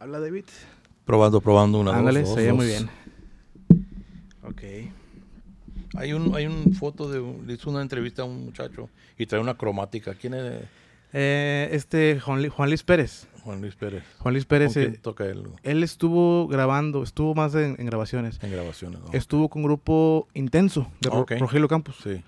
Habla David. Probando, probando una Ándale, se muy bien. Ok. Hay un, hay foto de hizo una entrevista a un muchacho y trae una cromática. ¿Quién es? Eh, este Juan, Luis, Pérez. Juan Luis Pérez. Juan Luis Pérez. toca él? Él estuvo grabando, estuvo más en, grabaciones. En grabaciones. ¿no? estuvo con un grupo intenso de ah, Rogelio Campos. Sí.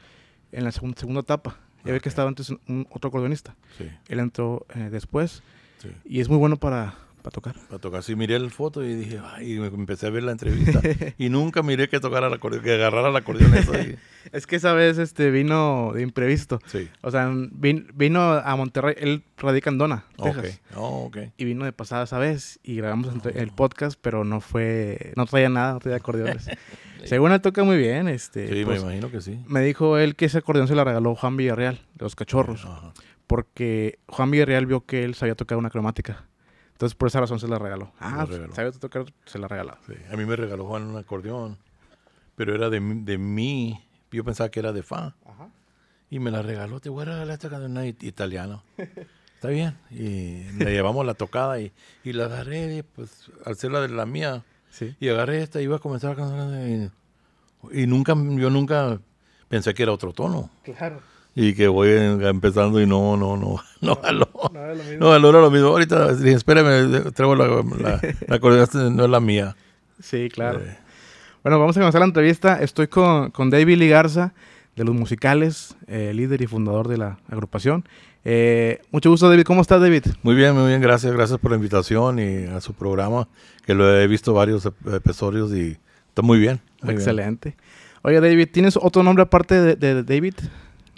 En la segunda segunda etapa. Ya ve que estaba antes otro acordeonista. Sí. Él entró eh, después. Sí. Y es muy bueno para para tocar. Para tocar. Sí, miré el foto y dije, ay, me empecé a ver la entrevista. y nunca miré que tocara la que agarrara la acordeón es que esa vez este, vino de imprevisto. Sí. O sea, vino a Monterrey. Él radica en Dona, Texas. Oh, okay. Y vino de pasada esa vez y grabamos el podcast, pero no fue... No traía nada, no traía acordeones. Según él toca muy bien. Este, sí, me pues, imagino que sí. Me dijo él que ese acordeón se la regaló Juan Villarreal, de Los Cachorros. Porque Juan Villarreal vio que él sabía tocar una cromática. Entonces, por esa razón se la regaló. Ah, Se la ah, regaló. A mí me regaló Juan un acordeón, pero era de, de mí. Yo pensaba que era de Fa. Y me la regaló. Te voy a regalar esta canción italiana. Está bien. Y le llevamos la tocada y, la agarré, pues, al ser la de la mía. Sí. Y agarré esta, y iba a comenzar a cantar Y, y nunca, yo nunca pensé que era otro tono. Claro y que voy empezando y no, no, no, no no no, no, no, lo mismo. Ahorita dije, espérame, traigo la, la, la no es la mía. Sí, claro. Eh. Bueno, vamos a comenzar la entrevista. Estoy con, con David Ligarza, de los musicales, eh, líder y fundador de la agrupación. Eh, mucho gusto, David. ¿Cómo estás, David? Muy bien, muy bien. Gracias, gracias por la invitación y a su programa, que lo he visto varios episodios y está muy bien. Excelente. Oye, David, ¿tienes otro nombre aparte de, de David?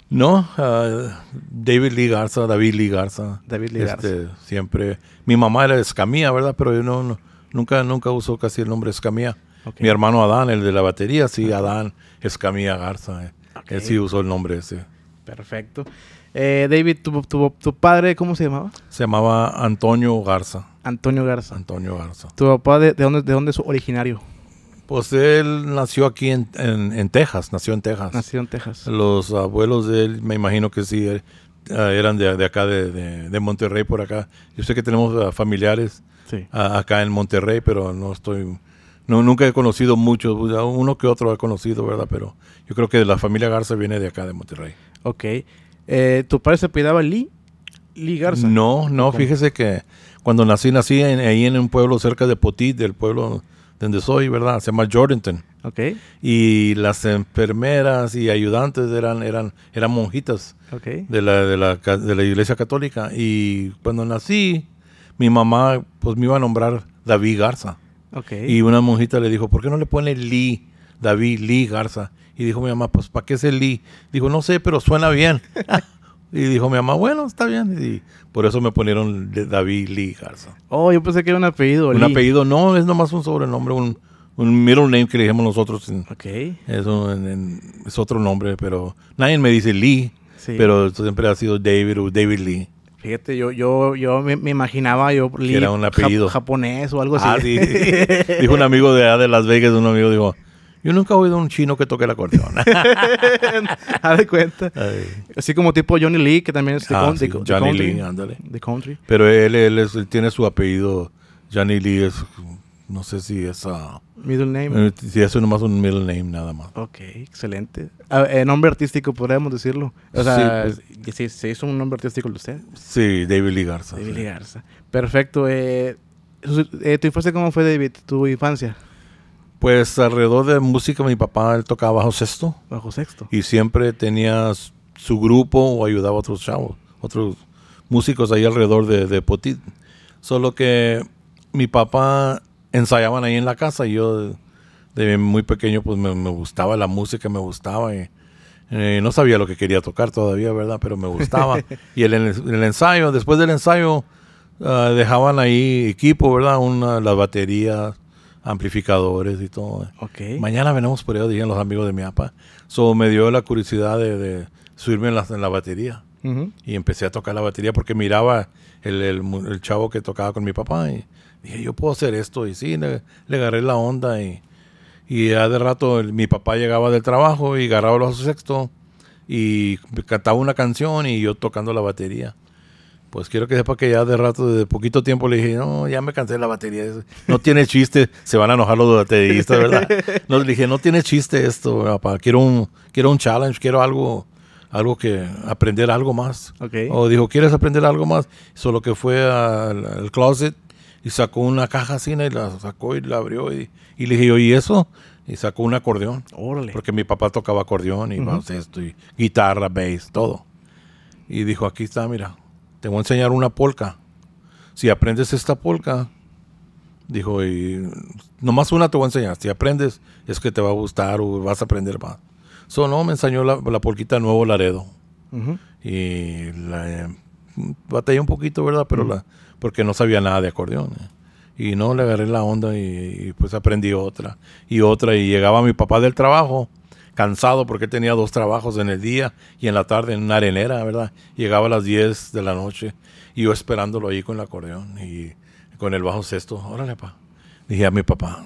No, ah, David Lee Garza, David Lee Garza. David Lee Garza. Este, siempre. Mi mamá era escamía, ¿verdad? Pero yo no, nunca, nunca usó casi el nombre escamía. Mi hermano Adán, el de la batería, sí, Adán Escamilla Garza. Eh. Él sí usó el nombre ese. Perfecto. Eh, David, tu, tu, tu, padre cómo se llamaba? Se llamaba Antonio Garza. Antonio Garza. Antonio Garza. ¿Tu papá de, de dónde, de dónde es originario? Pues él nació aquí en, Texas, nació en Texas. Nació en Texas. Los abuelos de él, me imagino que sí, eh, eran de, acá, de, Monterrey, por acá. Yo sé que tenemos ah, familiares acá en Monterrey, pero no estoy... No, nunca he conocido muchos, pues, uno que otro he conocido, ¿verdad? Pero yo creo que la familia Garza viene de acá, de Monterrey. Ok. Eh, ¿Tu padre se cuidaba Lee? Lee Garza. No, no, fíjese que cuando nací, nací ahí en un pueblo cerca de Potí, del pueblo donde soy, ¿verdad? Se llama Jordanton. Ok. Y las enfermeras y ayudantes eran, eran, eran monjitas de, la, de, la, de la iglesia católica. Y cuando nací, mi mamá pues me iba a nombrar David Garza. Okay. Y una monjita le dijo, ¿por qué no le pone Lee, David Lee Garza? Y dijo mi mamá, pues ¿para qué es el Lee? Dijo, no sé, pero suena bien. Y dijo mi mamá, bueno, está bien. Y por eso me ponieron David Lee Garza. Oh, yo pensé que era un apellido. Un apellido, no, es nomás un sobrenombre, un, un middle name que le dijimos nosotros. ok. Es, otro nombre, pero nadie me dice Lee, sí. pero siempre ha sido David o David Lee. Fíjate, yo, yo, yo me, imaginaba yo Lee, era un apellido. japonés o algo ah, así. Ah, sí. dijo un amigo de, de Las Vegas, un amigo dijo, yo nunca he oído a un chino que toque el acordeón. a de cuenta. Así como tipo Johnny Lee, que también es de, ah, Country. Johnny Lee, ándale. De country. Pero él, él, tiene su apellido. Johnny Lee es, no sé si es... a... Ah, middle name. Eh, si es nomás un middle name, nada más. Ok, excelente. Ah, eh, nombre artístico, podríamos decirlo. O sea, sí, ¿se, hizo un nombre artístico de usted? Sí, David Lee Garza. David Lee Garza. Perfecto. Eh, eh, ¿Tu infancia cómo fue, David? ¿Tu infancia? Pues alrededor de música, mi papá él tocaba bajo sexto. Bajo sexto. Y siempre tenía su grupo o ayudaba a otros chavos, otros músicos ahí alrededor de, de Potit. Solo que mi papá ensayaban ahí en la casa y yo de muy pequeño pues me, gustaba la música, me gustaba y, eh, no sabía lo que quería tocar todavía, ¿verdad? Pero me gustaba. y el, el ensayo, después del ensayo ah, dejaban ahí equipo, ¿verdad? Una, las baterías, amplificadores y todo. Okay. Mañana venimos por ello, dijeron los amigos de mi papá. So, me dio la curiosidad de, subirme en la, en la batería. Y empecé a tocar la batería porque miraba el, el, chavo que tocaba con mi papá y dije, yo puedo hacer esto. Y sí, le, agarré la onda y, y ya de rato mi papá llegaba del trabajo y agarraba los sexto y cantaba una canción y yo tocando la batería. Pues quiero que sepa que ya de rato, de poquito tiempo le dije, no, ya me cansé de la batería. No tiene chiste, se van a enojar los bateristas, ¿verdad? No, le dije, no tiene chiste esto, papá. Quiero un, quiero un challenge, quiero algo, algo que, aprender algo más. Okay. O dijo, ¿quieres aprender algo más? Solo que fue al, closet y sacó una caja así y la sacó y la abrió y, y le dije ¿y eso? Y sacó un acordeón. Órale. Porque mi papá tocaba acordeón y uh esto, y guitarra, bass, todo. Y dijo, aquí está, mira, te voy a enseñar una polca. Si aprendes esta polca, dijo, y nomás una te voy a enseñar. Si aprendes, es que te va a gustar o vas a aprender más. eso no, me enseñó la, polquita Nuevo Laredo. Y la, eh, batallé un poquito, ¿verdad? Pero porque no sabía nada de acordeón. Eh. Y no, le agarré la onda y, y, pues aprendí otra y otra. Y llegaba mi papá del trabajo cansado porque tenía dos trabajos en el día y en la tarde en una arenera, ¿verdad? Llegaba a las 10 de la noche y yo esperándolo ahí con el acordeón y con el bajo sexto. Órale, pa. Dije a mi papá,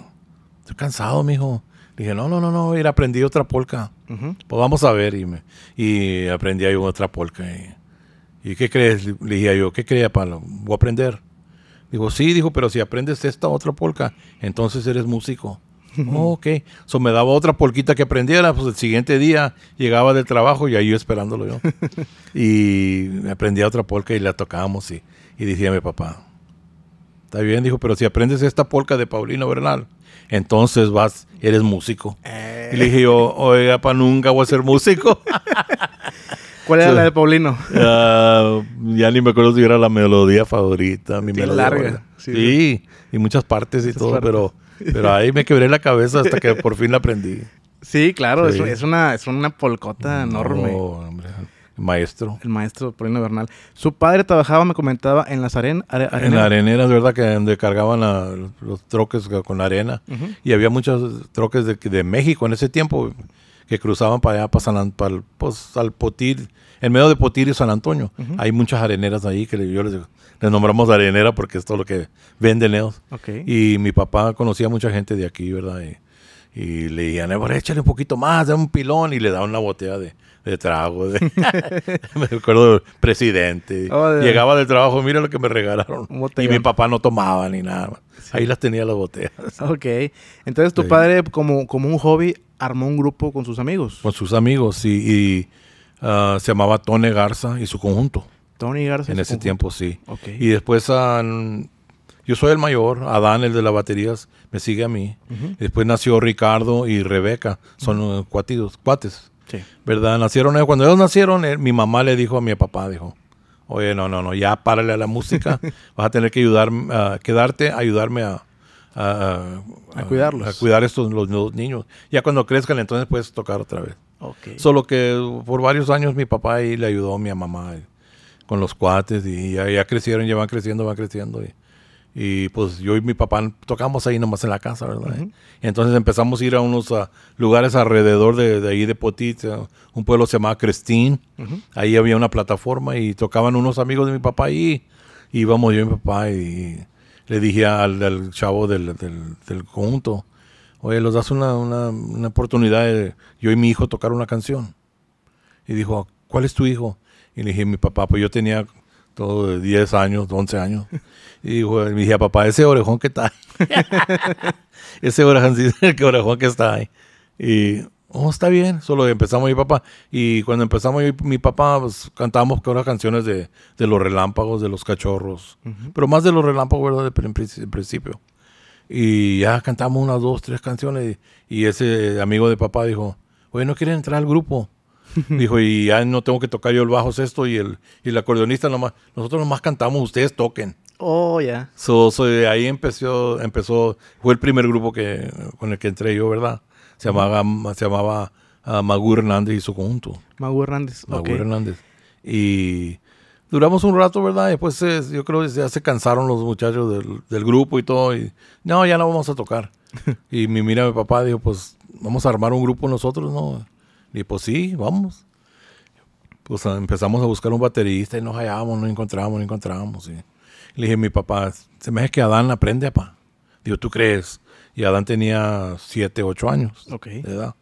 estoy cansado, mijo. Dije, no, no, no, no, ir aprendí otra polca. Pues vamos a ver. Y, me, y aprendí ahí otra polca. Y, qué crees? Le dije yo, ¿qué crees, Pablo? Voy a aprender. Dijo, sí, dijo, pero si aprendes esta otra polca, entonces eres músico. Oh, ok. me daba otra polquita que aprendiera pues el siguiente día llegaba del trabajo y ahí yo esperándolo yo. y me aprendía otra polca y la tocábamos y, y decía mi papá, está bien, dijo, pero si aprendes esta polca de Paulino Bernal, entonces vas, eres músico. Eh. Y le dije yo, oiga, para nunca voy a ser músico. ¿Cuál era la de Paulino? Ah, ya ni me acuerdo si era la melodía favorita, mi melodía larga. Sí, y muchas partes y todo, pero pero ahí me quebré la cabeza hasta que por fin la aprendí. Sí, claro, Es, una, es una polcota enorme. Hombre. El maestro. El maestro Su padre trabajaba, me comentaba, en las arenas. en en las areneras, ¿verdad? Que donde cargaban los troques con arena. Y había muchos troques de, México en ese tiempo que cruzaban para allá, para, pues, al Potil en medio de Potirio San Antonio. Hay muchas areneras ahí que yo les, les, nombramos arenera porque es todo lo que venden ellos. Okay. Y mi papá conocía a mucha gente de aquí, ¿verdad? Y, le decían, eh, pues, échale un poquito más, da un pilón, y le daban una botella de, trago. me recuerdo, presidente. Oh, Llegaba del trabajo, mira lo que me regalaron. Y mi papá no tomaba ni nada. Ahí las tenía las botellas. Ok. Entonces tu padre, como, como un hobby, armó un grupo con sus amigos. Con sus amigos, sí. Y Ah, se llamaba Tony Garza y su conjunto. Tony Garza. En ese tiempo sí. Y después ah, yo soy el mayor, Adán, el de las baterías, me sigue a mí. Después nació Ricardo y Rebeca, son cuatitos cuatidos, cuates. ¿Verdad? Nacieron eh, Cuando ellos nacieron, eh, mi mamá le dijo a mi papá, dijo, oye, no, no, no, ya párale a la música, vas a tener que ayudar, ah, quedarte, ayudarme a, a, a, a cuidarlos. A cuidar estos los, nuevos niños. Ya cuando crezcan, entonces puedes tocar otra vez. Solo que por varios años mi papá ahí le ayudó a mi mamá con los cuates y ya, crecieron, ya van creciendo, van creciendo. Y, pues yo y mi papá tocamos ahí nomás en la casa, ¿verdad? entonces empezamos a ir a unos lugares alrededor de, ahí de Potit, un pueblo se llamaba Crestín. Ahí había una plataforma y tocaban unos amigos de mi papá ahí. íbamos yo y mi papá y, le dije al, chavo del, del, del conjunto, oye, los das una, una, una, oportunidad de yo y mi hijo tocar una canción. Y dijo, ¿cuál es tu hijo? Y le dije, mi papá, pues yo tenía todo de 10 años, 11 años. Y dijo, me dije, ah, papá, ese orejón que está ahí. ese orejón, que orejón que está ahí. Y, oh, está bien, solo empezamos mi papá. Y cuando empezamos yo y mi papá, pues, cantábamos unas canciones de, de, los relámpagos, de los cachorros. Pero más de los relámpagos, ¿verdad? En principio y ya cantamos unas, dos, tres canciones y ese amigo de papá dijo, oye, ¿no quieren entrar al grupo? dijo, y ya no tengo que tocar yo el bajo sexto y el, y acordeonista nomás, nosotros nomás cantamos, ustedes toquen. Oh, ya. Eh, ahí empezó, empezó, fue el primer grupo que, con el que entré yo, ¿verdad? Se llamaba, se llamaba ah, Magu Hernández y su conjunto. Magu Hernández, Magu Hernández. Y duramos un rato, ¿verdad? después eh, yo creo que ya se cansaron los muchachos del, grupo y todo. Y no, ya no vamos a tocar. y mi, mira, mi papá dijo, pues vamos a armar un grupo nosotros, ¿no? Y pues sí, vamos. Pues ah, empezamos a buscar un baterista y nos hallábamos, no encontrábamos, no encontrábamos. Y le dije, a mi papá, se me hace que Adán aprende, papá. Digo, ¿tú crees? Y Adán tenía siete, ocho años okay. de edad.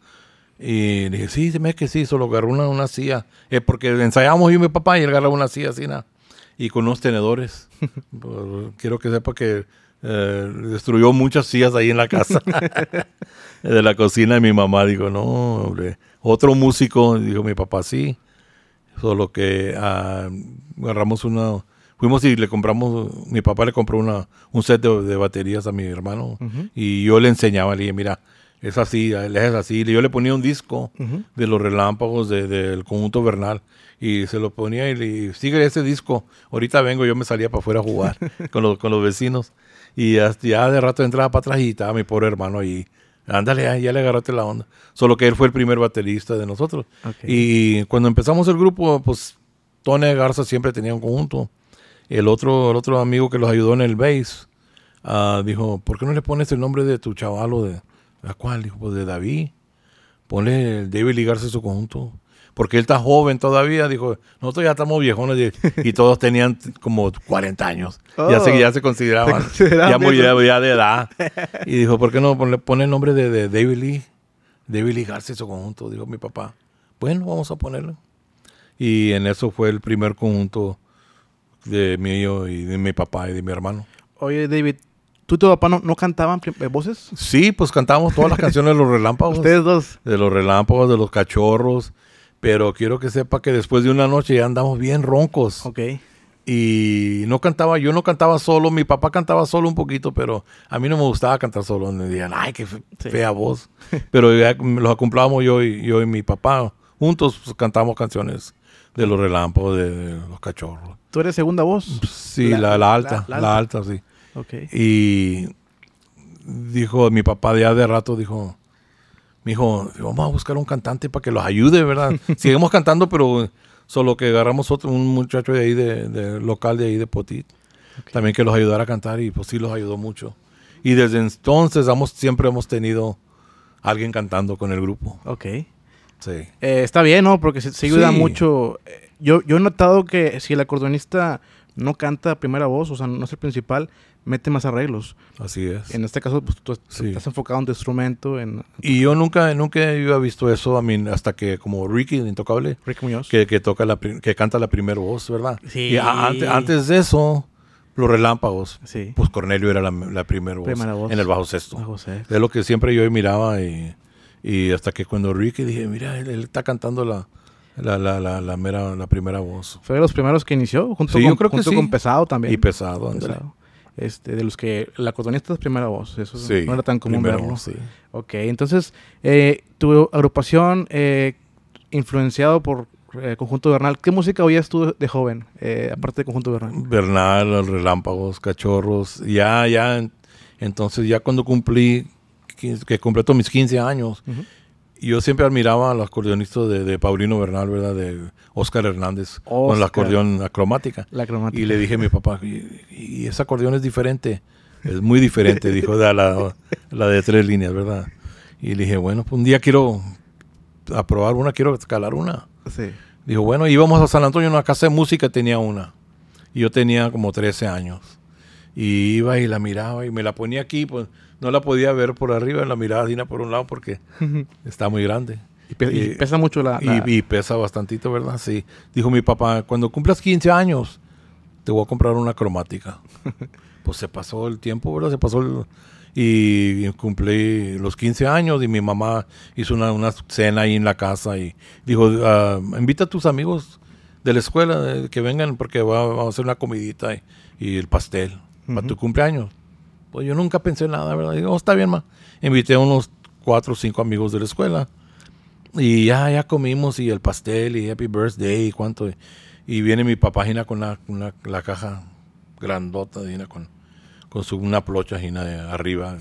Y dije, sí, me es que sí, solo agarró una, una silla. Es eh, porque ensayamos yo y mi papá y él agarró una silla así, nada. Y con unos tenedores. Pues, quiero que sepa que eh, destruyó muchas sillas ahí en la casa. de la cocina de mi mamá. Digo, no, hombre. Otro músico, dijo mi papá, sí. Solo que ah, agarramos una... Fuimos y le compramos, mi papá le compró una, un set de, baterías a mi hermano y yo le enseñaba, le dije, mira, es así, él es así. Yo le ponía un disco de los relámpagos del conjunto Bernal y se lo ponía y le sigue ese disco. Ahorita vengo, yo me salía para afuera a jugar con, los, vecinos y ya de rato entraba para atrás y estaba mi pobre hermano ahí. Ándale, ya le agarraste la onda. Solo que él fue el primer baterista de nosotros. Y cuando empezamos el grupo, pues Tony Garza siempre tenía un conjunto. El otro, otro amigo que los ayudó en el bass ah, dijo, ¿por qué no le pones el nombre de tu chavalo de, ¿A cuál? Dijo, pues de David. Ponle, debe ligarse su conjunto. Porque él está joven todavía, dijo, nosotros ya estamos viejones y todos tenían como 40 años. Y ya, se, ya se oh. consideraban, ya muy ya de edad. Y dijo, ¿por qué no pone, el nombre de, David Lee? David su conjunto, dijo mi papá. Bueno, vamos a ponerlo. Y en eso fue el primer conjunto de mío y de mi papá y de mi hermano. Oye, David, ¿Tú y tu papá no, cantaban eh, voces? Sí, pues cantábamos todas las canciones de los relámpagos. Ustedes dos. De los relámpagos, de los cachorros. Pero quiero que sepa que después de una noche ya andamos bien roncos. Ok. Y no cantaba, yo no cantaba solo, mi papá cantaba solo un poquito, pero a mí no me gustaba cantar solo. Me decían, ay, qué fea voz. pero ya los acumplábamos yo y, yo mi papá. Juntos pues, cantamos canciones de los relámpagos, de, los cachorros. ¿Tú eres segunda voz? Sí, la, la, alta, la, alta sí. Y dijo mi papá ya de rato, dijo, me dijo, vamos a buscar un cantante para que los ayude, ¿verdad? Seguimos cantando, pero solo que agarramos otro, un muchacho de ahí, de, de local de ahí de Potit, también que los ayudara a cantar y pues sí los ayudó mucho. Y desde entonces hemos, siempre hemos tenido alguien cantando con el grupo. Ok. Sí. Eh, está bien, ¿no? Porque se, ayuda mucho. Eh, yo, yo he notado que si el acordeonista no canta primera voz, o sea, no es el principal, mete más arreglos. Así es. En este caso, pues, tú estás enfocado en tu instrumento. En... Y yo nunca, nunca había visto eso, a mí, hasta que como Ricky, el intocable. Ricky Muñoz. Que, toca la, que canta la primera voz, ¿verdad? Sí. Y antes, antes, de eso, los relámpagos. Sí. Pues Cornelio era la, primera, voz, En el bajo sexto. Bajo sexto. Es lo que siempre yo miraba y, y hasta que cuando Ricky dije, mira, él, está cantando la... La, la, la, la, mera, la primera voz. Fue de los primeros que inició, junto, con, yo creo que con Pesado también. Y Pesado, Pesado. Este, de los que la cotonista es primera voz, eso no era tan común verlo. Ok, entonces eh, tu agrupación eh, influenciado por eh, Conjunto Bernal, ¿qué música oías tú de joven, eh, aparte de Conjunto Bernal? Bernal, Relámpagos, Cachorros, ya, ya, entonces ya cuando cumplí, que completó mis 15 años, yo siempre admiraba a los acordeonistas de, de, Paulino Bernal, ¿verdad? De Oscar Hernández, con el acordeón acromática. Y le dije a mi papá, y, ese acordeón es diferente, es muy diferente, dijo, de la, de tres líneas, ¿verdad? Y le dije, bueno, pues un día quiero aprobar una, quiero escalar una. Dijo, bueno, íbamos a San Antonio, una casa de música tenía una. Y yo tenía como 13 años. Y iba y la miraba y me la ponía aquí, pues no la podía ver por arriba en la mirada Dina por un lado porque está muy grande. Y, eh, pesa mucho la... Y, pesa bastantito, ¿verdad? Sí. Dijo mi papá, cuando cumplas 15 años, te voy a comprar una cromática. pues se pasó el tiempo, ¿verdad? Se pasó Y cumplí los 15 años y mi mamá hizo una, cena ahí en la casa y dijo, ah, invita a tus amigos de la escuela eh, que vengan porque vamos a hacer una comidita y, el pastel para tu cumpleaños pues yo nunca pensé nada, ¿verdad? Digo, oh, está bien, ma. Invité a unos cuatro o cinco amigos de la escuela. Y ya, ya comimos y el pastel y happy birthday y cuánto. Y, viene mi papá Gina con la, caja grandota de Gina con, con una plocha Gina de arriba.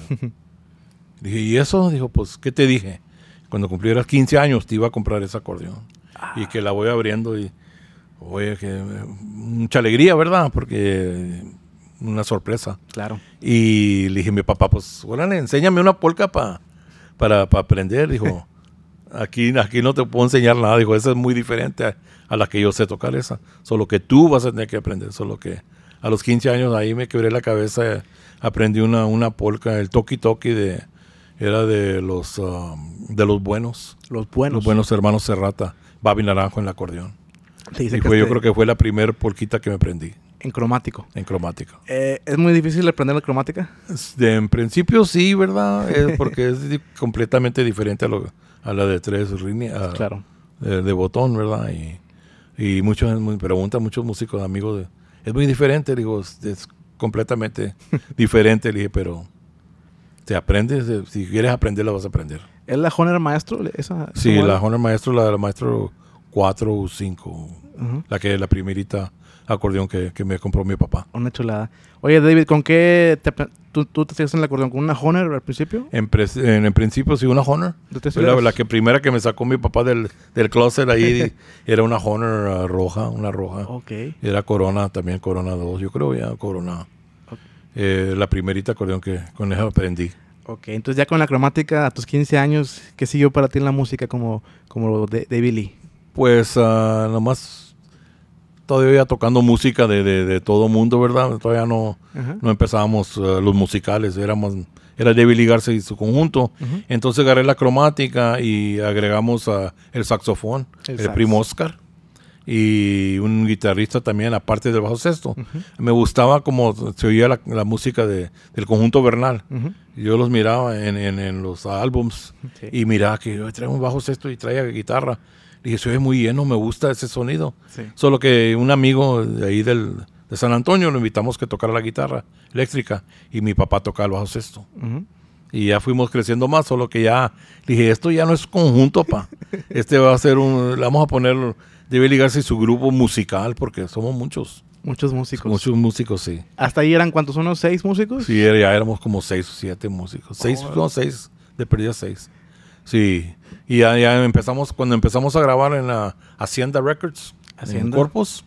dije, ¿y eso? Dijo, pues, ¿qué te dije? Cuando cumplieras 15 años te iba a comprar ese acordeón. Ah. Y que la voy abriendo y, oye, que eh, mucha alegría, ¿verdad? Porque una sorpresa. Claro. Y le dije a mi papá, pues, órale, enséñame una polca pa, para, para aprender. Dijo, aquí, aquí no te puedo enseñar nada. Dijo, esa es muy diferente a, la que yo sé tocar esa. Solo que tú vas a tener que aprender. Solo que a los 15 años ahí me quebré la cabeza. Aprendí una, una polca, el toki toki de... Era de los, um, de los buenos. Los buenos. Los buenos hermanos Serrata. Babi Naranjo en el acordeón. y fue, yo creo que fue la primer polquita que me aprendí. En cromático. En cromático. Eh, ¿Es muy difícil aprender la cromática? En principio sí, ¿verdad? porque es completamente diferente a, lo, a la de tres líneas. Claro. De, botón, ¿verdad? Y, y muchos me preguntan, muchos músicos, amigos, es muy diferente, digo, es, completamente diferente, le dije, pero te aprendes, si quieres aprender, la vas a aprender. ¿Es la Honor Maestro? Esa, sí, la Honor Maestro, la del Maestro 4 o 5, la que es la primerita acordeón que, me compró mi papá. Una chulada. Oye, David, ¿con qué tú, te sigues en el acordeón? ¿Con una Honor al principio? En, principio sí, una Honor. la, que primera que me sacó mi papá del, del closet ahí era una Honor ah, roja, una roja. Ok. Era Corona, también Corona 2, yo creo ya Corona. Eh, la primerita acordeón que con ella aprendí. Ok, entonces ya con la cromática a tus 15 años, ¿qué siguió para ti en la música como, como de, de Billy? Pues uh, nomás todavía tocando música de, de, todo mundo, ¿verdad? Todavía no, no empezábamos eh, los musicales, éramos, era Debbie Ligarse y su conjunto. Entonces agarré la cromática y agregamos el saxofón, el, primo Oscar y un guitarrista también, aparte del bajo sexto. Me gustaba como se oía la, música de, del conjunto Bernal. Yo los miraba en, en, los álbums y miraba que traía un bajo sexto y traía guitarra dije, soy muy lleno, me gusta ese sonido. Solo que un amigo de ahí de San Antonio lo invitamos que tocara la guitarra eléctrica y mi papá tocaba el bajo sexto. Y ya fuimos creciendo más, solo que ya dije, esto ya no es conjunto, pa. Este va a ser un, vamos a poner, debe ligarse su grupo musical porque somos muchos. Muchos músicos. Muchos músicos, sí. ¿Hasta ahí eran cuántos? ¿Unos seis músicos? Sí, ya éramos como seis o siete músicos. Seis, oh, seis, de perdida seis. Sí. Y ya, empezamos, cuando empezamos a grabar en la Hacienda Records, ¿Hacienda? en Corpus,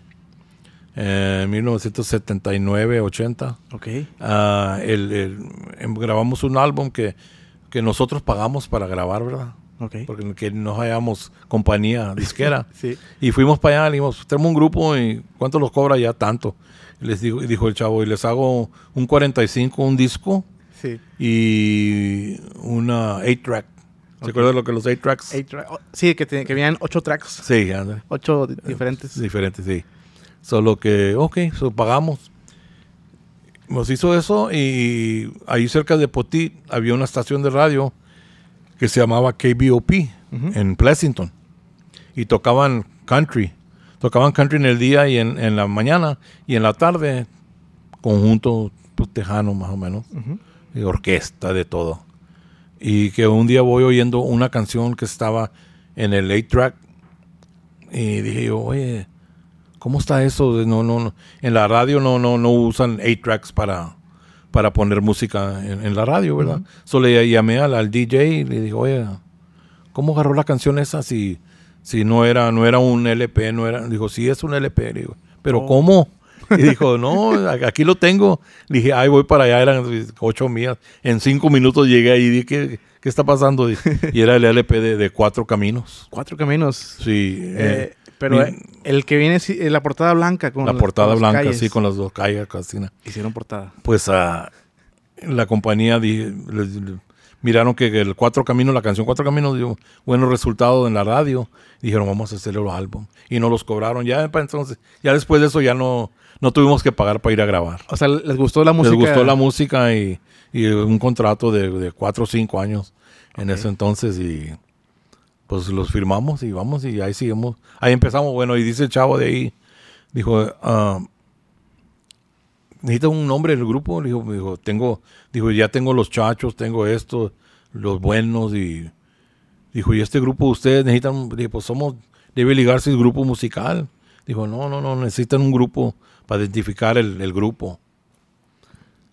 en 1979, 80. Ok. Ah, em, grabamos un álbum que, que nosotros pagamos para grabar, ¿verdad? Okay. Porque que no hallamos compañía disquera. sí. Y fuimos para allá, le dijimos, pues, tenemos un grupo y ¿cuánto los cobra ya tanto? les digo, dijo el chavo, y les hago un 45, un disco sí. y una 8-track. ¿Se lo que los 8 tracks? sí, que, tenían que 8 tracks. Sí, 8 diferentes. Diferentes, sí. Solo que, ok, pagamos. Nos hizo eso y ahí cerca de Potí había una estación de radio que se llamaba KBOP en Pleasanton. Y tocaban country. Tocaban country en el día y en, la mañana y en la tarde, conjunto pues, tejano más o menos, y orquesta de todo. Y que un día voy oyendo una canción que estaba en el 8-track. Y dije yo, oye, ¿cómo está eso? No, no, no. En la radio no, no, no usan 8-tracks para, para poner música en, la radio, ¿verdad? Uh le llamé al, al, DJ y le dije, oye, ¿cómo agarró la canción esa si, no, era, no era un LP? No era? Dijo, sí, es un LP. ¿pero oh. cómo? Y dijo, no, aquí lo tengo. dije, ay, voy para allá, eran ocho millas. En cinco minutos llegué ahí y dije, ¿qué, está pasando? Y, era el LP de, cuatro caminos. Cuatro caminos. Sí. Eh, eh, pero el que viene es eh, la portada blanca. Con la portada blanca, sí, con las dos calles. castina Hicieron portada. Pues ah, la compañía miraron que el Cuatro Caminos, la canción Cuatro Caminos dio buenos resultados en la radio. Dijeron, vamos a hacerle los álbum, Y no los cobraron. Ya entonces, ya después de eso ya no, no tuvimos que pagar para ir a grabar. O sea, les gustó la música. Les gustó la música y, un contrato de, cuatro o cinco años en ese entonces y pues los firmamos y vamos y ahí seguimos. Ahí empezamos, bueno, y dice el chavo de ahí, dijo, uh, necesita un nombre del grupo, dijo, dijo, tengo, dijo, ya tengo los chachos, tengo esto, los buenos y dijo, y este grupo ustedes necesitan, dijo, pues somos, debe ligarse el grupo musical. Dijo, no, no, no, necesitan un grupo para identificar el, grupo.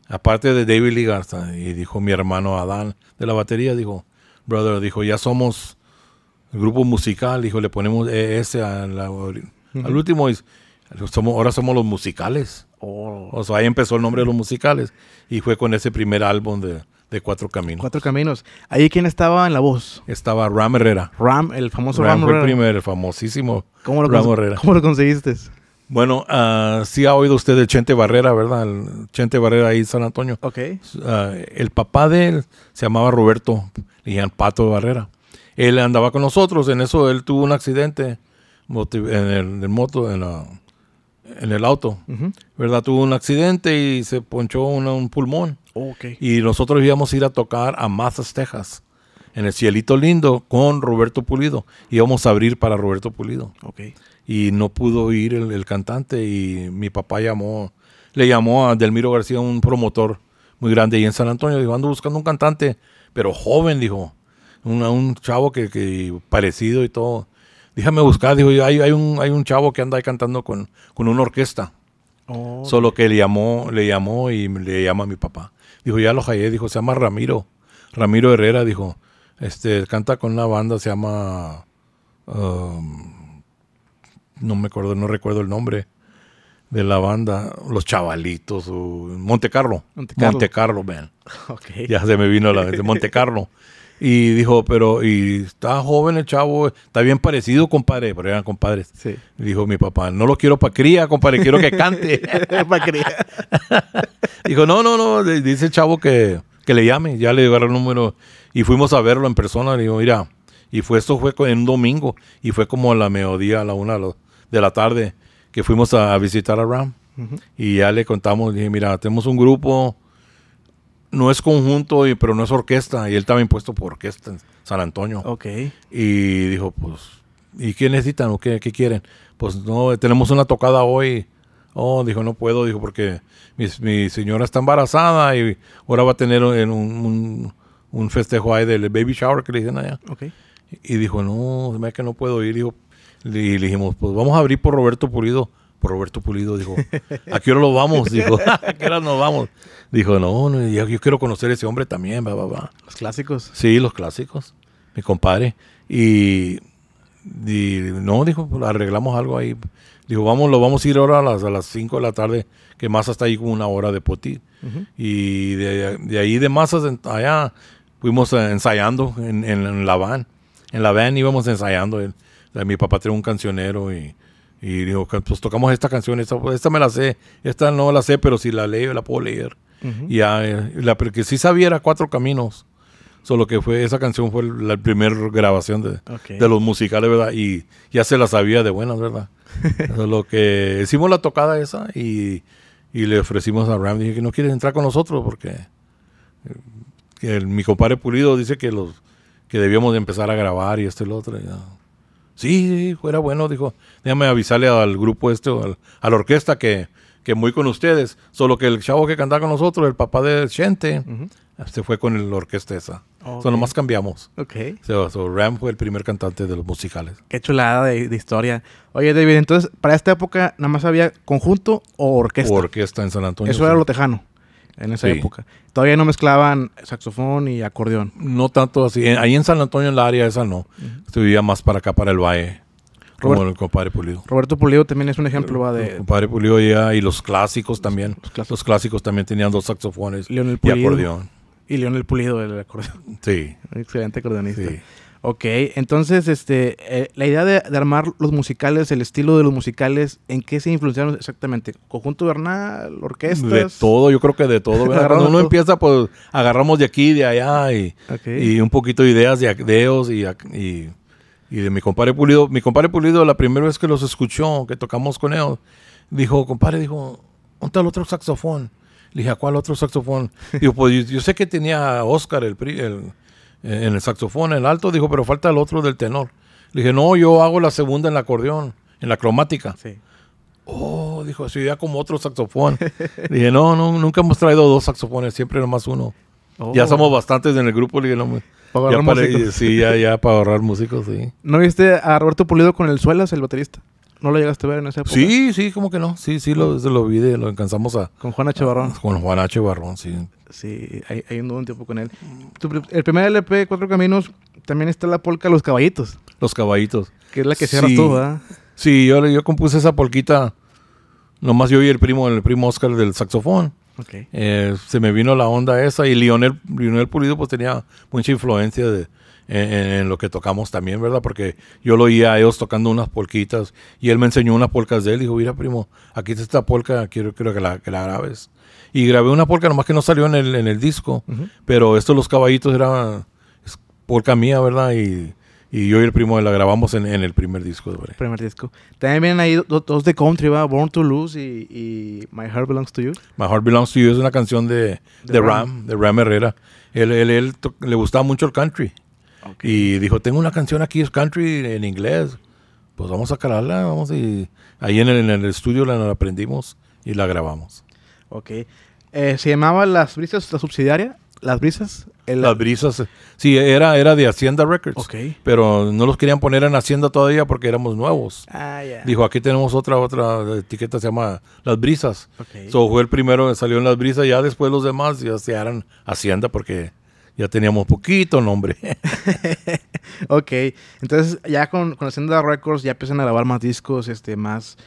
Aparte de David Lee y dijo mi hermano Adán de la batería, dijo, brother, dijo, ya somos el grupo musical, dijo, le ponemos ese al, último, ahora somos los musicales. Oh. O sea, ahí empezó el nombre de los musicales y fue con ese primer álbum de, Cuatro Caminos. Cuatro Caminos. ¿Ahí quién estaba en la voz? Estaba Ram Herrera. Ram, el famoso Ram, Ram fue el primer, el famosísimo ¿Cómo Ram Herrera. ¿Cómo lo conseguiste? Bueno, ah, sí ha oído usted de Chente Barrera, ¿verdad? El Chente Barrera ahí San Antonio. Ok. Ah, el papá de él se llamaba Roberto, le Pato Barrera. Él andaba con nosotros, en eso él tuvo un accidente en el, moto, en, el auto, ¿verdad? Tuvo un accidente y se ponchó un pulmón. Oh, y nosotros íbamos a ir a tocar a Mazas, Texas en el Cielito Lindo con Roberto Pulido. Íbamos a abrir para Roberto Pulido. Okay y no pudo ir el, cantante y mi papá llamó, le llamó a Delmiro García, un promotor muy grande ahí en San Antonio, dijo, ando buscando un cantante, pero joven, dijo, un, chavo que, parecido y todo. déjame buscar, dijo, hay, hay, un, hay un chavo que anda ahí cantando con, una orquesta. Solo que le llamó, le llamó y le llama a mi papá. Dijo, ya lo hallé, dijo, se llama Ramiro. Ramiro Herrera, dijo, este, canta con una banda, se llama... Um, no me acuerdo, no recuerdo el nombre de la banda, Los Chavalitos, o Monte Carlo. Monte Carlo, Ya se me vino la mente, Monte Carlo. Y dijo, pero, y está joven el chavo, está bien parecido, compadre, pero eran compadres. Sí. Dijo mi papá, no lo quiero para cría, compadre, quiero que cante. para cría. dijo, no, no, no, dice el chavo que, le llame, ya le agarró el número. Y fuimos a verlo en persona, le digo, mira, y fue esto fue en un domingo, y fue como a la mediodía, a la una, a de la tarde que fuimos a visitar a Ram. Y ya le contamos, dije, mira, tenemos un grupo, no es conjunto, y, pero no es orquesta. Y él estaba impuesto por orquesta en San Antonio. Ok. Y dijo, pues, ¿y qué necesitan o qué, quieren? Pues no, tenemos una tocada hoy. Oh, dijo, no puedo, dijo, porque mi, señora está embarazada y ahora va a tener un, un, festejo ahí del baby shower que le dicen allá. Y dijo, no, es que no puedo ir. Dijo, y le dijimos, pues vamos a abrir por Roberto Pulido. Por Roberto Pulido dijo, ¿a qué hora lo vamos? Dijo, ¿a qué hora nos vamos? Dijo, no, yo, quiero conocer a ese hombre también, va, va, va. Los clásicos. Sí, los clásicos, mi compadre. Y, no, dijo, pues, arreglamos algo ahí. Dijo, vamos, lo vamos a ir ahora a las, a 5 de la tarde, que más hasta ahí con una hora de potir. Y de, ahí de más allá fuimos ensayando en, la van. En la van íbamos ensayando mi papá tenía un cancionero y, dijo, pues tocamos esta canción, esta, esta, me la sé, esta no la sé, pero si la leo, la puedo leer. Y eh, la, porque sí sabía era Cuatro Caminos. Solo que fue, esa canción fue la primera grabación de, los musicales, ¿verdad? Y ya se la sabía de buenas, ¿verdad? lo que hicimos la tocada esa y, le ofrecimos a Ram, dije que no quieres entrar con nosotros porque eh, mi compadre Pulido dice que los que debíamos empezar a grabar y este y lo otro. Sí, fuera bueno, dijo. Déjame avisarle al grupo este, a la orquesta que, que muy con ustedes. Solo que el chavo que cantaba con nosotros, el papá de Shente, se fue con la orquesta esa. O sea, nomás cambiamos. Ok. Ram fue el primer cantante de los musicales. Qué chulada de, historia. Oye, David, entonces, para esta época, ¿nada más había conjunto o orquesta? O orquesta en San Antonio. Eso era lo tejano en esa época. Todavía no mezclaban saxofón y acordeón. No tanto así. Ahí en San Antonio, en la área esa, no. Uh más para acá, para el valle. como el compadre Pulido. Roberto Pulido también es un ejemplo va de... Pulido y los clásicos también. Los clásicos. también tenían dos saxofones y acordeón. Y Leonel Pulido, el acordeón. Sí. excelente acordeonista. Ok, entonces este, eh, la idea de, armar los musicales, el estilo de los musicales, ¿en qué se influenciaron exactamente? ¿Conjunto Bernal? ¿Orquestas? De todo, yo creo que de todo. uno empieza, pues agarramos de aquí, de allá y, un poquito de ideas de Deos y, y, de mi compadre Pulido. Mi compadre Pulido, la primera vez que los escuchó, que tocamos con él, dijo, compadre, dijo, ¿dónde otro saxofón? Le dije, ¿a cuál otro saxofón? Dijo, pues yo, sé que tenía Oscar, el, el eh, en el saxofón, en el alto, dijo, pero falta el otro del tenor. Le dije, no, yo hago la segunda en el acordeón, en la cromática. Sí. Oh, dijo, así ya como otro saxofón. dije, no, no, nunca hemos traído dos saxofones, siempre nomás uno. ya oh. somos bastantes en el grupo, le dije, no, para músicos. Sí, ya, ya, para ahorrar músicos, sí. ¿No viste a Roberto Pulido con el Suelas, el baterista? ¿No lo llegaste a ver en esa época? Sí, sí, como que no. Sí, sí, lo, lo vi, lo alcanzamos a... Con Juan H. Barrón. Con Juan H. Barrón, sí. Sí, hay, hay un buen tiempo con él. el primer LP, Cuatro Caminos, también está la polca Los Caballitos. Los Caballitos. Que es la que se sí. ¿verdad? Sí, yo, compuse esa polquita, nomás yo y el primo, el primo Oscar del saxofón. Eh, se me vino la onda esa y Lionel, Lionel Pulido pues tenía mucha influencia de, en, lo que tocamos también, ¿verdad? Porque yo lo oía a ellos tocando unas polquitas y él me enseñó unas polcas de él. Dijo, mira, primo, aquí está esta polca, quiero, quiero que, la, que la grabes. Y grabé una polca, nomás que no salió en el, en el disco, pero estos Los Caballitos era polca mía, ¿verdad? Y, y yo y el primo la grabamos en, en el primer disco. primer disco. También hay dos, de country, ¿verdad? Born to Lose y, My Heart Belongs to You. My Heart Belongs to You es una canción de, Ram. de Ram Herrera. él, él le gustaba mucho el country. Y dijo, tengo una canción aquí, country en inglés. Pues vamos a calarla, vamos y ahí en el, estudio la, aprendimos y la grabamos. Ok. Eh, ¿Se llamaba Las Brisas, la subsidiaria? ¿Las Brisas? Las Brisas, eh, sí, era, era de Hacienda Records. Ok. Pero no los querían poner en Hacienda todavía porque éramos nuevos. Ah, ya. Dijo, aquí tenemos otra, otra etiqueta, se llama Las Brisas. Okay. So fue el primero que salió en Las Brisas, ya después los demás ya se eran Hacienda porque ya teníamos poquito nombre. ok, entonces ya con, con Senda Records ya empiezan a grabar más discos, este, más...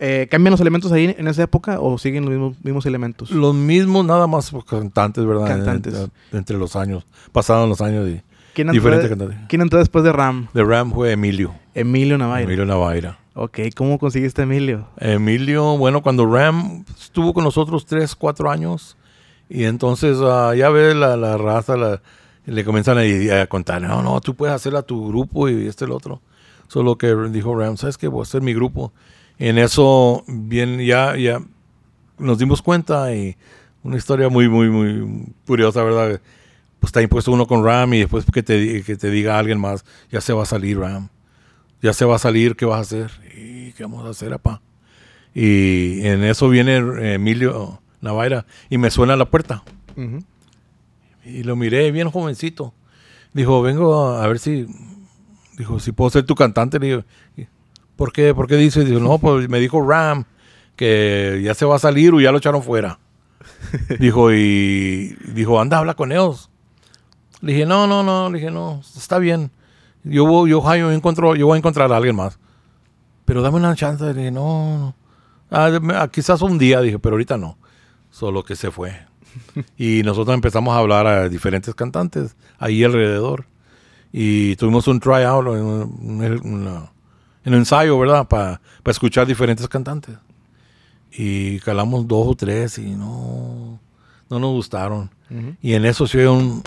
Eh, ¿Cambian los elementos ahí en esa época o siguen los mismos, elementos? Los mismos, nada más cantantes, ¿verdad? Cantantes. Eh, eh, entre, los años, pasaron los años y ¿Quién diferentes cantantes. ¿Quién entró después de Ram? De Ram fue Emilio. Emilio Navaira. Emilio Navaira. Ok, ¿cómo conseguiste Emilio? Emilio, bueno, cuando Ram estuvo con nosotros tres, cuatro años, y entonces ah, ya ve la, la raza, le comienzan a, contar, no, no, tú puedes hacer a tu grupo y este el otro. solo que dijo Ram, ¿sabes qué? Voy a hacer mi grupo. En eso, bien, ya, ya nos dimos cuenta y una historia muy, muy, muy curiosa, ¿verdad? Pues está impuesto uno con Ram y después que te, que te diga alguien más, ya se va a salir Ram, ya se va a salir, ¿qué vas a hacer? ¿Y qué vamos a hacer, papá? Y en eso viene eh, Emilio, la y me suena la puerta. Y lo miré bien jovencito. Dijo, vengo a, ver si, dijo, si puedo ser tu cantante. Le ¿por qué? ¿Por qué dices? Dijo, no, pues me dijo Ram que ya se va a salir o ya lo echaron fuera. dijo, y dijo, anda, habla con ellos. Le dije, no, no, no, le dije, no, está bien. Yo, yo, yo, yo voy a encontrar a alguien más. Pero dame una chance. Le dije, no, no. Ah, ah, quizás un día, dije, pero ahorita no solo que se fue. Y nosotros empezamos a hablar a diferentes cantantes ahí alrededor. Y tuvimos un tryout, un, un, ensayo, ¿verdad? Para escuchar diferentes cantantes. Y calamos dos o tres y no, no nos gustaron. Y en eso se un,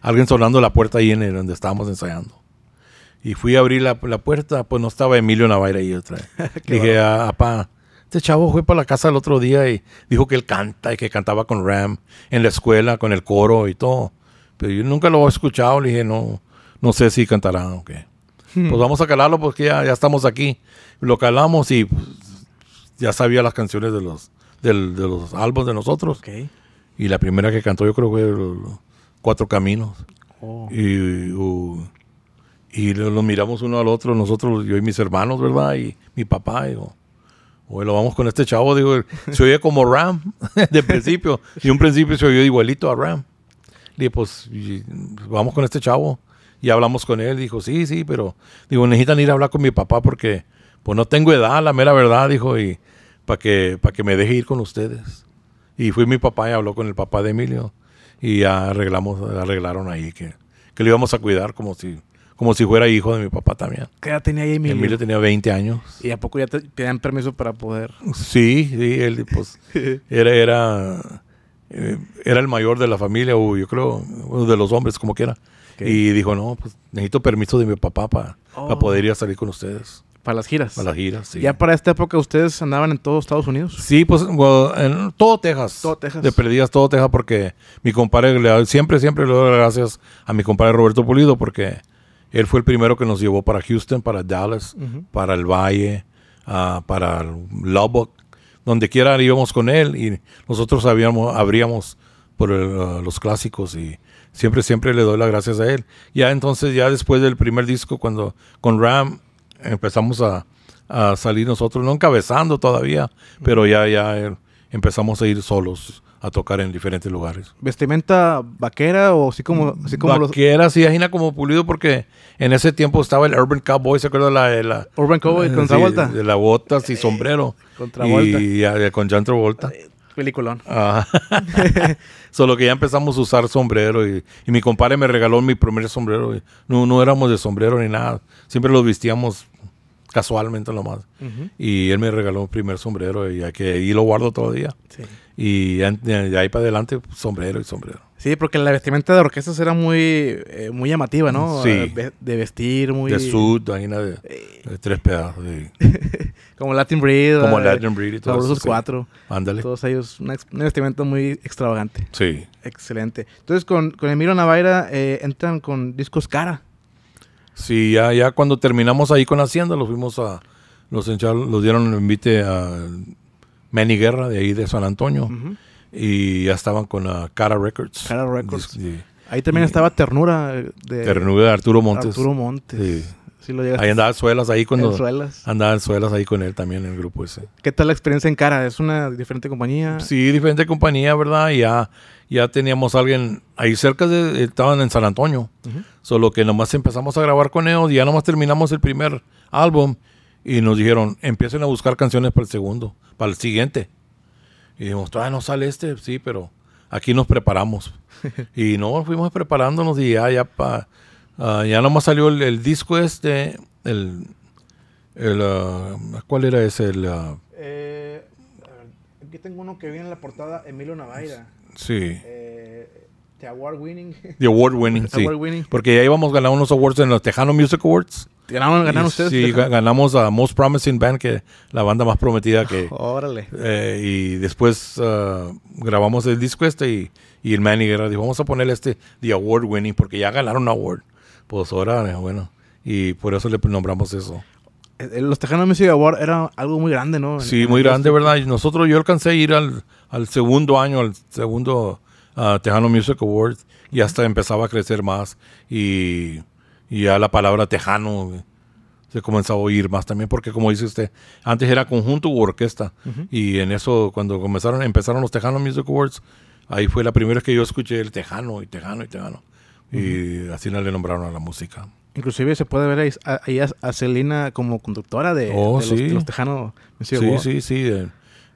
alguien sonando la puerta ahí en donde estábamos ensayando. Y fui a abrir la, puerta, pues no estaba Emilio Navaira ahí otra vez. Dije, apá, este chavo fue para la casa el otro día y dijo que él canta y que cantaba con Ram en la escuela, con el coro y todo. Pero yo nunca lo he escuchado, le dije, no, no sé si cantará o qué. Hmm. Pues vamos a calarlo porque ya, ya estamos aquí. Lo calamos y pues, ya sabía las canciones de los, de los álbumes de nosotros. Okay. Y la primera que cantó yo creo que fue Cuatro Caminos. Oh. Y, uh, y lo, miramos uno al otro, nosotros, yo y mis hermanos, ¿verdad? Y mi papá. Y, bueno, lo vamos con este chavo, digo, se oye como Ram de principio. Y un principio se oyó igualito a Ram. Le dije, pues, vamos con este chavo. Y hablamos con él. Dijo, sí, sí, pero, digo, necesitan ir a hablar con mi papá porque, pues, no tengo edad, la mera verdad, dijo, y para que, para que me deje ir con ustedes. Y fui mi papá y habló con el papá de Emilio. Y ya arreglamos, arreglaron ahí que, que lo íbamos a cuidar como si como si fuera hijo de mi papá también. ¿Qué ya tenía ahí Emilio? Emilio tenía 20 años. ¿Y a poco ya te, permiso para poder? Sí, sí, él pues era, era, eh, era el mayor de la familia, o uh, yo creo, uno de los hombres, como quiera. Y dijo, no, pues necesito permiso de mi papá para oh. poder ir a salir con ustedes. Para las giras. Para las giras, sí. ¿Ya para esta época ustedes andaban en todo Estados Unidos? Sí, pues en todo Texas. Todo Texas. De perdidas todo Texas porque mi compadre, siempre, siempre le doy las gracias a mi compadre Roberto Pulido porque él fue el primero que nos llevó para Houston, para Dallas, para el Valle, ah, para Lubbock, donde quiera íbamos con él y nosotros abríamos por ah, los clásicos y siempre, siempre le doy las gracias a él. Ya entonces, ya después del primer disco, cuando con Ram empezamos a, salir nosotros, no encabezando todavía, pero ya, ya eh, empezamos a ir solos a tocar en diferentes lugares. ¿Vestimenta vaquera o así como, así como Vaquera, los... sí, como pulido porque en ese tiempo estaba el Urban Cowboy, ¿se acuerda de la, Urban Cowboy con eh, Travolta. De, la botas y sombrero. Eh, con Y, con John Travolta. Peliculón. Ah. Solo que ya empezamos a usar sombrero y, mi compadre me regaló mi primer sombrero. no, no éramos de sombrero ni nada. Siempre los vestíamos casualmente nomás. más Y él me regaló un primer sombrero y, que, lo guardo todo día. Y de ahí para adelante, sombrero y sombrero. Sí, porque la vestimenta de orquestas era muy, eh, muy llamativa, ¿no? Sí. Eh, de vestir, muy... De suit, eh. de, tres pedazos. Como Latin Breed. Como Latin Breed y todo eso. cuatro. Ándale. Todos ellos, una, vestimenta muy extravagante. Sí. Excelente. Entonces, con, con Emilio Navaira entran con discos cara. Sí, ya, cuando terminamos ahí con Hacienda, los fuimos a. Los, los dieron el invite a Manny Guerra de ahí de San Antonio. Y ya estaban con ah, Cara Records. Cara Records. ahí también estaba Ternura. Eh, de, Ternura de Arturo Montes. Arturo Montes. Sí. ahí andaba Suelas ahí con Andaba ahí con él también en el grupo ese. ¿Qué tal la experiencia en Cara? ¿Es una diferente compañía? Sí, diferente compañía, ¿verdad? Y ya ya teníamos alguien ahí cerca, de, estaban en San Antonio. Solo que nomás empezamos a grabar con ellos, ya nomás terminamos el primer álbum y nos dijeron, empiecen a buscar canciones para el segundo, para el siguiente. Y dijimos, todavía no sale este, sí, pero aquí nos preparamos. y no, fuimos preparándonos y ya, ya, pa, ah, ya nomás salió el, disco este, el, ah, ¿cuál era ese? El, ah, eh, aquí tengo uno que viene en la portada, Emilio Navaira. Sí. Eh, the Award Winning. The Award Winning, sí. Porque ya íbamos ganar unos awards en los Tejano Music Awards. ¿Ganaron, ganaron y, ustedes? Sí, ganamos a Most Promising Band, que la banda más prometida que... Órale. Eh, y después ah, grabamos el disco este y, y el manager dijo, vamos a ponerle este The Award Winning, porque ya ganaron un award. Pues ahora, eh, bueno, y por eso le nombramos eso. Eh, los Tejanos Music Awards era algo muy grande, ¿no? Sí, muy grande, ¿verdad? nosotros, yo alcancé a ir al, segundo año, al segundo ah, Tejano Music Awards, y hasta empezaba a crecer más. Y, ya la palabra tejano eh, se comenzaba a oír más también, porque como dice usted, antes era conjunto u orquesta. Y en eso, cuando comenzaron, empezaron los Tejano Music Awards, ahí fue la primera vez que yo escuché el tejano y tejano y tejano. Y así le nombraron a la música. Inclusive se puede ver ahí, a, a, Selena como conductora de, oh, los, Tejanos. Sí, sí, sí. Eh,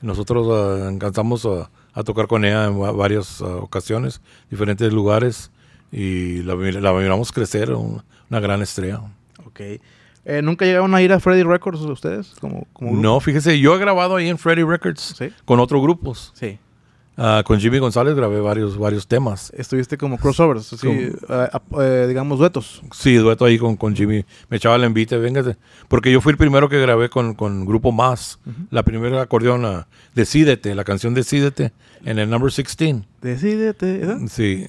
nosotros ah, encantamos a, tocar con ella en varias ah, ocasiones, diferentes lugares, y la, la miramos crecer, una gran estrella. Ok. Eh, ¿Nunca llegaron a ir a Freddy Records ustedes? Como, no, fíjese, yo he grabado ahí en Freddy Records con otros grupos. Sí. Ah, con Jimmy González grabé varios, varios temas. Estuviste como crossovers, eh, eh, digamos duetos. Sí, dueto ahí con, con Jimmy. Me echaba el envite, venga Porque yo fui el primero que grabé con, Grupo Más. La primera acordeón, Decídete, la canción Decídete, en el number 16. Decídete, ¿verdad? ¿eh? Sí.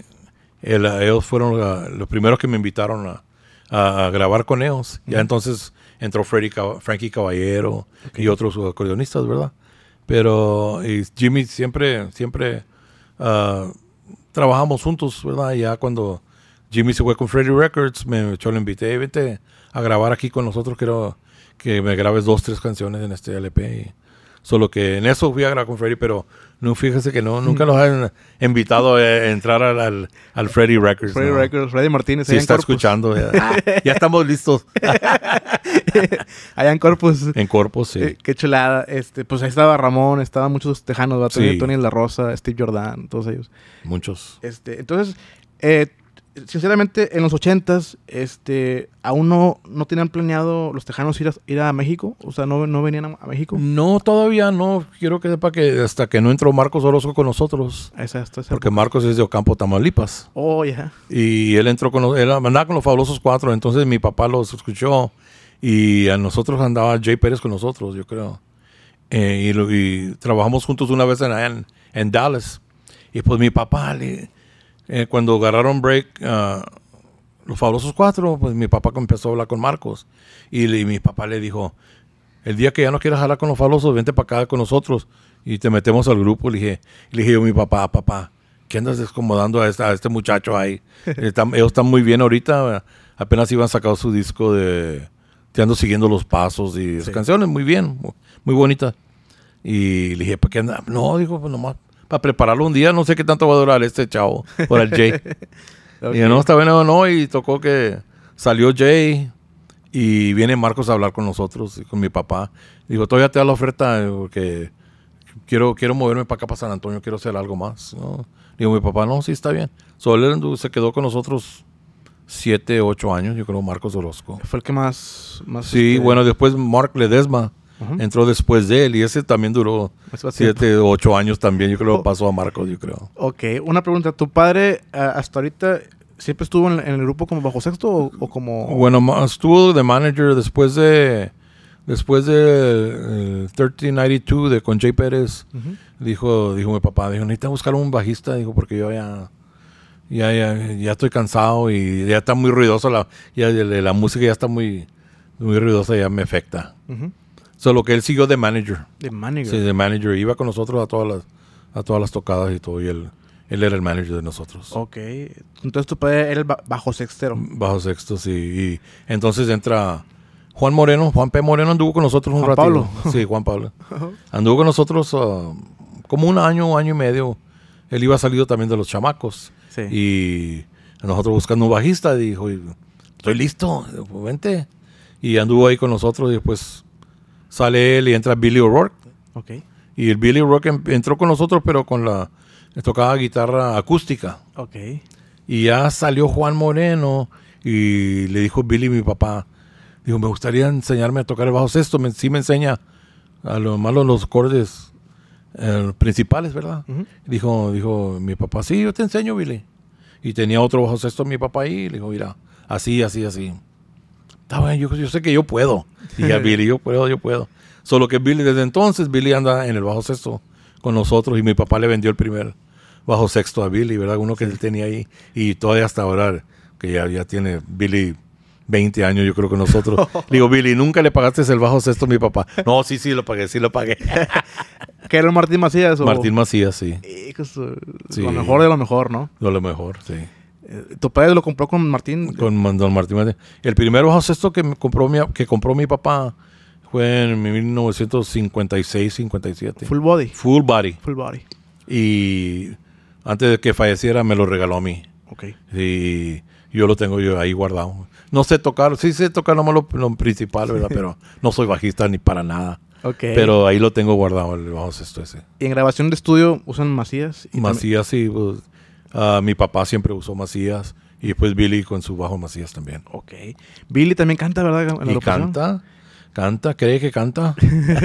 ellos fueron los primeros que me invitaron a, grabar con ellos. Ya entonces entró Freddy, Frankie Caballero y otros acordeonistas, ¿verdad? Pero Jimmy siempre, siempre ah, trabajamos juntos, ¿verdad? Ya cuando Jimmy se fue con Freddy Records, me, yo le invité, a grabar aquí con nosotros, quiero que me grabes dos, tres canciones en este LP. Y, Solo que en eso fui a grabar con Freddy, pero no, fíjese que no, mm. nunca nos han invitado a eh, entrar al, Freddy Records. Freddy Records, Freddy Martínez. Sí, está escuchando. Ya, estamos listos. allá en Corpus. En Corpus, sí. Eh, qué chulada. Este, pues ahí estaba Ramón, estaban muchos tejanos, Tony La Rosa, Steve Jordan, todos ellos. Muchos. Este, entonces, eh, sinceramente, en los ochentas, este, aún no, no tenían planeado los tejanos ir a, ir a México. O sea, no, no venían a, México. No, todavía no. Quiero que sepa que hasta que no entró Marcos Orozco con nosotros. Porque Marcos es de Ocampo, Tamaulipas. Oh, ya. Y él entró con los, él andaba con los fabulosos cuatro. Entonces mi papá los escuchó. Y a nosotros andaba Jay Pérez con nosotros, yo creo. Eh, y, trabajamos juntos una vez en, en Dallas. Y pues mi papá le eh, cuando agarraron break, uh, los fabulosos cuatro, pues mi papá empezó a hablar con Marcos. Y, mi papá le dijo, el día que ya no quieras hablar con los fabulosos, vente para acá con nosotros y te metemos al grupo. Le dije, le dije yo mi papá, papá, ¿qué andas descomodando a, este muchacho ahí? ellos están muy bien ahorita, apenas iban sacado su disco de... Te ando siguiendo los pasos y las canciones, muy bien, muy, bonita. Y le dije, ¿para qué andas? No, dijo, pues nomás para prepararlo un día. No sé qué tanto va a durar este chavo, por el Jay. Y no, está bueno o no, y tocó que salió Jay y viene Marcos a hablar con nosotros, con mi papá. Digo, todavía te da la oferta porque quiero, quiero moverme para acá, para San Antonio, quiero hacer algo más. ¿no? Digo, mi papá, no, sí, está bien. Solo se quedó con nosotros siete, ocho años, yo creo, Marcos Orozco. Fue el que más... más sí, este, bueno, después Mark Ledesma entró después de él y ese también duró siete o ocho años también, yo creo, oh. pasó a Marcos, yo creo. Ok, una pregunta, ¿tu padre eh, hasta ahorita siempre estuvo en, el grupo como bajo sexto o, como...? Bueno, estuvo de manager después de... Después de 1392 eh, de con Jay Pérez, dijo, dijo mi papá, dijo, buscar un bajista, dijo, porque yo ya, ya, ya, estoy cansado y ya está muy ruidoso, la, ya, la, música ya está muy, muy ruidosa, ya me afecta. Solo que él siguió de manager. De manager. Sí, de manager. Iba con nosotros a todas las, a todas las tocadas y todo. Y él, era el manager de nosotros. Ok. Entonces tú padre era el bajo sextero. Bajo sexto, sí. Y entonces entra Juan Moreno. Juan P. Moreno anduvo con nosotros un Juan Pablo. Sí, Juan Pablo. anduvo con nosotros ah, como un año, un año y medio. Él iba salido también de los chamacos. Sí. Y nosotros buscando un bajista, dijo, estoy listo, vente. Y anduvo ahí con nosotros y después Sale él y entra Billy O'Rourke. Y el Billy O'Rourke em, entró con nosotros, pero con la. tocaba guitarra acústica. Y ya salió Juan Moreno y le dijo Billy, mi papá, dijo, me gustaría enseñarme a tocar el bajo sexto. Me, me enseña a lo malo los acordes eh, principales, ¿verdad? dijo, dijo mi papá, sí, yo te enseño, Billy. Y tenía otro bajo sexto mi papá ahí y le dijo, mira, así, así, así está ah, bien, yo, yo, sé que yo puedo. Y a Billy, yo puedo, yo puedo. Solo que Billy, desde entonces, Billy anda en el bajo sexto con nosotros y mi papá le vendió el primer bajo sexto a Billy, ¿verdad? Uno que él tenía ahí y todavía hasta ahora, que ya, ya tiene Billy 20 años, yo creo que nosotros. Le digo, Billy, ¿nunca le pagaste el bajo sexto a mi papá? No, sí, sí, lo pagué, sí lo pagué. ¿Que era el Martín Macías? Martín Macías, sí. Lo mejor de lo mejor, ¿no? lo mejor, sí. Eh, ¿Tu padre lo compró con Martín. Con don Martín El primer bajo sexto que compró mi, que compró mi papá fue en 1956-57. Full body. Full body. Full body. Y antes de que falleciera me lo regaló a mí. Ok. Y yo lo tengo yo ahí guardado. No sé tocar, sí sé tocar nomás lo, lo principal, ¿verdad? Pero no soy bajista ni para nada. Okay. Pero ahí lo tengo guardado el bajo sexto ese. ¿Y en grabación de estudio usan macías? Y Macías, sí. Pues, Ah, mi papá siempre usó Macías. Y después Billy con su bajo Macías también. Ok. Billy también canta, ¿verdad? y canta. Canta, cree que canta.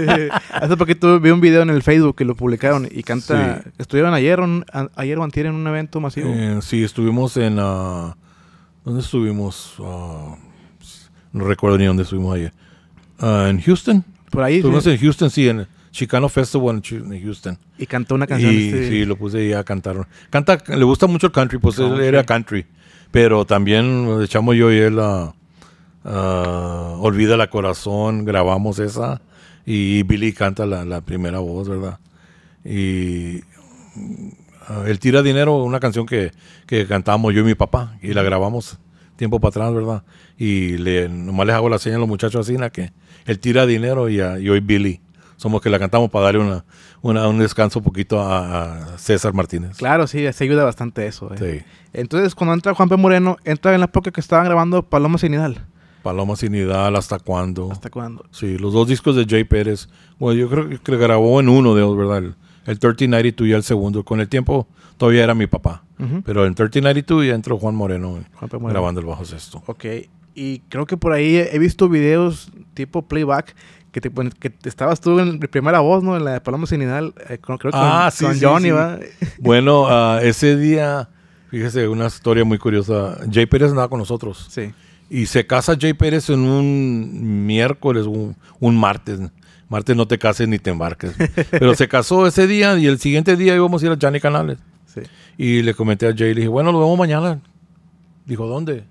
Hace poquito vi un video en el Facebook que lo publicaron y canta. ¿Estuvieron ayer, ayer o antier en un evento masivo? Eh, sí, estuvimos en ah, ¿Dónde estuvimos? Ah, no recuerdo ni dónde estuvimos ayer. ¿En Houston? Por ahí. Estuvimos en Houston, sí, en, Chicano Festival en Houston. Y cantó una canción. Y, este Sí, lo puse a cantar. Canta, le gusta mucho el country, pues él era country. Pero también echamos yo y él a, ah, ah, Olvida la Corazón, grabamos esa. Y Billy canta la, primera voz, ¿verdad? Y ah, él Tira Dinero, una canción que, que cantamos yo y mi papá, y la grabamos tiempo para atrás, ¿verdad? Y le, nomás les hago la señal a los muchachos así, que él Tira Dinero y, y hoy Billy somos que la cantamos para darle una, un descanso un poquito a, César Martínez. Claro, sí, se ayuda bastante eso. Eh. Sí. Entonces, cuando entra Juan P. Moreno, entra en la época que estaban grabando Paloma Sin Paloma Sin ¿hasta cuándo? ¿Hasta cuándo? Sí, los dos discos de Jay Pérez. Bueno, yo creo que grabó en uno de los ¿verdad? El, el 1392 y el segundo. Con el tiempo todavía era mi papá. Pero en 1392 ya entró Juan Moreno, eh, Moreno grabando el bajo sexto. Ok, y creo que por ahí he visto videos tipo playback que te estabas tú en la primera voz, ¿no? En la de Paloma Sininal, eh, creo que con, ah, Johnny, Bueno, ah, ese día, fíjese, una historia muy curiosa. Jay Pérez andaba con nosotros. Sí. Y se casa Jay Pérez en un miércoles, un, martes. Martes no te cases ni te embarques. Pero se casó ese día y el siguiente día íbamos a ir a Johnny Canales. Sí. Y le comenté a Jay, le dije, bueno, nos vemos mañana. Dijo, ¿dónde? Le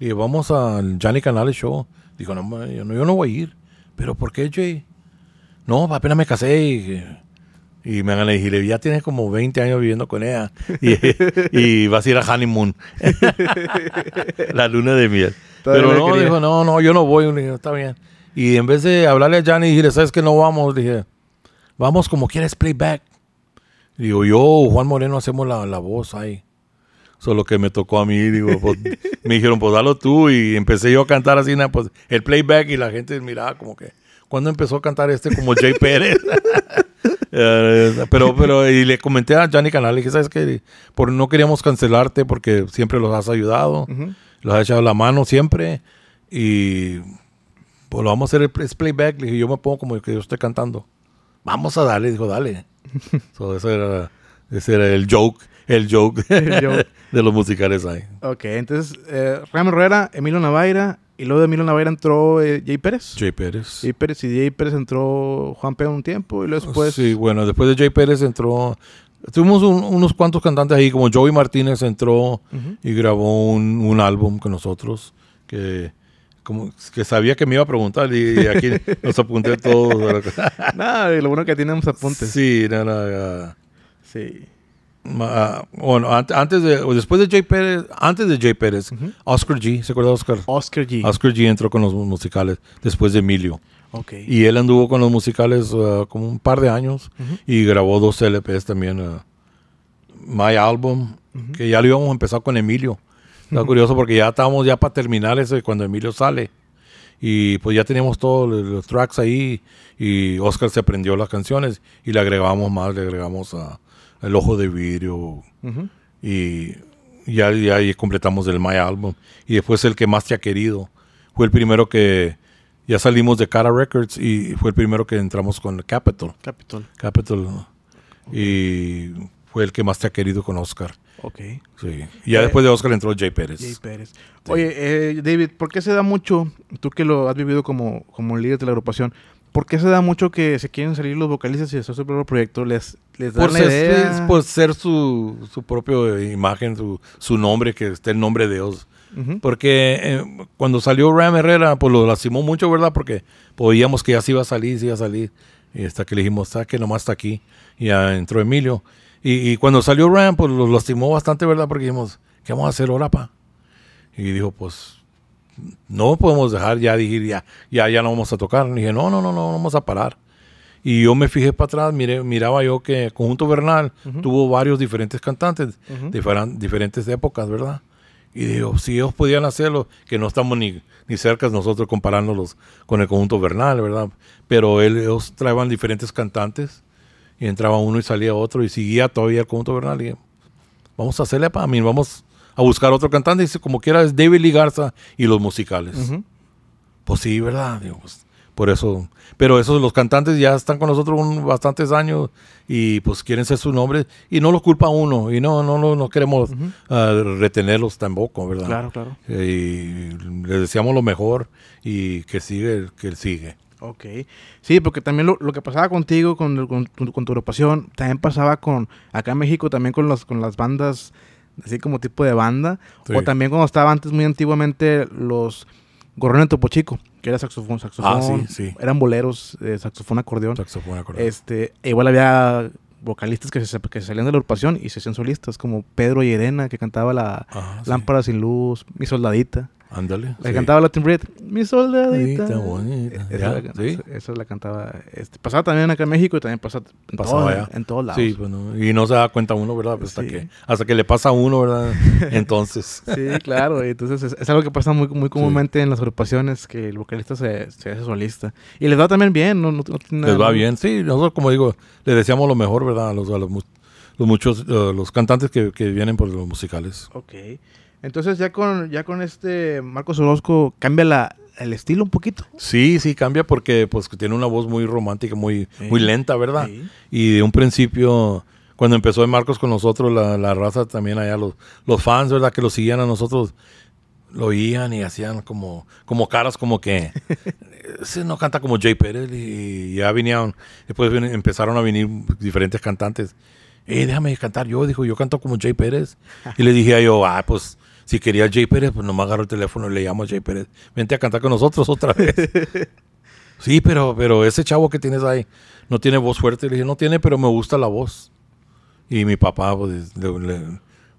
dije, vamos al Johnny Canales Show. Dijo, no, yo no voy a ir. ¿Pero por qué, Jay? No, apenas me casé y, me van a decir, ya tienes como 20 años viviendo con ella y, vas a ir a honeymoon, la luna de miel. Pero no, dijo, no, no, yo no voy, está bien. Y en vez de hablarle a Johnny, dije, ¿sabes que no vamos? Dije, vamos como quieres, playback. Digo, yo, Juan Moreno, hacemos la voz ahí. Solo que me tocó a mí, pues, me dijeron, pues dalo tú. Y empecé yo a cantar así, pues, el playback y la gente miraba como que, ¿cuándo empezó a cantar este como Jay Pérez? Eh, eh, pero, pero, y le comenté a Johnny Canal, le dije, ¿sabes qué? Por, no queríamos cancelarte porque siempre los has ayudado, los has echado la mano siempre. Y pues lo vamos a hacer, el playback. Le dije, yo me pongo como que yo estoy cantando. Vamos a darle, dijo, dale. eso era, era el joke el joke, de los musicales ahí. Ok, entonces eh, Herrera, Emilio Navaira, y luego de Emilio Navaira entró eh, Jay Pérez. Jay Pérez. Pérez, y Jay Pérez entró Juan Pérez un tiempo, y luego después... Sí, bueno, después de Jay Pérez entró... Tuvimos unos cuantos cantantes ahí, como Joey Martínez entró y grabó un, álbum con nosotros, que... Como que sabía que me iba a preguntar y, aquí nos apunté todos. Nada, lo bueno que tenemos apuntes. Sí, nada. nada. Sí. Ah, bueno, antes de, después de Jay Pérez, antes de Jay Pérez, Oscar G, ¿se acuerda Oscar? Oscar G. Oscar G entró con los musicales después de Emilio. Okay. Y él anduvo con los musicales ah, como un par de años y grabó dos LPs también. Ah, My Album, que ya lo íbamos a empezar con Emilio. Está curioso porque ya estábamos ya para terminar ese cuando Emilio sale. Y pues ya teníamos todos los tracks ahí y Oscar se aprendió las canciones y le agregamos más, le agregamos a el Ojo de Vidrio. Y ya, ya, completamos el My Album. Y después el que más te ha querido. Fue el primero que ya salimos de Cara Records y fue el primero que entramos con Capitol. Capitol. Capitol. Y fue el que más te ha querido con Oscar. Ok. Sí. Y ya eh, después de Oscar entró Jay Pérez. Jay Pérez. Oye, eh, David, ¿por qué se da mucho, tú que lo has vivido como, como líder de la agrupación, ¿Por qué se da mucho que se quieren salir los vocalistas y hacer su propio proyecto? Les, les da por ser, idea. Es ser su, su propia imagen, su, su, nombre, que esté el nombre de Dios. Porque eh, cuando salió Ram Herrera, pues lo lastimó mucho, ¿verdad? Porque podíamos que ya se iba a salir, se iba a salir. Y hasta que le dijimos, ah, que nomás está aquí. Y ya entró Emilio. Y, y cuando salió Ram, pues lo lastimó bastante, ¿verdad? Porque dijimos, ¿qué vamos a hacer ahora, pa? Y dijo, pues no podemos dejar ya dije, ya, ya, ya no vamos a tocar. dije, no, no, no, no, vamos a parar. Y yo me fijé para atrás, miré, miraba yo que Conjunto Bernal tuvo varios diferentes cantantes, diferentes épocas, ¿verdad? Y digo, si ellos podían hacerlo, que no estamos ni, ni cerca nosotros comparándolos con el Conjunto Bernal, ¿verdad? Pero él, ellos traían diferentes cantantes y entraba uno y salía otro y seguía todavía el Conjunto Bernal. Y vamos a hacerle para mí, vamos a buscar otro cantante. Dice, como quiera, es David Lee y los musicales. Pues sí, ¿verdad? Pues, por eso. Pero esos, los cantantes ya están con nosotros bastantes años y pues quieren ser su nombre y no los culpa uno y no, no, no, no queremos ah, retenerlos tampoco, ¿verdad? Claro, claro. y les deseamos lo mejor y que sigue, que sigue. Ok. Sí, porque también lo, que pasaba contigo, con, con, con, tu agrupación, también pasaba con, acá en México, también con con las bandas así como tipo de banda. O también cuando estaba antes, muy antiguamente, los gorrones de Topo Chico, que era saxofón, saxofón. Ah, sí, sí. Eran boleros, eh, saxofón, acordeón. Saxofón, acordeón. Este, igual había vocalistas que, se, salían de la agrupación y se hacían solistas, como Pedro y Irena, que cantaba la ah, Lámpara sin luz, Mi Soldadita. Ándale. le cantaba Latin Breed. Mi soldadita. Bonita, bonita. Esa, la, esa, la, cantaba. Este, pasaba también acá en México y también pasaba en, pasaba todos lados. Sí, bueno, pues, y no se da cuenta uno, ¿verdad? Pues, hasta, que, hasta que le pasa a uno, ¿verdad? Entonces. sí, claro. Entonces es, algo que pasa muy, muy comúnmente en las agrupaciones que el vocalista se, se hace solista. Y les va también bien, ¿no? les va bien, sí. Nosotros, como digo, le deseamos lo mejor, ¿verdad? A los, a los, muchos, eh, los cantantes que, que vienen por los musicales. Ok. Entonces ya con, ya con este Marcos Orozco cambia la, el estilo un poquito. Sí, sí, cambia porque pues tiene una voz muy romántica, muy, muy lenta, ¿verdad? Y de un principio, cuando empezó Marcos con nosotros, la, la, raza también allá, los, los fans, ¿verdad? Que lo seguían a nosotros, lo oían y hacían como, como caras como que se no canta como Jay Pérez y, ya vinieron, después empezaron a venir diferentes cantantes. Eh, déjame cantar yo, dijo, yo canto como Jay Pérez. Y le dije a yo, ah, pues si quería Jay Pérez, pues nomás agarro el teléfono y le llamo a Jay Pérez. Vente a cantar con nosotros otra vez. sí, pero, pero ese chavo que tienes ahí no tiene voz fuerte. Le dije, no tiene, pero me gusta la voz. Y mi papá pues,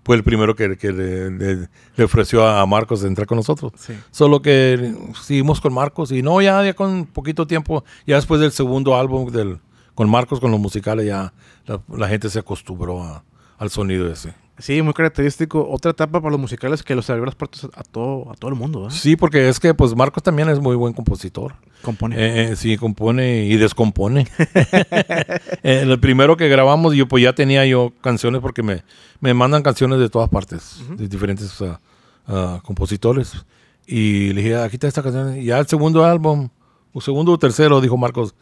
fue el primero que, le, ofreció a Marcos de entrar con nosotros. Solo que seguimos con Marcos y no, ya, con poquito tiempo, ya después del segundo álbum del, con Marcos, con los musicales, ya la, gente se acostumbró al sonido ese. Sí, muy característico. Otra etapa para los musicales que los abrió las a todo, a todo el mundo. ¿eh? Sí, porque es que pues Marcos también es muy buen compositor. Compone. Eh, eh, sí, compone y descompone. En el primero que grabamos, yo pues ya tenía yo canciones porque me, me mandan canciones de todas partes, de diferentes ah, compositores. Y le dije, aquí ah, está esta canción. Y ya el segundo álbum, o segundo o tercero, dijo Marcos,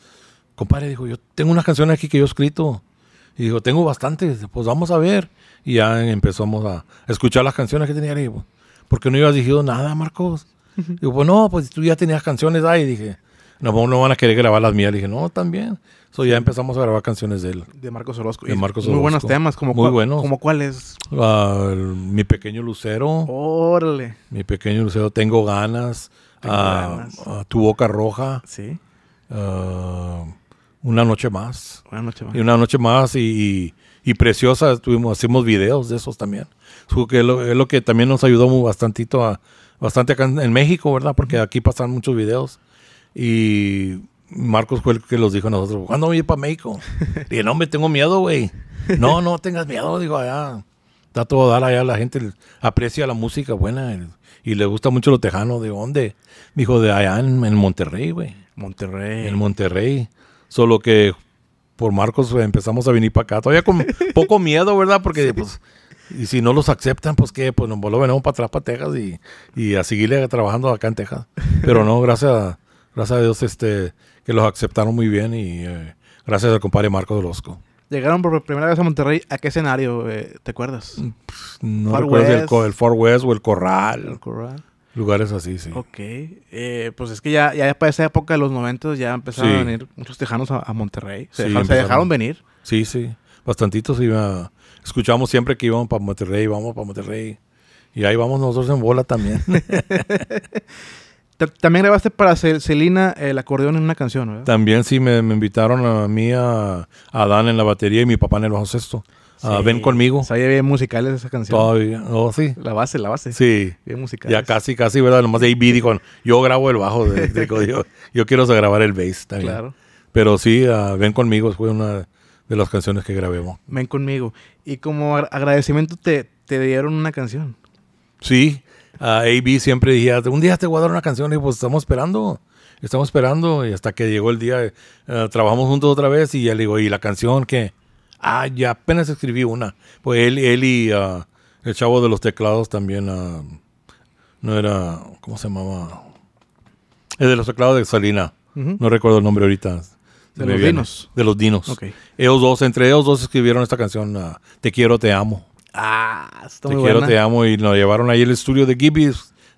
compadre, dijo, yo tengo unas canciones aquí que yo he escrito. Y dijo, tengo bastantes, pues vamos a ver y ya empezamos a escuchar las canciones que tenía ahí, pues, porque no ibas dirigido nada, Marcos. Y Digo, pues no, pues tú ya tenías canciones ahí, dije, no, pues, no van a querer grabar las mías, dije, no, también. So, ya empezamos a grabar canciones de él. De Marcos Orozco. Marcos Orozco. Muy buenos temas. Como Muy buenos. ¿Como cuáles? Ah, mi pequeño lucero. Órale. Mi pequeño lucero. Tengo ganas. Ah, ah, tu boca roja. Sí. una noche más. Una noche más. Y una noche más y, y preciosa. hacemos videos de esos también. que es, lo, que también nos ayudó muy bastantito a, bastante acá en, México, ¿verdad? Porque aquí pasan muchos videos. Y Marcos fue el que los dijo a nosotros, ¿cuándo voy a ir para México? dije, no, me tengo miedo, güey. No, no tengas miedo, digo, allá. Está todo dar allá, la gente aprecia la música buena y le gusta mucho lo tejano. ¿De dónde? Dijo, de allá en, en Monterrey, güey. Monterrey. En Monterrey. Solo que por Marcos eh, empezamos a venir para acá. Todavía con poco miedo, ¿verdad? Porque pues, y si no los aceptan, pues qué, pues nos volvemos para atrás para Texas y, y, a seguirle trabajando acá en Texas. Pero no, gracias a, gracias a Dios este, que los aceptaron muy bien y eh, gracias al compadre Marcos Orozco. Llegaron por primera vez a Monterrey, ¿a qué escenario eh, te acuerdas? Mm, pues, no recuerdo el, el, Far West o el Corral. El Corral. Lugares así, sí. Ok. Eh, pues es que ya, ya para esa época de los momentos ya empezaron a venir muchos tejanos a, Monterrey. Se, dejaron, venir. Sí, sí. Bastantitos iba. Escuchábamos siempre que íbamos para Monterrey, vamos para Monterrey. Y ahí vamos nosotros en bola también. también grabaste para Celina el acordeón en una canción, ¿verdad? También sí, me, invitaron a mí, a, a en la batería y mi papá en el bajo sexto. Ah, ven conmigo. ¿Sabía bien musical esa canción. Todavía, oh, sí. La base, la base. Sí. Bien musical. Ya casi, casi, ¿verdad? más de A.B. dijo, yo grabo el bajo de yo, yo, quiero grabar el bass también. Claro. Pero sí, ah, ven conmigo fue una de las canciones que grabemos. Ven conmigo. Y como agradecimiento te, te dieron una canción. Sí. A AB siempre dije, ah, un día te voy a dar una canción y pues estamos esperando estamos esperando y hasta que llegó el día, eh, trabajamos juntos otra vez y ya le digo, ¿y la canción qué? Ah, ya apenas escribí una. Pues él, él y ah, el chavo de los teclados también. Ah, no era. ¿Cómo se llamaba? El de los teclados de Salina. No recuerdo el nombre ahorita. De los dinos. De los dinos. Okay. Ellos dos, entre ellos dos escribieron esta canción, ah, Te quiero, te amo. Ah, está Te quiero, te amo. Y nos llevaron ahí el estudio de Gibby,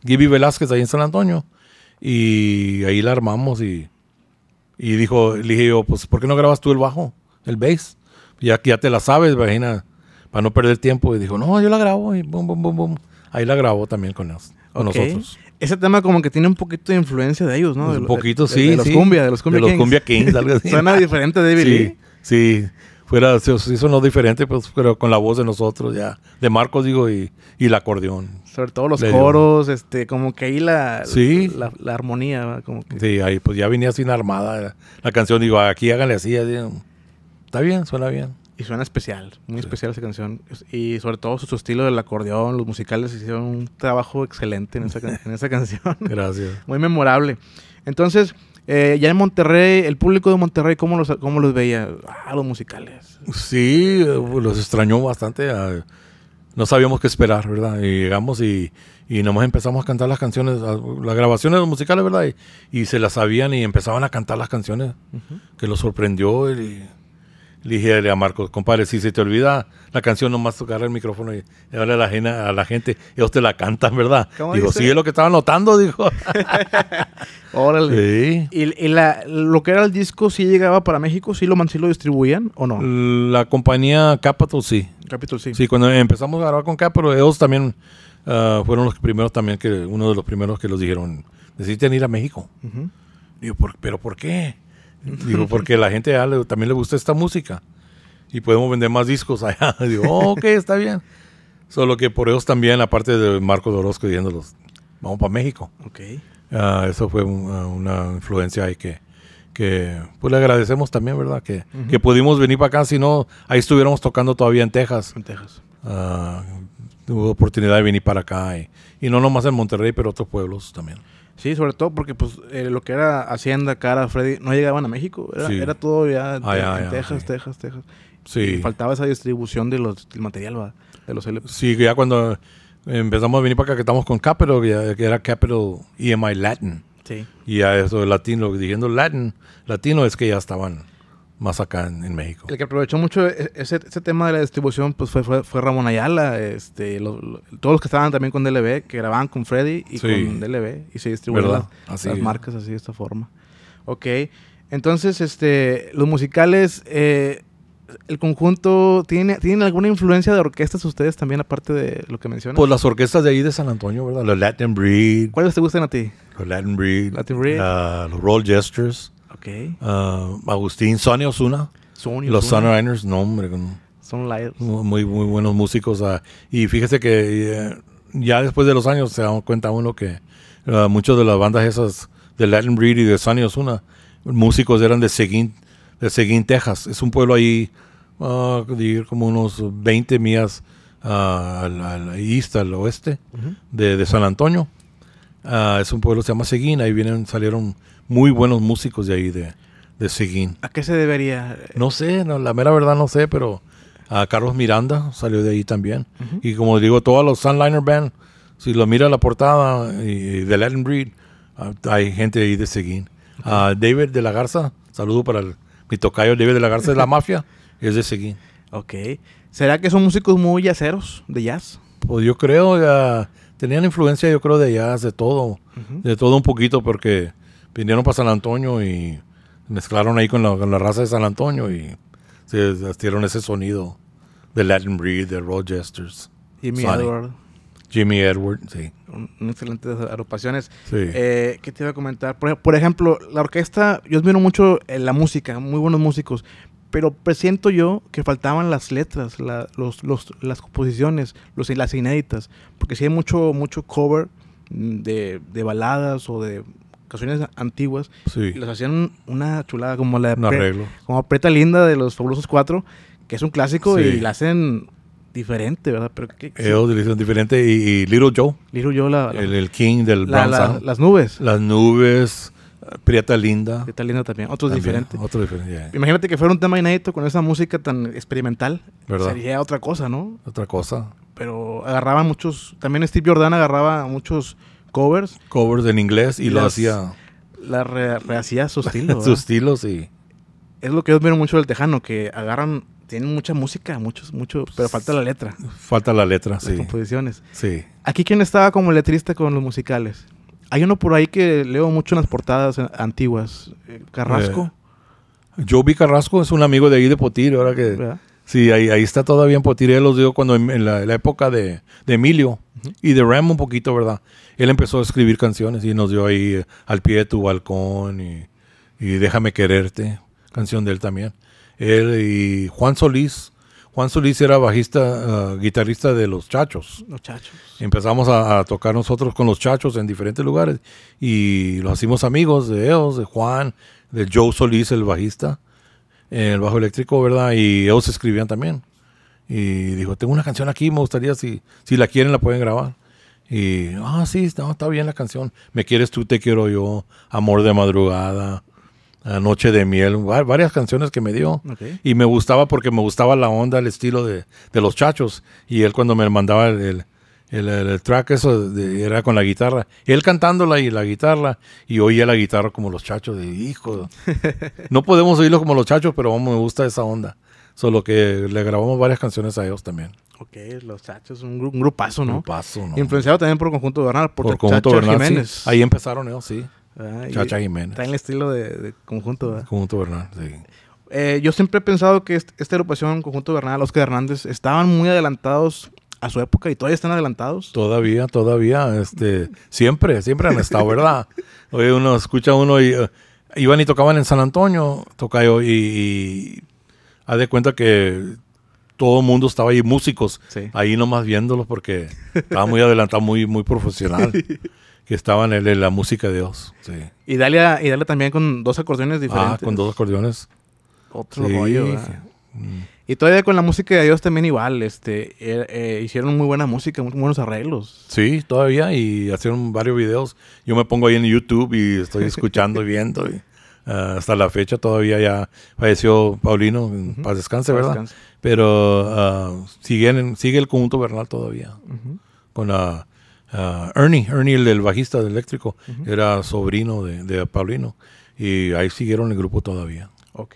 Gibby Velázquez, ahí en San Antonio. Y ahí la armamos y, dijo, le dije yo, pues, ¿por qué no grabas tú el bajo, el bass? Y aquí ya te la sabes, imagina, para no perder tiempo. Y dijo, no, yo la grabo. Y boom, boom, boom, boom. Ahí la grabó también con, nosotros. Ese tema como que tiene un poquito de influencia de ellos, ¿no? un poquito, sí. De los cumbia, de los cumbia de Los cumbia Kings algo así. Suena diferente David sí, Sí, fuera, sí, sí sonó diferente, pues, pero con la voz de nosotros ya, de Marcos digo, y, y el acordeón. Sobre todo los coros, este, como que ahí la, sí. la, armonía, como Sí, ahí pues ya venía sin armada la, canción, digo, aquí háganle así, así Está bien, suena bien. Y suena especial, muy especial esa canción. Y sobre todo su, estilo del acordeón, los musicales hicieron un trabajo excelente en esa, canción. Gracias. Muy memorable. Entonces, eh, ya en Monterrey, el público de Monterrey, ¿cómo los, los veía? Ah, los musicales. Sí, eh, los extrañó bastante. Ah, no sabíamos qué esperar, ¿verdad? Y llegamos y, y nomás empezamos a cantar las canciones, ah, las grabaciones los de musicales, ¿verdad? Y, se las sabían y empezaban a cantar las canciones, que los sorprendió. Y, le dije a Marcos, compadre, si se te olvida la canción, nomás tocar el micrófono y darle a la, gente, a la gente, ellos te la cantan, ¿verdad? Digo, sí, es lo que estaba notando, dijo. Órale. ¿Y, la, lo que era el disco, si ¿sí llegaba para México? ¿Sí lo, sí distribuían o no? La compañía Capital sí. Capital sí. Sí, cuando empezamos a grabar con Capital, ellos también ah, fueron los primeros también, que uno de los primeros que los dijeron, necesitan ir a México. Digo, ¿pero ¿pero por qué? Digo, porque la gente ah, también le gusta esta música y podemos vender más discos allá. Digo, oh, ok, está bien. Solo que por ellos también, aparte de Marcos Orozco diciéndolos, vamos para México. Ok. Ah, eso fue ah, una influencia ahí que, que pues le agradecemos también, ¿verdad? Que, pudimos venir para acá, si no, ahí estuviéramos tocando todavía en Texas. En Texas. tuvo oportunidad de venir para acá y no nomás en Monterrey, pero otros pueblos también. Sí, sobre todo porque pues eh, lo que era Hacienda, Cara, Freddy, no llegaban a México. Era, todo ya en ah, Texas, Texas, Texas. faltaba esa distribución de los, del material, de los LPs. Sí, ya cuando empezamos a venir para acá, que estamos con Capital, que era Capital EMI Latin. Sí. Y a eso de latino, diciendo Latin, latino es que ya estaban más acá en, México. El que aprovechó mucho e, ese, tema de la distribución pues fue, fue, Ramón Ayala, este, todos los que estaban también con DLB, que grababan con Freddy y con DLB y se distribuían las, marcas así de esta forma. Ok, entonces este, los musicales... Eh, el conjunto tiene tienen alguna influencia de orquestas ustedes también aparte de lo que mencionan? Pues las orquestas de ahí de San Antonio, ¿verdad? Los Latin Breed. ¿Cuáles te gustan a ti? Los Latin Breed. los Roll Gestures. Ah, Agustín, Sonny Osuna. los Sunriners, no, Son muy, muy buenos músicos. Ah, y fíjese que eh, ya después de los años se da cuenta uno que ah, muchas de las bandas esas de Latin Breed y de Sonny Osuna, músicos eran de Seguín, de Seguin, Texas. Es un pueblo ahí, como unos 20 millas al, oeste de, San Antonio. es un pueblo que se llama Seguín. Ahí vienen, salieron muy buenos músicos de ahí, de, de Seguín. ¿A qué se debería? No sé, no, la mera verdad no sé, pero a Carlos Miranda salió de ahí también. Y como digo, todos los Sunliner Band, si lo mira la portada y, de Latin Breed, ah, hay gente ahí de Seguín. a ah, David de la Garza, saludo para el, mi tocayo David de la Garza de la Mafia, es de Seguín. Ok. ¿Será que son músicos muy yaceros de jazz? Pues yo creo, tenían influencia yo creo de jazz, de todo, de todo un poquito, porque vinieron para San Antonio y mezclaron ahí con la, raza de San Antonio y se hicieron ese sonido de Latin Breed, de Rochesters. Jimmy Edward. Jimmy Edward, sí. excelentes agrupaciones. Sí. Eh, ¿Qué te iba a comentar? Por, ejemplo, la orquesta, yo admiro mucho eh, la música, muy buenos músicos, pero presiento yo que faltaban las letras, los, los, las composiciones, los, las inéditas, porque si hay mucho, mucho cover mm, de, de baladas o de canciones antiguas, los hacían una chulada como la de como Preta Linda de los Fabulosos Cuatro, que es un clásico y la hacen diferente, ¿verdad? Pero ¿qué, qué? diferente y, Little Joe. Little Joe, el, king del la, Las nubes. Las nubes, Prieta Linda. Prieta Linda también, otro diferente. Imagínate que fuera un tema inédito con esa música tan experimental. Sería otra cosa, ¿no? Otra cosa. Pero agarraba muchos, también Steve Jordan agarraba muchos covers. Covers en inglés y, lo hacía. La re, rehacía su estilo. su estilo, sí. Es lo que yo admiro mucho del Tejano, que agarran, tienen mucha música, muchos, muchos, pero falta la letra. Falta la letra, Las composiciones. Sí. Aquí quién estaba como letrista con los musicales. Hay uno por ahí que leo mucho en las portadas eh, antiguas. Eh, Carrasco. Eh, yo vi Carrasco, es un amigo de ahí de Potir, ahora que. ¿verdad? Sí, ahí, está todavía en Potir. Él los digo cuando en, la, época de, Emilio y de Ram un poquito, ¿verdad? él empezó a escribir canciones y nos dio ahí eh, Al pie de tu balcón y, Déjame quererte, canción de él también. Él y Juan Solís. Juan Solís era bajista, ah, guitarrista de Los Chachos. Los Chachos. Empezamos a, tocar nosotros con Los Chachos en diferentes lugares y los hicimos amigos de ellos, de Juan, de Joe Solís, el bajista, en eh, el bajo eléctrico, ¿verdad? Y ellos escribían también. Y dijo, tengo una canción aquí, me gustaría, si, si la quieren, la pueden grabar. Y, ah, sí, está bien la canción. Me quieres tú, te quiero yo. Amor de madrugada. Noche de miel. Varias canciones que me dio. Y me gustaba porque me gustaba la onda, el estilo de, de los chachos. Y él cuando me mandaba el, track, eso era con la guitarra. Él cantándola y la guitarra. Y oía la guitarra como los chachos. De hijo. no podemos oírlo como los chachos, pero me gusta esa onda. Solo que le grabamos varias canciones a ellos también. Ok, Los Chachos, un, grupazo, ¿no? Grupazo, ¿no? Influenciado también por Conjunto Bernal, por, por Conjunto Chacha Jiménez. Ahí empezaron ellos, sí. Ah, Chacha Jiménez. Está en el estilo de, Conjunto, ¿verdad? Conjunto Bernal, sí. Eh, yo siempre he pensado que esta agrupación, Conjunto Bernal, Oscar Hernández, estaban muy adelantados a su época y todavía están adelantados. Todavía, todavía, este, siempre, siempre han estado, ¿verdad? Oye, uno escucha uno y eh, iban y tocaban en San Antonio, tocayo, y haz de cuenta que todo el mundo estaba ahí, músicos, ahí nomás viéndolos porque estaba muy adelantado, muy, muy profesional. que estaban en, la música de Dios. Sí. Y Dalia, y también con dos acordeones ah, diferentes. Ah, con dos acordeones. Otro rollo, mm. Y todavía con la música de Dios también igual, este, eh, eh, hicieron muy buena música, muy buenos arreglos. Sí, todavía, y hicieron varios videos. Yo me pongo ahí en YouTube y estoy escuchando y viendo. Y... Ah, hasta la fecha todavía ya falleció Paulino, para paz descanse, ¿verdad? Pero uh, sigue, el conjunto Bernal todavía. Con la ah, Ernie, Ernie el, bajista eléctrico, era sobrino de, Paulino. Y ahí siguieron el grupo todavía. Ok.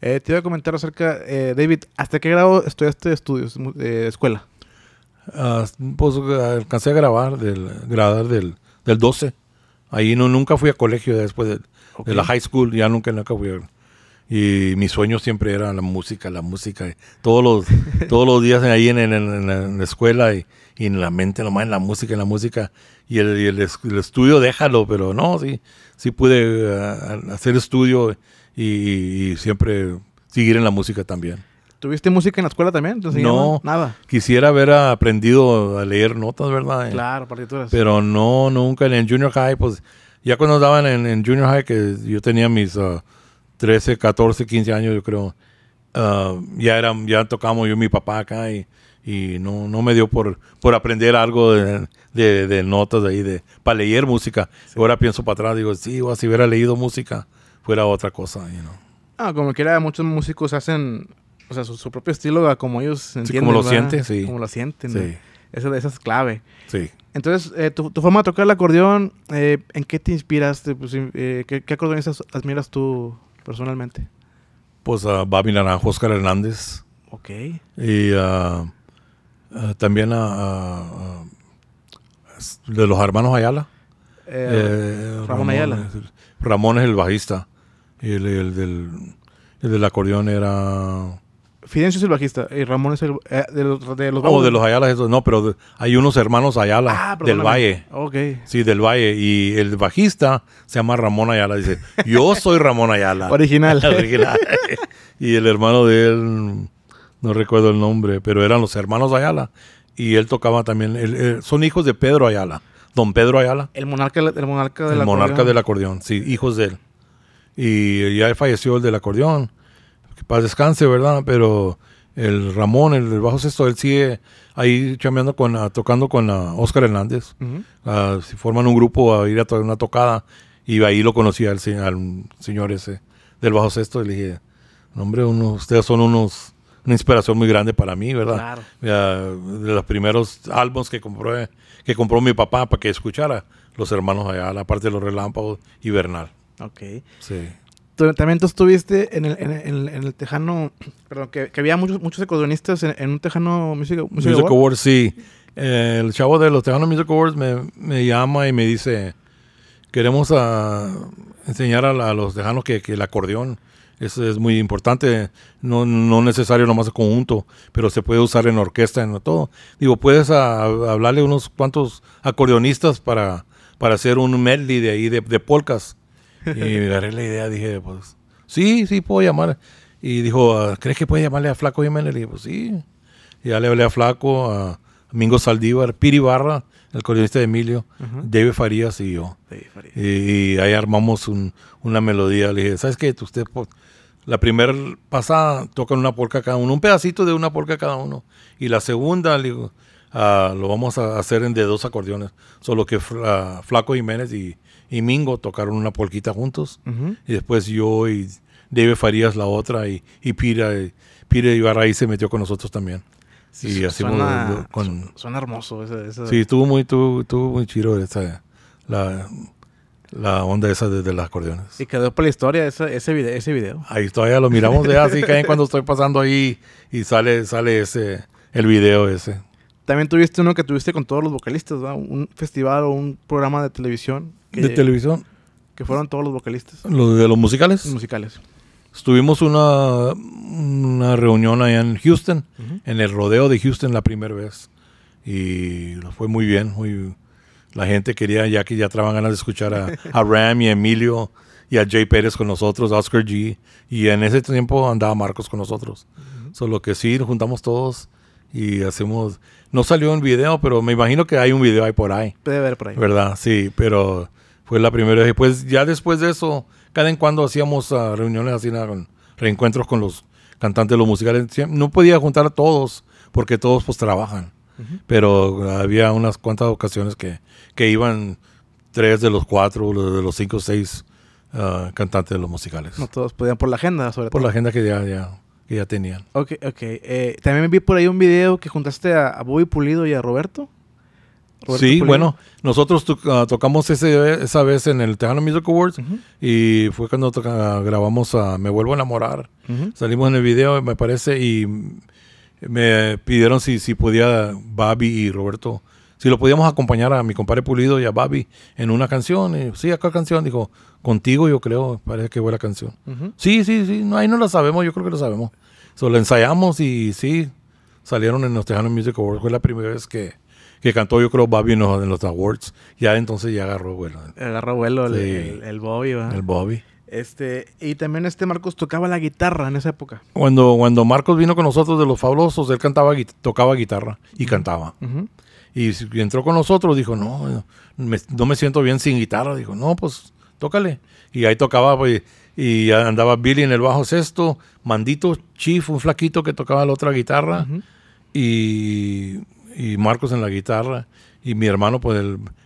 Eh, te iba a comentar acerca, eh, David, ¿hasta qué grado estudiaste estudios, de eh, escuela? pues alcancé a grabar, del, del, 12. Ahí no, nunca fui a colegio después de en la high school, ya nunca nunca la a... Y mi sueño siempre era la música, la música. Eh, todos los, todos los días ahí en, en, en, la escuela y, en la mente nomás en la música, en la música. Y el, el, estudio déjalo, pero no, sí, sí pude eh, hacer estudio y, siempre seguir en la música también. ¿Tuviste música en la escuela también? no, nada. Quisiera haber aprendido a leer notas, ¿verdad? Claro, partituras. Pero no, nunca. En el junior high, pues ya cuando daban en, en, junior high, que yo tenía mis 13, 14, 15 años, yo creo, uh, ya eran, ya tocamos yo y mi papá acá y, y no, no me dio por, por aprender algo de, de, notas de ahí, de, para leer música. Ahora pienso para atrás, digo, sí, si hubiera leído música, fuera otra cosa. You know. Ah, como quiera, muchos músicos hacen o sea, su, propio estilo, ah, como ellos entienden. como lo sienten, sí. Como lo sienten. Esa es clave. Sí. Entonces, eh, tu, forma de tocar el acordeón, eh, ¿en qué te inspiraste? Pues, eh, ¿qué, acordeones admiras tú personalmente? Pues a uh, Oscar Hernández. Ok. Y ah, ah, también a, ah, de los hermanos Ayala. Ramón, Ayala. Ramón es el bajista. Y del, el del acordeón era Fidencio es el bajista y Ramón es el eh, de los de de los Ayala no, pero hay unos hermanos Ayala ah, del Valle. Okay. Sí, del Valle y el bajista se llama Ramón Ayala, dice, "Yo soy Ramón Ayala." Original. Original. y el hermano de él no recuerdo el nombre, pero eran los hermanos Ayala y él tocaba también son hijos de Pedro Ayala, Don Pedro Ayala. El monarca el monarca el monarca del acordeón, sí, hijos de él. Y ya falleció el del acordeón que paz descanse, ¿verdad? Pero el Ramón, el del bajo sexto, él sigue ahí chameando con, tocando con Oscar Hernández. si forman un grupo a ir a traer una tocada y ahí lo conocí al, señor ese del bajo sexto y le dije, hombre, uno, ustedes son unos una inspiración muy grande para mí, ¿verdad? Claro. de los primeros álbumes que compró eh, que compró mi papá para que escuchara los hermanos allá, la parte de los relámpagos y Bernal. Ok. Sí también tú estuviste en el, en Tejano, perdón, que, había muchos, muchos acordeonistas en, un Tejano Music, sí. el chavo de los Tejano Music Awards me, llama y me dice, queremos a enseñar a, los tejanos que, el acordeón es, muy importante, no, no necesario nomás conjunto, pero se puede usar en orquesta, en todo. Digo, puedes hablarle a unos cuantos acordeonistas para, para hacer un medley de ahí de, de polcas y agarré la idea, dije, pues, sí, sí, puedo llamar. Y dijo, ah, ¿crees que puedes llamarle a Flaco Jiménez? Le dije, pues sí. Y ya le hablé a Flaco, a Mingo Saldívar, Piri Barra, el cordonista de Emilio, Dave Farías y yo. Y, ahí armamos una melodía. Le dije, ¿sabes qué? Usted, pues, la primera pasada tocan una porca cada uno, un pedacito de una porca cada uno. Y la segunda, le digo, ah, lo vamos a hacer en de dos acordeones. Solo que Flaco Jiménez y y Mingo tocaron una polquita juntos. Y después yo y Dave Farías la otra y, y Pira, y, Pira ahí se metió con nosotros también. Sí, y así suena, hermoso. Sí, estuvo muy, tuvo, muy chido la, onda esa de, las acordeones. Y quedó por la historia ese, ese, video, Ahí todavía lo miramos de así que cuando estoy pasando ahí y sale, sale ese, el video ese. También tuviste uno que tuviste con todos los vocalistas, un festival o un programa de televisión. ¿De televisión? Que fueron todos los vocalistas. ¿Los de los musicales? Los musicales. Estuvimos una, una reunión allá en Houston, en el rodeo de Houston la primera vez. Y fue muy bien. Muy, la gente quería, ya que ya traban ganas de escuchar a, a Ram y Emilio y a Jay Pérez con nosotros, Oscar G. Y en ese tiempo andaba Marcos con nosotros. Solo que sí, nos juntamos todos y hacemos. No salió un video, pero me imagino que hay un video ahí por ahí. Puede haber por ahí. ¿Verdad? Sí, pero fue la primera vez. Pues ya después de eso, cada en cuando hacíamos ah, reuniones así, reencuentros con los cantantes de los musicales. No podía juntar a todos porque todos pues trabajan. Pero había unas cuantas ocasiones que, iban tres de los cuatro, de los cinco, o seis ah, cantantes de los musicales. No todos podían por la agenda, sobre por todo. Por la agenda que ya, ya, ya tenían. Ok, ok. Eh, también vi por ahí un video que juntaste a Bobby Pulido y a Roberto sí, bueno, nosotros ah, tocamos ese, esa vez en el Tejano Music Awards y fue cuando grabamos a Me Vuelvo a Enamorar. Salimos en el video, me parece, y me pidieron si, si podía Babi y Roberto, si lo podíamos acompañar a mi compadre Pulido y a Babi en una canción. Y, sí, acá canción, dijo, contigo yo creo, parece que fue la canción. Sí, sí, sí, no, ahí no la sabemos, yo creo que la sabemos. So, ensayamos y sí, salieron en los Tejano Music Awards. Fue la primera vez que que cantó yo creo Bobby en los, awards. Ya entonces ya agarró vuelo. Agarró vuelo el, Bobby, ¿verdad? El Bobby. Este, y también este Marcos tocaba la guitarra en esa época. Cuando, cuando Marcos vino con nosotros de Los Fabulosos, él cantaba, tocaba guitarra y cantaba. Y entró con nosotros, dijo, no, no me siento bien sin guitarra. Dijo, no, pues tócale. Y ahí tocaba, pues, y andaba Billy en el bajo sexto, Mandito Chief, un flaquito que tocaba la otra guitarra. Y y Marcos en la guitarra y mi hermano, pues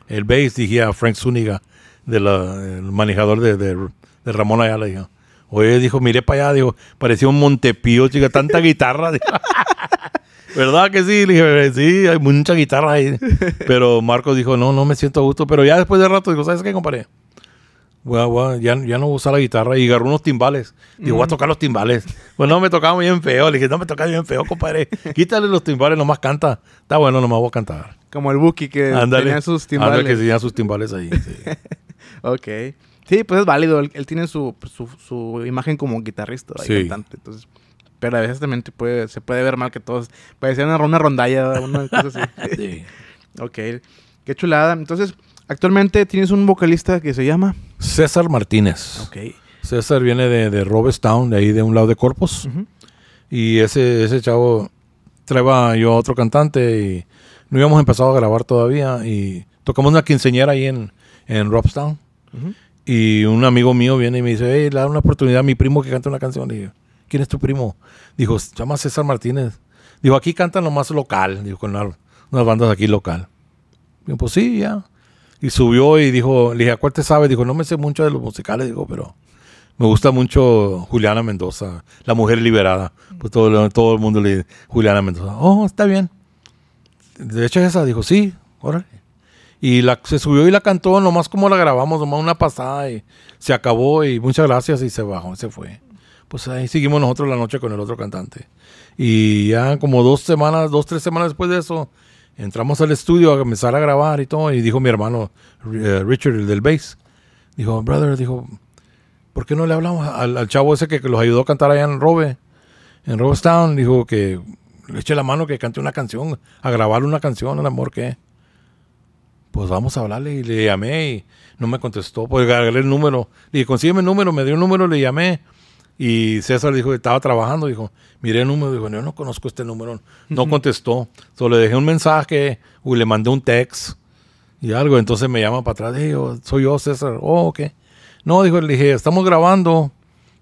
el, bass, dije a Frank Zúñiga, de el manejador de, de, de Ramón Ayala, dijo. Oye, dijo, mire para allá, dijo, parecía un Montepío, chica, tanta guitarra. ¿Verdad que sí? Le dije, eh, sí, hay mucha guitarra ahí. Pero Marcos dijo, no, no me siento a gusto. Pero ya después de rato, dijo, ¿sabes qué, compadre? ya, ya, no usa la guitarra y agarró unos timbales. Digo, voy a tocar los timbales. Bueno, pues me tocaba bien feo. Le dije, no me tocaba bien feo, compadre. Quítale los timbales, nomás canta. Está bueno, nomás voy a cantar. Como el Buki que tenía sus timbales. Andale que tenía sus timbales ahí. Sí. ok. Sí, pues es válido. Él, tiene su, su, imagen como guitarrista sí. cantante. Entonces, pero a veces también puede, se puede ver mal que todos. Parecía una, una rondalla, una cosa así. sí. ok. Qué chulada. Entonces. Actualmente tienes un vocalista que se llama César Martínez. Ok. César viene de, de Robestown, de ahí de un lado de Corpus. Y ese, ese chavo traba yo a otro cantante y no habíamos empezado a grabar todavía. Y tocamos una quinceñera ahí en, en Y un amigo mío viene y me dice, hey, le da una oportunidad a mi primo que canta una canción. Y ¿quién es tu primo? Dijo, se llama César Martínez. Digo, aquí cantan lo más local, digo con una, unas bandas aquí local. Digo, pues sí, ya y subió y dijo, le dije, ¿a cuál te sabes? Dijo, no me sé mucho de los musicales, digo, pero me gusta mucho Juliana Mendoza, la mujer liberada. Pues todo, todo el mundo le dice, Juliana Mendoza, oh, está bien. De hecho esa, dijo, sí, Y la, se subió y la cantó, nomás como la grabamos, nomás una pasada y se acabó y muchas gracias y se bajó, se fue. Pues ahí seguimos nosotros la noche con el otro cantante. Y ya como dos semanas, dos, tres semanas después de eso, entramos al estudio a comenzar a grabar y todo, y dijo mi hermano eh, Richard, el del bass, dijo, brother, dijo, ¿por qué no le hablamos al, chavo ese que, los ayudó a cantar allá en Robe, en Robestown? Dijo que le eche la mano que cante una canción, a grabar una canción, el amor que pues vamos a hablarle. Y le llamé y no me contestó. Pues agarré el número. Le dije, consígueme el número. Me dio el número, le llamé. Y César dijo que estaba trabajando, dijo, mire el número, dijo, yo no conozco este número. No contestó, solo le dejé un mensaje o le mandé un text y algo. Entonces me llama para atrás, dijo, soy yo César, oh, ok. No, dijo, le dije, estamos grabando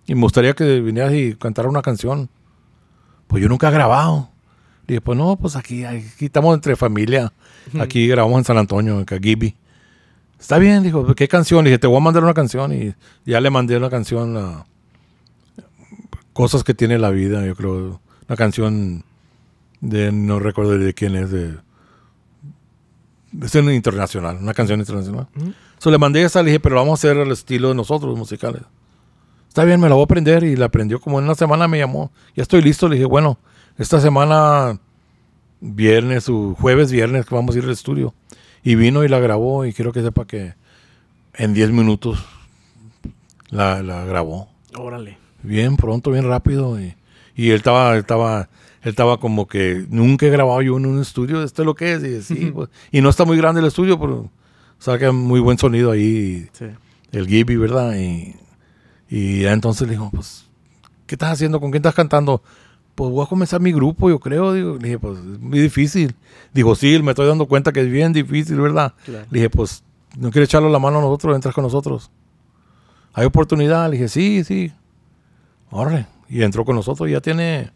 y me gustaría que vinieras y cantara una canción. Pues yo nunca he grabado. dije, pues no, pues aquí, aquí estamos entre familia. Aquí grabamos en San Antonio, en Cagibi. Está bien, dijo, ¿qué canción? dije, te voy a mandar una canción. Y ya le mandé una canción a cosas que tiene la vida, yo creo. Una canción de, no recuerdo de quién es, de... Es internacional, una canción internacional. So, le mandé esa, le dije, pero vamos a hacer el estilo de nosotros, musicales. Está bien, me la voy a aprender y la aprendió como en una semana me llamó. Ya estoy listo, le dije, bueno, esta semana, viernes o jueves, viernes, vamos a ir al estudio. Y vino y la grabó y quiero que sepa que en 10 minutos la, la grabó. Órale bien pronto, bien rápido. Y, él estaba, estaba, él estaba como que nunca he grabado yo en un estudio, esto es lo que es. Pues, y, no está muy grande el estudio, pero hay muy buen sonido ahí. El Gibby, ¿verdad? Y, entonces le dijo, pues, ¿qué estás haciendo? ¿Con quién estás cantando? Pues voy a comenzar mi grupo, yo creo. le dije, pues es muy difícil. Dijo, sí, me estoy dando cuenta que es bien difícil, ¿verdad? Le dije, pues, ¿no quiere echarle la mano a nosotros? Entras con nosotros. ¿Hay oportunidad? Le dije, sí, sí. Y entró con nosotros ya tiene.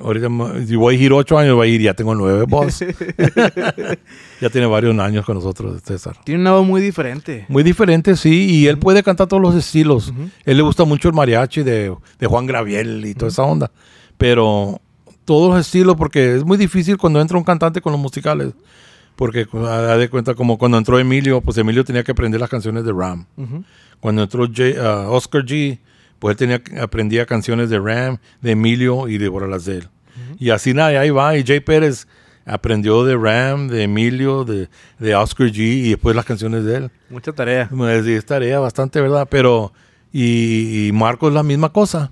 Ahorita, si voy a ir ocho años, va a ir, ya tengo nueve voz. Pues. ya tiene varios años con nosotros, César. Tiene un voz muy diferente. Muy diferente, sí, y él puede cantar todos los estilos. Él le gusta mucho el mariachi de, de Juan Graviel y toda esa onda. Pero todos los estilos, porque es muy difícil cuando entra un cantante con los musicales. Porque da de cuenta, como cuando entró Emilio, pues Emilio tenía que aprender las canciones de Ram. Cuando entró ah, Oscar G, pues él tenía, aprendía canciones de Ram, de Emilio y de Boralazel. Y así nada, ahí va. Y Jay Pérez aprendió de Ram, de Emilio, de, de, Oscar G y después las canciones de él. Mucha tarea. Pues, es, tarea bastante, ¿verdad? Pero, y, Marco es la misma cosa.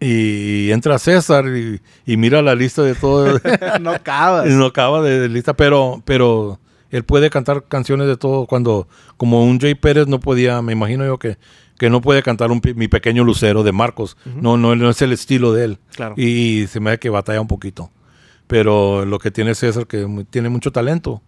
Y entra César y, mira la lista de todo. no acaba. No acaba de, de, lista, pero, pero él puede cantar canciones de todo cuando, como un Jay Pérez no podía, me imagino yo que que no puede cantar un, mi pequeño lucero de Marcos. no, no, no es el estilo de él. Y se me da que batalla un poquito. Pero lo que tiene César, que tiene mucho talento.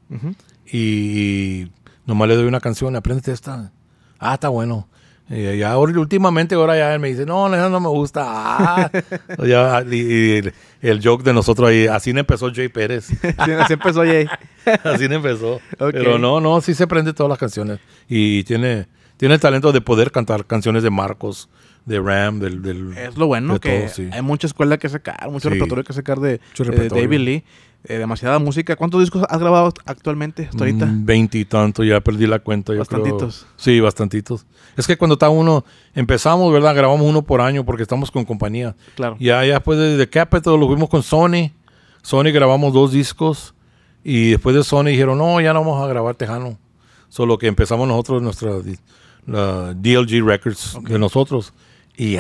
Y nomás le doy una canción, aprende esta. Ah, está bueno. Y ahora últimamente ahora ya él me dice, no, no, me gusta. Ah. y, el, joke de nosotros ahí, así empezó Jay Pérez. así empezó Jay. así empezó. Pero no, no, sí se aprende todas las canciones. Y tiene, tiene el talento de poder cantar canciones de Marcos, de Ram, del... es lo bueno, que hay mucha escuela que sacar, mucho repertorio que sacar de, de eh, David Lee. Eh, demasiada música. ¿Cuántos discos has grabado actualmente hasta ahorita? Mm, veintitantos, ya perdí la cuenta. Bastantitos. Sí, bastantitos. Es que cuando está uno, empezamos, ¿verdad? Grabamos uno por año porque estamos con compañía. Claro. Ya, después de, The Capital lo fuimos con Sony. Sony grabamos dos discos y después de Sony dijeron, no, ya no vamos a grabar Tejano. Solo que empezamos nosotros nuestra DLG Records de nosotros. Y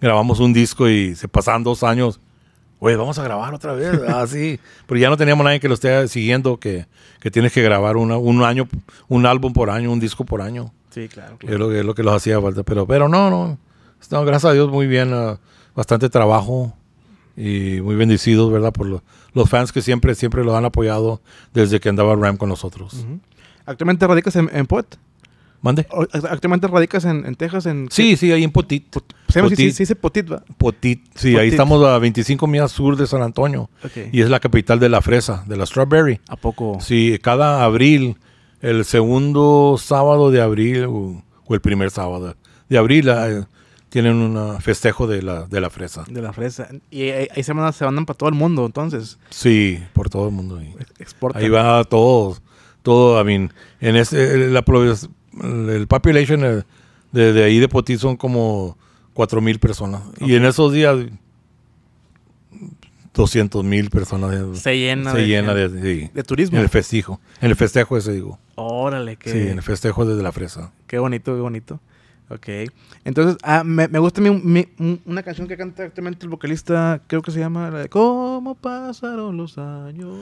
grabamos un disco y se pasan dos años. Oye, vamos a grabar otra vez. Ah, Pero ya no teníamos nadie que lo esté siguiendo, que, tienes que grabar un año, un álbum por año, un disco por año. Sí, claro. Es, lo, que los hacía falta. Pero, pero no, no, Gracias a Dios, muy bien. Ah, bastante trabajo y muy bendecidos, ¿verdad? Por los fans que siempre, siempre lo han apoyado desde que andaba Ram con nosotros. ¿Actualmente radicas en, en Poet? ¿Mande? Actualmente radicas en, Texas, en... Sí, sí, ahí en Potit. Potit. Sí, sí, Potit, Potit, sí, ahí estamos a 25 millas sur de San Antonio. Y es la capital de la fresa, de la strawberry. ¿A poco? Sí, cada abril, el segundo sábado de abril o, el primer sábado de abril... Ah, eh, tienen un ah, festejo de la, de la fresa. De la fresa. Y eh, ahí, se, mandan, para todo el mundo, entonces. Sí, por todo el mundo. Ahí, ahí va todo, todo, I mean, en ese, la el population de, ahí de Potí son como 4 mil personas. Y en esos días, 200 mil personas. Se llena. Se de, llena de, turismo. En el festejo. En el festejo ese, digo. Órale, qué. Sí, el festejo desde la fresa. Qué bonito, qué bonito. Ok. Entonces, ah, me, me, gusta una canción que canta actualmente el vocalista, creo que se llama de ¿Cómo pasaron los años?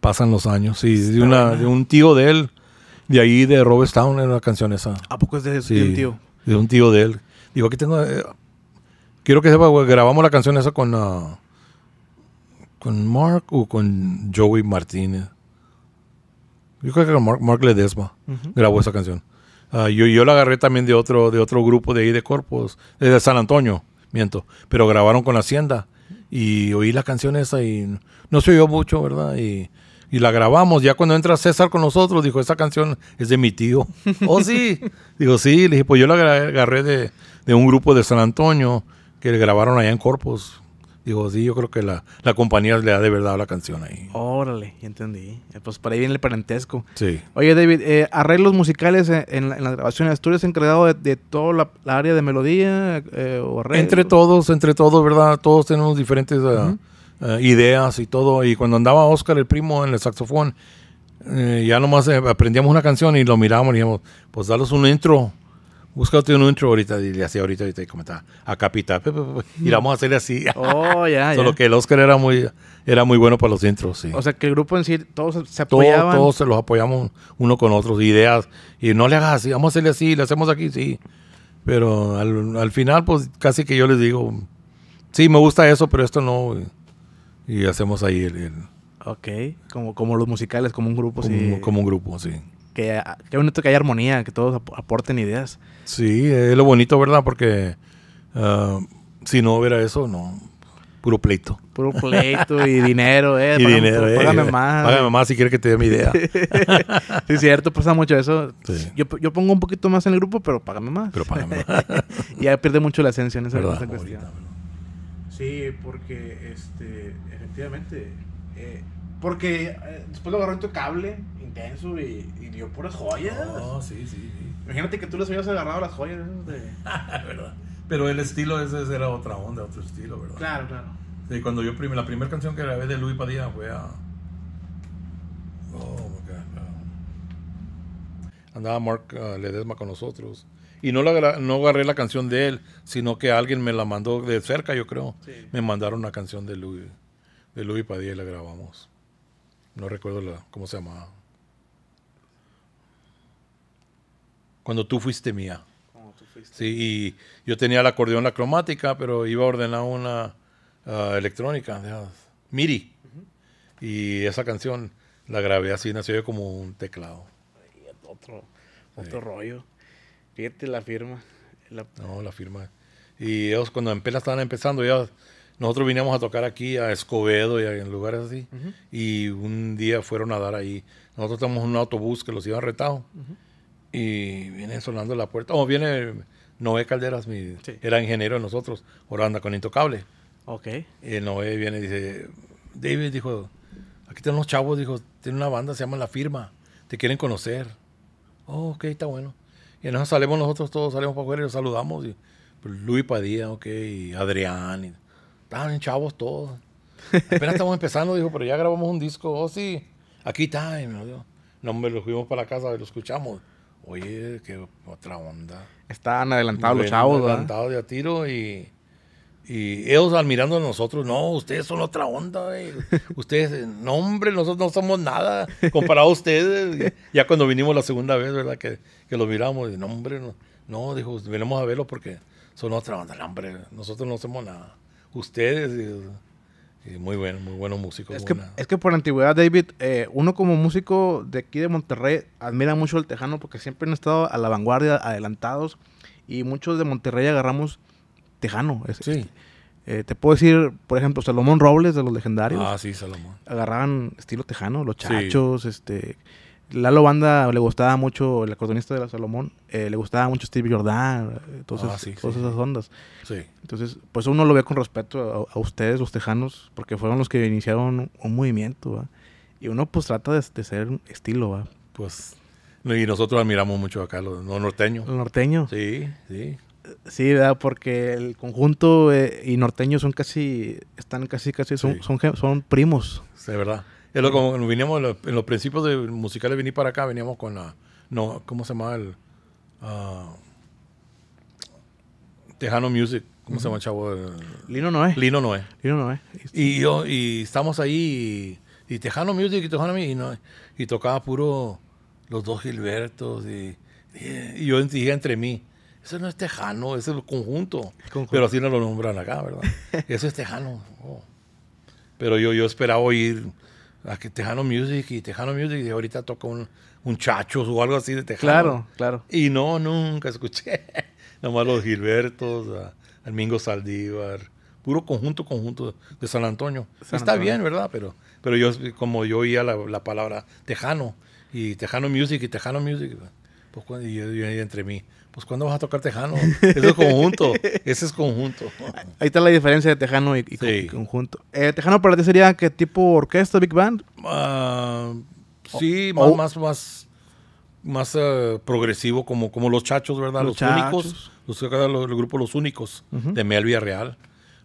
Pasan los años, sí. De, una, de un tío de él de ahí de rob Town en una canción esa. ¿A poco es de, sí, de, un tío? De un tío de él. Digo, aquí tengo. Eh, quiero que sepa, grabamos la canción esa con. Ah, con Mark o con Joey Martínez. Yo creo que con Mark, Mark Ledesma grabó esa canción. Ah, yo, yo, la agarré también de otro, de otro grupo de ahí de Corpus, eh, de San Antonio, miento. Pero grabaron con Hacienda. Y oí la canción esa y no se oyó mucho, ¿verdad? Y y la grabamos. Ya cuando entra César con nosotros, dijo, esa canción es de mi tío. oh, sí. Digo, sí. Le dije, pues yo la agarré de, un grupo de San Antonio que le grabaron allá en Corpus. Digo, sí, yo creo que la, compañía le da de verdad la canción ahí. Órale, ya entendí. Eh, pues por ahí viene el parentesco. Sí. Oye, David, eh, arreglos musicales eh, en, la, grabación de Asturias ¿Tú de, toda la, área de melodía Entre todos, entre todos, ¿verdad? Todos tenemos diferentes... Ah, eh, ideas y todo. Y cuando andaba Oscar, el primo, en el saxofón, eh, ya nomás eh, aprendíamos una canción y lo mirábamos y dijimos, pues daros un intro. Búscate un intro ahorita, y le hacía ahorita, ahorita, y comentaba, a capita, y vamos a hacerle así. Oh, Solo que el Oscar era muy, era muy bueno para los intros, sí. O sea, que el grupo en sí, todos se apoyaban. Todos, se los apoyamos uno con otros, ideas, y no le hagas así, vamos a hacerle así, le hacemos aquí, sí. Pero al, al final, pues casi que yo les digo, sí, me gusta eso, pero esto no. Y hacemos ahí el... ok, como, como los musicales, como un grupo. Como, sí. como un grupo, sí. Que, qué bonito que haya armonía, que todos aporten ideas. Sí, es lo bonito, ¿verdad? Porque ah, si no hubiera eso, no. Puro pleito. Puro pleito y dinero, eh. Y dinero, eh. Págame más. Págame más si quieres que te dé mi idea. sí, es cierto, pasa mucho eso. Yo, pongo un poquito más en el grupo, pero págame más. Pero págame más. ya pierde mucho la esencia en esa, cuestión. sí, porque este, Efectivamente. Eh, porque eh, después lo agarró en este tu cable intenso y, dio puras joyas. No, oh, sí, sí, Imagínate que tú les habías agarrado las joyas. De... Pero el estilo ese era otra onda, otro estilo, ¿verdad? Claro, claro. cuando yo la primera canción que grabé de Luis Padilla fue a. Oh my God, Andaba Mark ah, Ledesma con nosotros. Y no, la, no agarré la canción de él, sino que alguien me la mandó de cerca, yo creo. Me mandaron una canción de Luis de Luis Padilla la grabamos. No recuerdo la, cómo se llamaba. Cuando tú fuiste mía. Cuando tú fuiste. Sí, y yo tenía el acordeón, la cromática, pero iba a ordenar una ah, electrónica, Miri. Y esa canción la grabé así, nació como un teclado. otro, otro rollo. Fíjate la firma. No, la firma. Y ellos cuando empezaban estaban empezando, ya... Nosotros vinimos a tocar aquí a Escobedo y en lugares así. Y un día fueron a dar ahí. Nosotros estamos un autobús que los iba retado Y viene sonando la puerta. Oh, viene Noé Calderas, era ingeniero de nosotros. Ahora anda con Intocable. Ok. Y eh, Noé viene y dice, David dijo, aquí tenemos unos chavos, dijo, tiene una banda, se llama La Firma. Te quieren conocer. Oh, ok, está bueno. Y nosotros salimos nosotros todos, salimos para afuera y los saludamos. Y, pues, Luis Padilla, ok, y Adrián. Estaban chavos todos. Apenas estamos empezando, dijo, pero ya grabamos un disco. Oh, sí, aquí está. Y me lo dijo. No, me lo fuimos para la casa, lo escuchamos. Oye, qué otra onda. están adelantados los chavos, Adelantados de a tiro y, y ellos admirando a nosotros. No, ustedes son otra onda, Ustedes, no, hombre, nosotros no somos nada comparado a ustedes. Ya cuando vinimos la segunda vez, ¿verdad? Que, que los miramos. No, hombre, no, dijo, venimos a verlo porque son otra onda. No, hombre, nosotros no somos nada ustedes. Y muy bueno, muy buenos músicos. Es, que, es que por antigüedad, David, eh, uno como músico de aquí de Monterrey admira mucho al Tejano porque siempre han estado a la vanguardia, adelantados, y muchos de Monterrey agarramos Tejano. sí. Eh, te puedo decir, por ejemplo, Salomón Robles de los legendarios. Ah, sí, Salomón. Agarraban estilo Tejano, los chachos, este la lobanda le gustaba mucho, el acordeonista de la Salomón, eh, le gustaba mucho Steve Jordan, entonces, todas ah, esas ondas. Entonces, pues uno lo ve con respeto a, ustedes, los tejanos, porque fueron los que iniciaron un movimiento, Y uno pues trata de, ser ser estilo, ¿va? Pues, y nosotros admiramos mucho acá, los, norteños. Los norteños. Sí, sí. Sí, ¿verdad? Porque el conjunto eh, y norteño son casi, están casi, casi, son, son, son, primos. Sí, ¿verdad? Es lo como en los, principios de musicales venir para acá, veníamos con la. No, ¿cómo se llama el? Ah, Tejano Music. ¿Cómo se llama, chavo? Lino Noé. Lino Noé. Lino Noé. Y yo, y estamos ahí, y, Tejano Music y Tejano Music, y, y tocaba puro los dos Gilbertos, y, yo dije entre mí, eso no es Tejano, es el conjunto. Pero así no lo nombran acá, ¿verdad? eso es Tejano. Oh. Pero yo, yo esperaba oír a que Tejano Music y Tejano Music y ahorita toca un, un chachos o algo así de Tejano. Claro, claro. Y no, nunca escuché. Nomás los Gilbertos, a, Mingo Saldívar, puro conjunto, conjunto de San Antonio. Está bien, ¿verdad? Pero, pero yo, como yo oía la, la palabra Tejano y Tejano Music y Tejano Music, pues cuando yo, vivía entre mí, pues ¿cuándo vas a tocar tejano? Ese es conjunto, ese es conjunto. Ahí está la diferencia de tejano y, conjunto. Eh, ¿Tejano para ti sería qué tipo orquesta, big band? Ah, sí, más, más, más, eh, progresivo, como, como los chachos, ¿verdad? Los, los únicos, el grupo Los Únicos de Mel Real.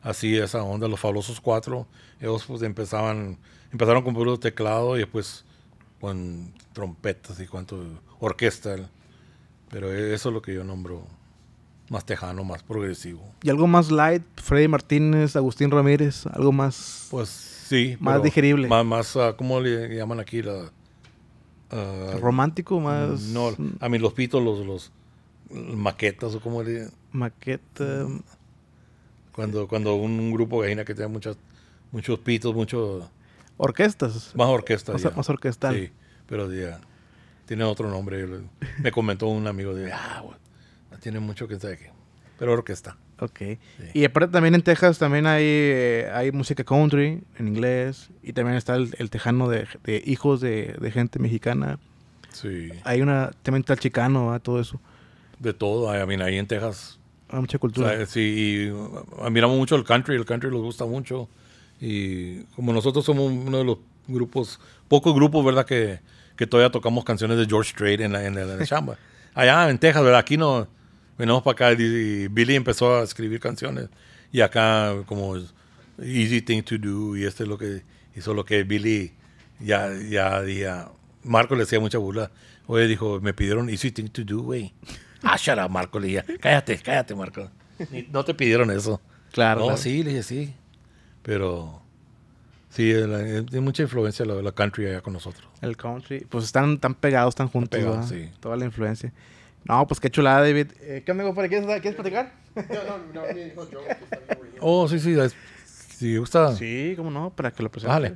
Así, esa onda, los fabulosos cuatro. Ellos pues empezaban, empezaron con puro teclado y después pues, con trompetas y cuánto, orquesta. Pero eso es lo que yo nombro más tejano, más progresivo. ¿Y algo más light? Freddy Martínez, Agustín Ramírez, algo más... Pues sí. Más digerible. Más, ah, ¿cómo le llaman aquí? La, ah, ¿Romántico? Más... No, a mí los pitos, los, los maquetas o como le... Maqueta... Cuando, cuando un, grupo gallina que tiene muchas, muchos pitos, muchos... Orquestas. Más orquestas. Más, más orquestal. Sí, pero ya tiene otro nombre. Me comentó un amigo de, ah, bueno, tiene mucho que saber aquí. Pero orquesta. Ok. Y aparte también en Texas también hay, eh, hay música country en inglés y también está el, tejano de, de hijos de, de, gente mexicana. Sí. Hay una, también está el chicano, todo eso. De todo, I ahí en Texas. Hay mucha cultura. sí, y admiramos mucho el country, el country nos gusta mucho. Y como nosotros somos uno de los grupos, pocos grupos, ¿verdad? Que, que todavía tocamos canciones de George Strait en la, en, la, chamba. Allá en Texas, ¿verdad? Aquí no, venimos para acá y Billy empezó a escribir canciones. Y acá como Easy Thing to Do y este es lo que hizo lo que Billy ya, ya, Marco le hacía mucha burla. Oye, dijo, me pidieron Easy Thing to Do, güey. Ah, Marco, le cállate, cállate, Marco. no te pidieron eso. Claro. No, sí, le dije, sí. Pero Sí, tiene mucha influencia la, country allá con nosotros. El country, pues están tan pegados, tan juntos. sí. Toda la influencia. No, pues qué chulada, David. Eh, ¿Qué amigo? ¿Quieres, ¿Quieres platicar? No, no, no, mi hijo yo. Oh, sí, sí. si gusta. Sí, cómo no, para que lo presente. Vale.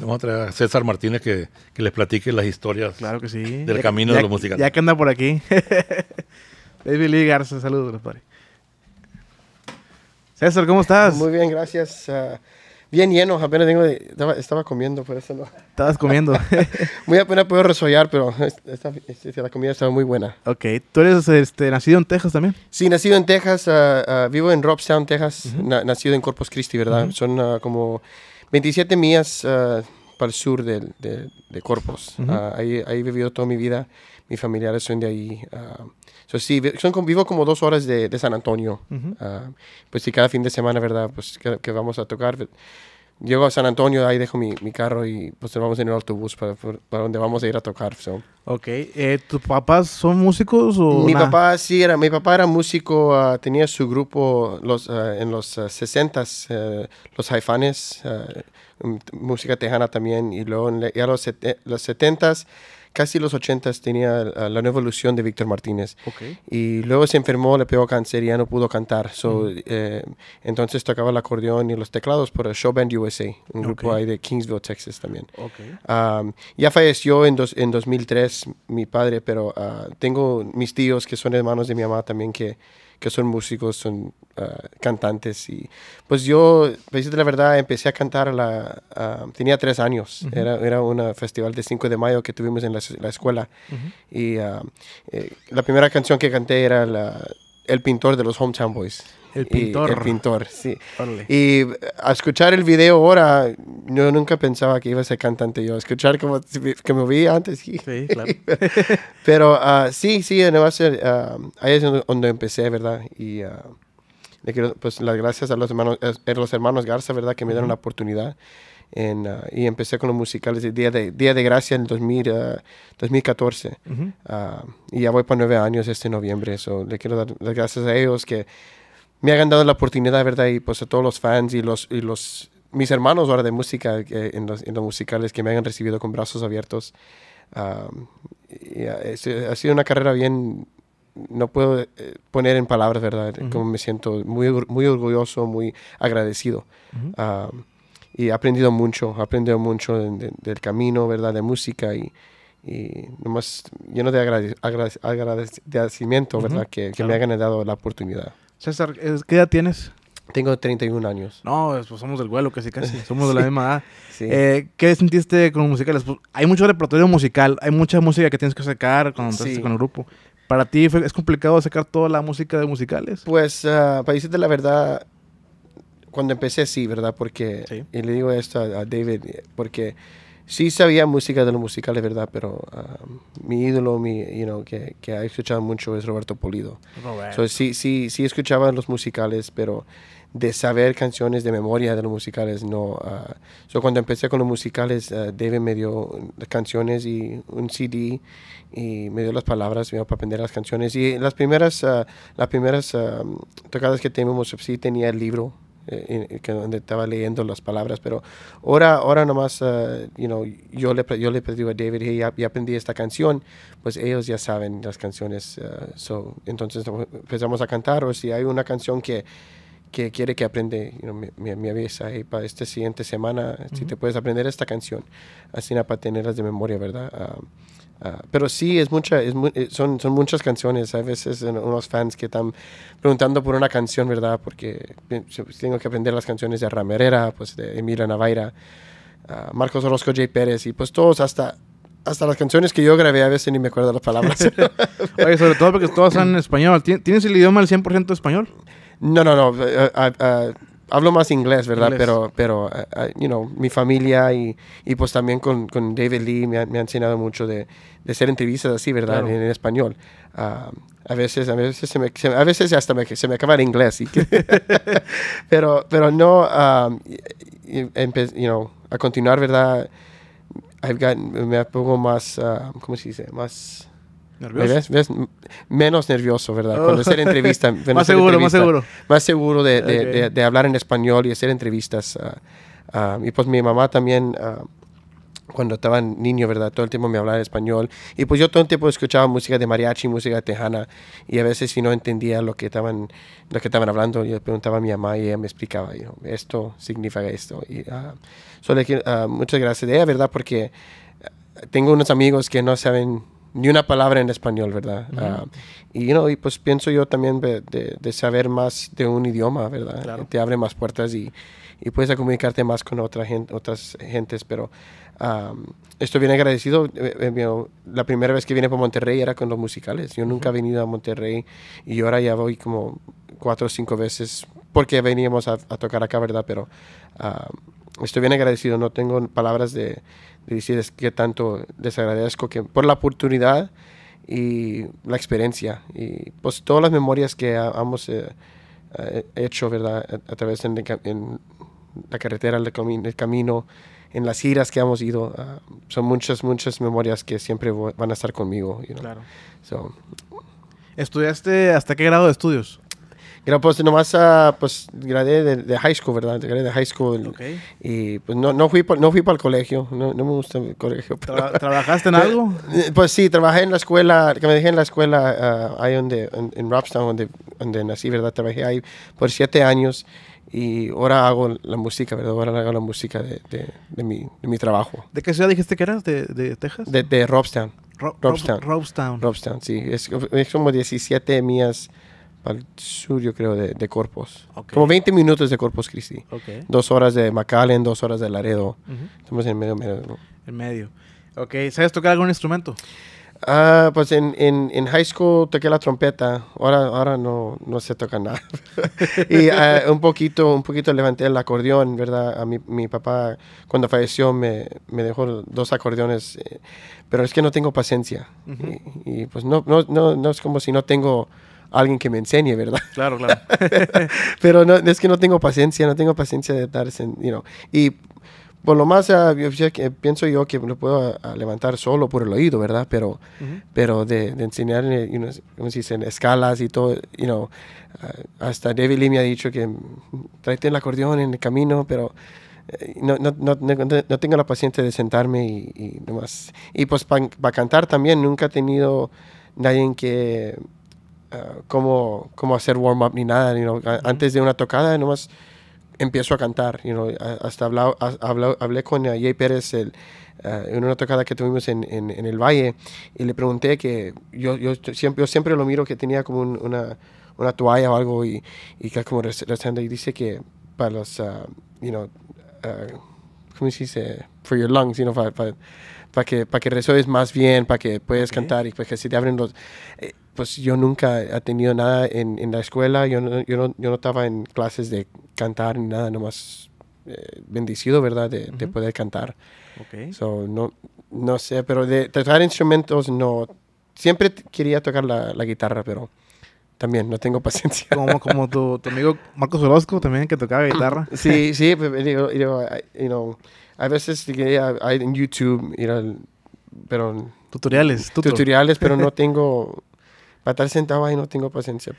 Vamos a traer a César Martínez que, les platique las historias claro que sí. del camino de los musicales. Ya que anda por aquí. David Lee Garza, saludos, padre. César, ¿cómo estás? Muy bien, gracias. Ah, bien lleno, apenas tengo de, estaba, comiendo, por eso no. Estabas comiendo. muy apenas puedo resollar, pero la comida estaba muy buena. Ok, ¿tú eres este, nacido en Texas también? Sí, nacido en Texas, ah, ah, vivo en Robstown, Texas, nacido en Corpus Christi, ¿verdad? Son ah, como 27 millas para el sur de, de, Corpus. ahí, ahí he vivido toda mi vida mis familiares son de ahí. Ah, sí, son, vivo como dos horas de, San Antonio. Ah, pues sí, cada fin de semana, ¿verdad? Pues que, vamos a tocar. Llego a San Antonio, ahí dejo mi, carro y pues vamos en el autobús para, donde vamos a ir a tocar. Ok. Eh, ¿Tus papás son músicos o Mi papá sí era, mi papá era músico, ah, tenía su grupo los, en los 60s, eh, los haifanes música tejana también, y luego en, los, los 70s casi los 80 tenía la nueva evolución de Víctor Martínez. Y luego se enfermó, le pegó cáncer y ya no pudo cantar. Eh, entonces tocaba el acordeón y los teclados por el Show Band USA, un grupo ahí de Kingsville, Texas también. ya falleció en, 2003 mi padre, pero ah, tengo mis tíos que son hermanos de mi mamá también que que son músicos, son ah, cantantes. Y pues yo, pues, de la verdad, empecé a cantar, la, tenía tres años, era, era un festival de 5 de mayo que tuvimos en la, escuela. Y ah, eh, la primera canción que canté era El pintor de los Hometown Boys. El pintor. el pintor, sí. Y a escuchar el video ahora, yo nunca pensaba que iba a ser cantante yo. Escuchar como, que me vi antes. Sí, claro. Pero ah, sí, sí, va a ser, ahí es donde empecé, ¿verdad? Y ah, le quiero pues, las gracias a los hermanos, a los hermanos Garza, ¿verdad? Que me dieron la oportunidad. Ah, y empecé con los musicales de Día de, Día de Gracia en 2000, 2014. y ya voy para nueve años este noviembre. eso le quiero dar las gracias a ellos que me han dado la oportunidad, ¿verdad? Y pues a todos los fans y los, y los mis hermanos ahora de música, eh, en, los, en, los, musicales, que me hayan recibido con brazos abiertos. Ah, ha sido una carrera bien, no puedo eh, poner en palabras, ¿verdad? Como me siento muy, muy orgulloso, muy agradecido. y he aprendido mucho, he aprendido mucho del camino, ¿verdad? De música y, y nomás lleno de, agrade, agradecimiento, ¿verdad? Que, me hayan dado la oportunidad. César, eh, ¿qué edad tienes? Tengo 31 años. No, pues, pues somos del vuelo casi casi, somos de la misma edad. Eh, ¿Qué sentiste con los musicales? Pues, hay mucho repertorio musical, hay mucha música que tienes que sacar cuando estás con el grupo. ¿Para ti fue, es complicado sacar toda la música de musicales? Pues, ah, para decirte la verdad, cuando empecé sí, ¿verdad? Porque, y le digo esto a David, porque sí sabía música de los musicales, ¿verdad? Pero ah, mi ídolo, mi, you know, que, que ha escuchado mucho es Roberto Polido. sí, sí, sí escuchaba los musicales, pero de saber canciones de memoria de los musicales, no. Ah. cuando empecé con los musicales, uh, me dio canciones y un CD y me dio las palabras para aprender las canciones. Y las primeras, las primeras tocadas que tenemos, sí tenía el libro eh, que donde estaba leyendo las palabras, pero ahora, ahora nomás, eh, you know, yo, le, yo le pedí a David, hey, ya, aprendí esta canción, pues ellos ya saben las canciones, eh, so, entonces empezamos a cantar, o si hay una canción que que quiere que aprende, mi avisa, Y para esta siguiente semana, si te puedes aprender esta canción, así para tenerlas de memoria, ¿verdad? Ah, ah, pero sí, es mucha, eh, son, muchas canciones. A veces eh, unos fans que están preguntando por una canción, ¿verdad? Porque pues, tengo que aprender las canciones de Ramerera, pues de Emilia Navaira, ah, Marcos Orozco, J. Pérez, y pues todos hasta... Hasta las canciones que yo grabé a veces ni me acuerdo las palabras. sobre todo porque todas son en español. ¿Tienes el idioma al 100% español? No, no, no. Eh, eh, eh, hablo más inglés, ¿verdad? Pero, pero you know, mi familia y, pues también con, con David Lee me han enseñado mucho de, de hacer entrevistas así, ¿verdad? En, español. Ah, a veces, a veces, se me, a veces hasta me, se me acaba el inglés. Y pero, pero no, um, you know, a continuar, ¿verdad? me pongo más, ah, ¿cómo se dice? Más ¿Nervioso? Menos nervioso, ¿verdad? Cuando hacer entrevistas. más seguro, más seguro. Más seguro de, hablar en español y hacer entrevistas. Ah, ah, y pues mi mamá también, ah, cuando estaba niño, ¿verdad? Todo el tiempo me hablaba en español. Y pues yo todo el tiempo escuchaba música de mariachi, música tejana. Y a veces si no entendía lo que estaban, lo que estaban hablando, yo preguntaba a mi mamá y ella me explicaba, yo, esto significa esto. Y solo muchas gracias de ella, ¿verdad? Porque tengo unos amigos que no saben ni una palabra en español, ¿verdad? Ah, y, y pues pienso yo también de, saber más de un idioma, ¿verdad? Te abre más puertas y, y puedes comunicarte más con otra gente, otras gentes, pero estoy bien agradecido. Eh, eh, la primera vez que vine por Monterrey era con los musicales. Yo nunca he venido a Monterrey y ahora ya voy como cuatro o cinco veces porque veníamos a, tocar acá, ¿verdad? Pero estoy bien agradecido, no tengo palabras de decirles que tanto les agradezco que, por la oportunidad y la experiencia y pues todas las memorias que hemos eh, eh, hecho ¿verdad? A, través de la carretera, el, camino, en las giras que hemos ido. Ah, son muchas, muchas memorias que siempre van a estar conmigo. Claro. ¿Estudiaste hasta qué grado de estudios? Era pues nomás, pues gradé de, high school, ¿verdad? Gradé de high school. Y pues no, no fui para no fui para el colegio, no, me gusta el colegio. ¿Trabajaste en algo? Eh, pues, sí, trabajé en la escuela, que me dejé en la escuela ah, ahí donde, en, Robstown, donde, donde nací, ¿verdad? Trabajé ahí por siete años y ahora hago la música, ¿verdad? Ahora hago la música de, de, mi, mi, trabajo. ¿De qué ciudad dijiste que eras? ¿De, de Texas? De, Robstown. Robstown. Robstown. Robstown, sí. Es, como 17 millas al sur, yo creo, de, de Corpus. Como 20 minutos de Corpus Christi. Dos horas de McAllen, dos horas de Laredo. Estamos en medio, medio. En medio. Ok, ¿sabes tocar algún instrumento? Ah, pues en, en, en, high school toqué la trompeta. Ahora, ahora no, no sé tocar nada. y ah, un poquito, un poquito levanté el acordeón, ¿verdad? A mi, mi papá, cuando falleció, me, me, dejó dos acordeones. Eh, pero es que no tengo paciencia. y, y, pues no, no, no, no es como si no tengo alguien que me enseñe, ¿verdad? Claro, claro. Pero no, es que no tengo paciencia, no tengo paciencia de dar, you Y por lo más ah, pienso yo que lo puedo ah, ah, levantar solo por el oído, ¿verdad? Pero, pero de, enseñar, eh, se dicen, escalas y todo, you hasta David Lee me ha dicho que mm, tráete el acordeón en el camino, pero eh, no, no, no, tengo la paciencia de sentarme y, y nomás. Y pues para cantar también nunca he tenido nadie que uh, cómo, hacer warm-up ni nada. You know? Antes de una tocada, nomás empiezo a cantar. You know? Hasta hablado, hablé con Jay Pérez el, ah, en una tocada que tuvimos en, el Valle y le pregunté que yo, yo, siempre, yo siempre lo miro que tenía como una, toalla o algo y, y que como restando y dice que para los, ah, you know, ¿cómo se dice? For your lungs, para, que, para que resuelves más bien, para que puedes cantar y para pues que se te abren los... Eh, pues yo nunca he tenido nada en, en la escuela, yo no, yo, no, yo no estaba en clases de cantar ni nada, nomás eh, bendecido, ¿verdad?, de, poder cantar. Okay. So, no, no sé, pero de tocar instrumentos no. Siempre quería tocar la, la guitarra, pero también no tengo paciencia. Como, como tu, tu amigo Marcos Orozco también que tocaba guitarra. Sí, sí, pero, pues, a veces en YouTube, pero tutoriales, tutoriales, pero no tengo para estar sentado ahí no tengo paciencia.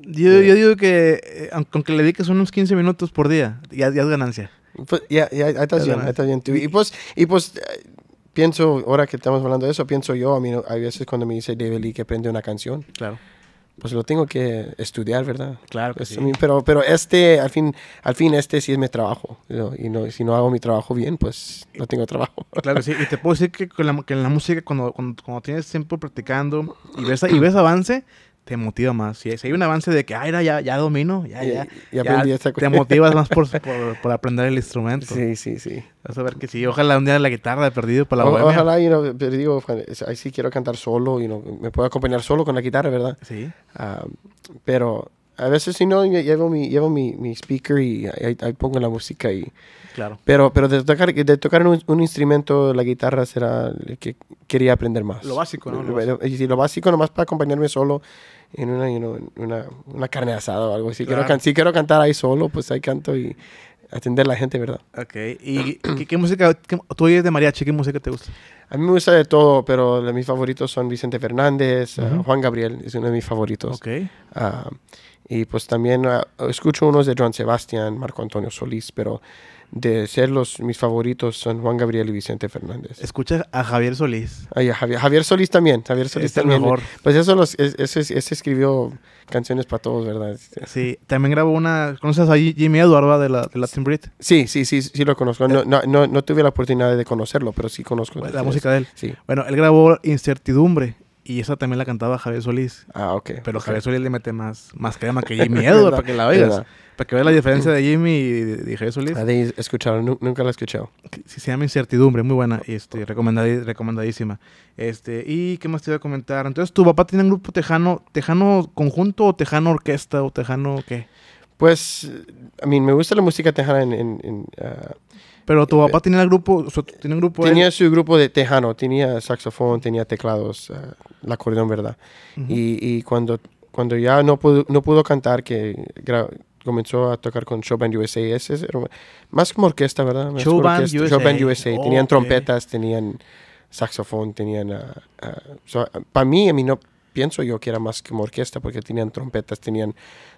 yo, yo, digo que, eh, aunque le dediques unos 15 minutos por día, ya, ya es ganancia. Pues, ya, está bien, ahí bien. Y, pues, y pues eh, pienso, ahora que estamos hablando de eso, pienso yo, a mí a veces cuando me dice David que prende una canción. Claro pues lo tengo que estudiar, ¿verdad? Claro pues sí. Pero, pero este, al fin, al fin este sí es mi trabajo. Y no, si no hago mi trabajo bien, pues no tengo trabajo. Claro que sí. Y te puedo decir que, la, en la música, cuando, tienes tiempo practicando y ves, y ves avance, te motiva más. Si, hay un avance de que, ah, ya, ya domino, ya, ya. aprendí esta cosa... Te motivas más por, por, aprender el instrumento. Sí, sí, sí. Vas a ver que sí. Ojalá un día la guitarra de perdido para la o, Ojalá, y no, pero pues, ahí sí quiero cantar solo y no, me puedo acompañar solo con la guitarra, ¿verdad? Sí. Ah, pero a veces si no, llevo mi, llevo mi, mi speaker y ahí, pongo la música y... Claro. Pero, pero de tocar, de tocar un, instrumento, la guitarra será el que quería aprender más. Lo básico, ¿no? Lo, lo, lo básico nomás para acompañarme solo en una, una, una, carne asada o algo así. Quiero, si quiero cantar ahí solo, pues ahí canto y atender a la gente, ¿verdad? Ok. ¿Y ¿qué, música, tú eres de mariachi, qué música te gusta? A mí me gusta de todo, pero de mis favoritos son Vicente Fernández, ah, Juan Gabriel es uno de mis favoritos. Ok. Ah, y pues también ah, escucho unos de Juan Sebastián, Marco Antonio Solís, pero de ser los mis favoritos son Juan Gabriel y Vicente Fernández. Escucha a Javier Solís. Ay, Javier, Javier Solís también. Javier Solís también. Mejor. Pues eso los, ese, escribió canciones para todos, ¿verdad? Este, sí, también grabó una. ¿Conoces a Jimmy Eduardo de la, de Latin Breed? Sí, sí, sí, sí lo conozco. Eh. No, no, no, tuve la oportunidad de conocerlo, pero sí conozco. la música de él. Sí. Bueno, él grabó Incertidumbre y esa también la cantaba Javier Solís. Ah, ok. Pero Javier Solís le mete más, más crema que Jimmy Edward para que la oigas. para que veas la diferencia de Jimmy y, Javier Solís. La ah, escuchado, nunca la he escuchado. Sí, se llama Incertidumbre, muy buena y este, recomendadísima. Este, ¿Y qué más te iba a comentar? Entonces, ¿tu papá tiene un grupo tejano, tejano conjunto o tejano orquesta o tejano qué? Pues, a mí me gusta la música tejana en, ah, pero tu papá tenía el grupo, tenía, un grupo tenía su grupo de tejano, tenía saxofón, tenía teclados, eh, la acordeón, ¿verdad? y, cuando, cuando ya no pudo, no pudo cantar, que comenzó a tocar con Band USA, es, más como orquesta, ¿verdad? Show Band USA. tenían trompetas, tenían saxofón, tenían... Ah, ah, para mí, a mí no pienso yo que era más como orquesta, porque tenían trompetas, tenían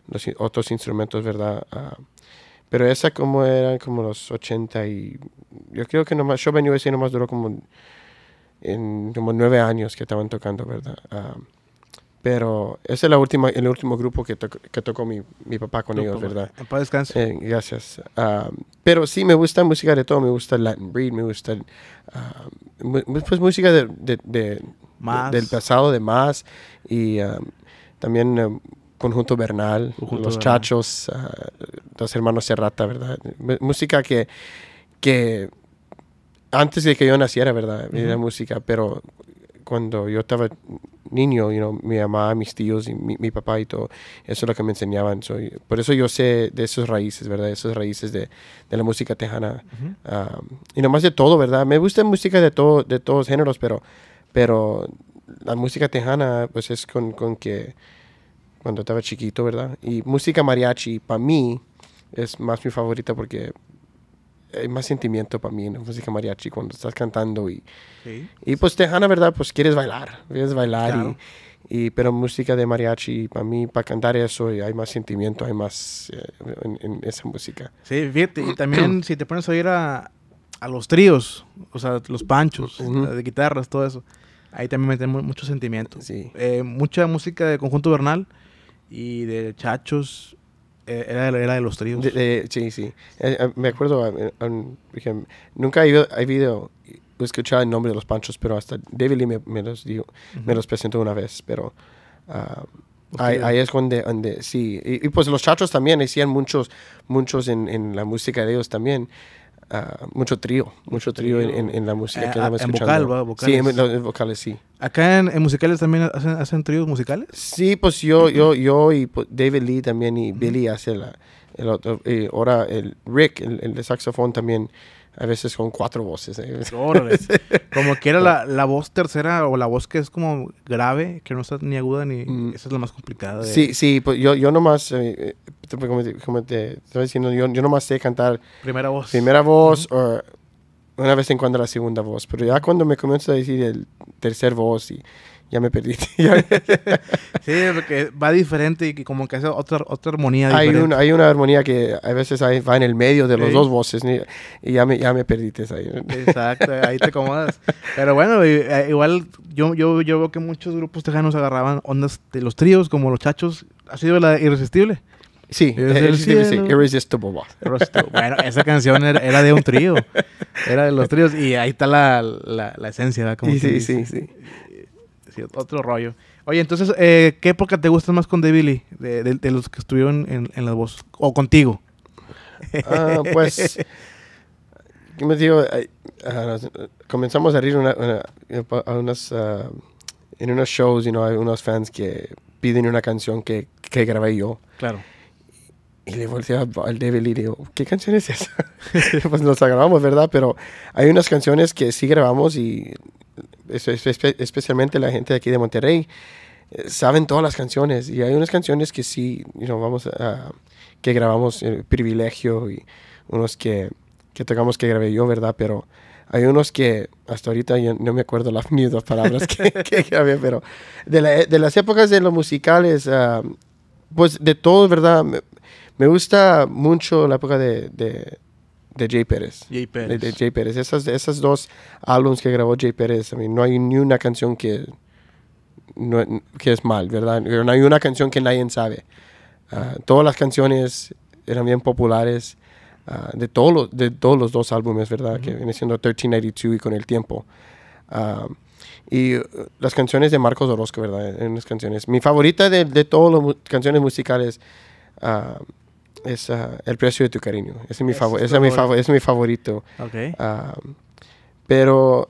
los, otros instrumentos, ¿verdad? Ah, pero esa como eran como los 80 y... Yo creo que nomás, yo Band USA nomás duró como, en, como nueve años que estaban tocando, ¿verdad? Ah, pero ese es la última, el último grupo que, que tocó mi, mi, papá con ellos, ¿verdad? Papá descanso. Eh, gracias. Ah, pero sí, me gusta música de todo. Me gusta Latin Breed, me gusta... Ah, pues música de, más. del pasado, de más. Y también eh, Conjunto Bernal, los Chachos, los ah, hermanos Serrata, ¿verdad? música que, que antes de que yo naciera, ¿verdad? Era música, pero cuando yo estaba niño, you know, mi mamá, mis tíos y mi, papá y todo, eso es lo que me enseñaban. soy por eso yo sé de esas raíces, ¿verdad? esas raíces de, de la música tejana. Y más ah, y nomás de todo, ¿verdad? Me gusta música de, todo, de todos géneros, pero, pero la música tejana, pues es con, con que cuando estaba chiquito, ¿verdad? Y música mariachi, para mí, es más mi favorita porque hay más sentimiento para mí en la música mariachi cuando estás cantando y, y pues tejana, ¿verdad? Pues quieres bailar, quieres bailar y, pero música de mariachi para mí, para cantar eso hay más sentimiento, hay más eh, en, esa música. Sí, fíjate, y también si te pones a oír a, a los tríos, o sea, los panchos, de guitarras, todo eso, ahí también meten mucho sentimiento. Sí. Eh, mucha música de Conjunto Bernal y de Chachos. Eh, era, era de los tríos. sí, sí. Eh, eh, me acuerdo, um, nunca he visto, he escuchar el nombre de los Panchos, pero hasta David me, los, dio, me los presentó una vez, pero ah, ahí, es donde, donde sí. Y, pues los chachos también hacían muchos, muchos en, en la música de ellos también mucho trío, mucho trío en, la música eh, que Vocal, vocales. Sí, en, vocales, sí. ¿Acá en, musicales también hacen, tríos musicales? Sí, pues yo, yo, yo y pues, David Lee también y Billy hace la, eh, ahora el Rick, el, el, saxofón también a veces con cuatro voces. ¿eh? como que era la, la, voz tercera o la voz que es como grave, que no está ni aguda ni... Mm. Esa es la más complicada. Sí, sí, pues yo, yo nomás, eh, eh, como, te, diciendo, yo, yo, nomás sé cantar... Primera voz. Primera voz, o una vez en cuando la segunda voz. Pero ya cuando me comienzo a decir el tercer voz y ya me perdí. sí, porque va diferente y como que hace otra, otra armonía. Hay, una, hay una armonía que a veces va en el medio de los dos voces y ya me, ya me perdiste Exacto, ahí te acomodas. Pero bueno, eh, igual yo, yo, yo veo que muchos grupos tejanos agarraban ondas de los tríos como los chachos. Ha sido la irresistible. Sí, eh, irresistible, sí, Irresistible. Bueno, esa canción era, de un trío. Era de los tríos. Y ahí está la, la, la esencia, Como sí, sí, sí, otro rollo. Oye, entonces, eh, ¿qué época te gusta más con Debili? De, de, los que estuvieron en, en las voces. O contigo. Ah, pues. ¿Qué me digo? Ah, comenzamos a ir eh, a unas, ah, en unos shows, you know, hay unos fans que piden una canción que, que grabé yo. Claro. Y le volteé al Devil y digo, ¿qué canción es esa? pues nos la grabamos, ¿verdad? Pero hay unas canciones que sí grabamos y especialmente la gente de aquí de Monterrey, eh, saben todas las canciones y hay unas canciones que sí, vamos a, que grabamos eh, privilegio y unos que, que que grabé yo, ¿verdad? Pero hay unos que hasta ahorita yo no me acuerdo las ni dos palabras que, grabé, pero de, las épocas de los musicales, ah, pues de todo, ¿verdad? Me, gusta mucho la época de de Jay Pérez. De, Jay Pérez. Esas, esas dos álbumes que grabó Jay Pérez, a no hay ni una canción que, no, que es mal, ¿verdad? No hay una canción que nadie sabe. Ah, todas las canciones eran bien populares ah, de, todos los, de todos los dos álbumes, ¿verdad? Que viene siendo 1392 y Con el Tiempo. Ah, y uh, las canciones de Marcos Orozco, ¿verdad? En las canciones. Mi favorita de, de todas las canciones musicales es El precio de tu cariño. Ese es mi, favorito. Okay. pero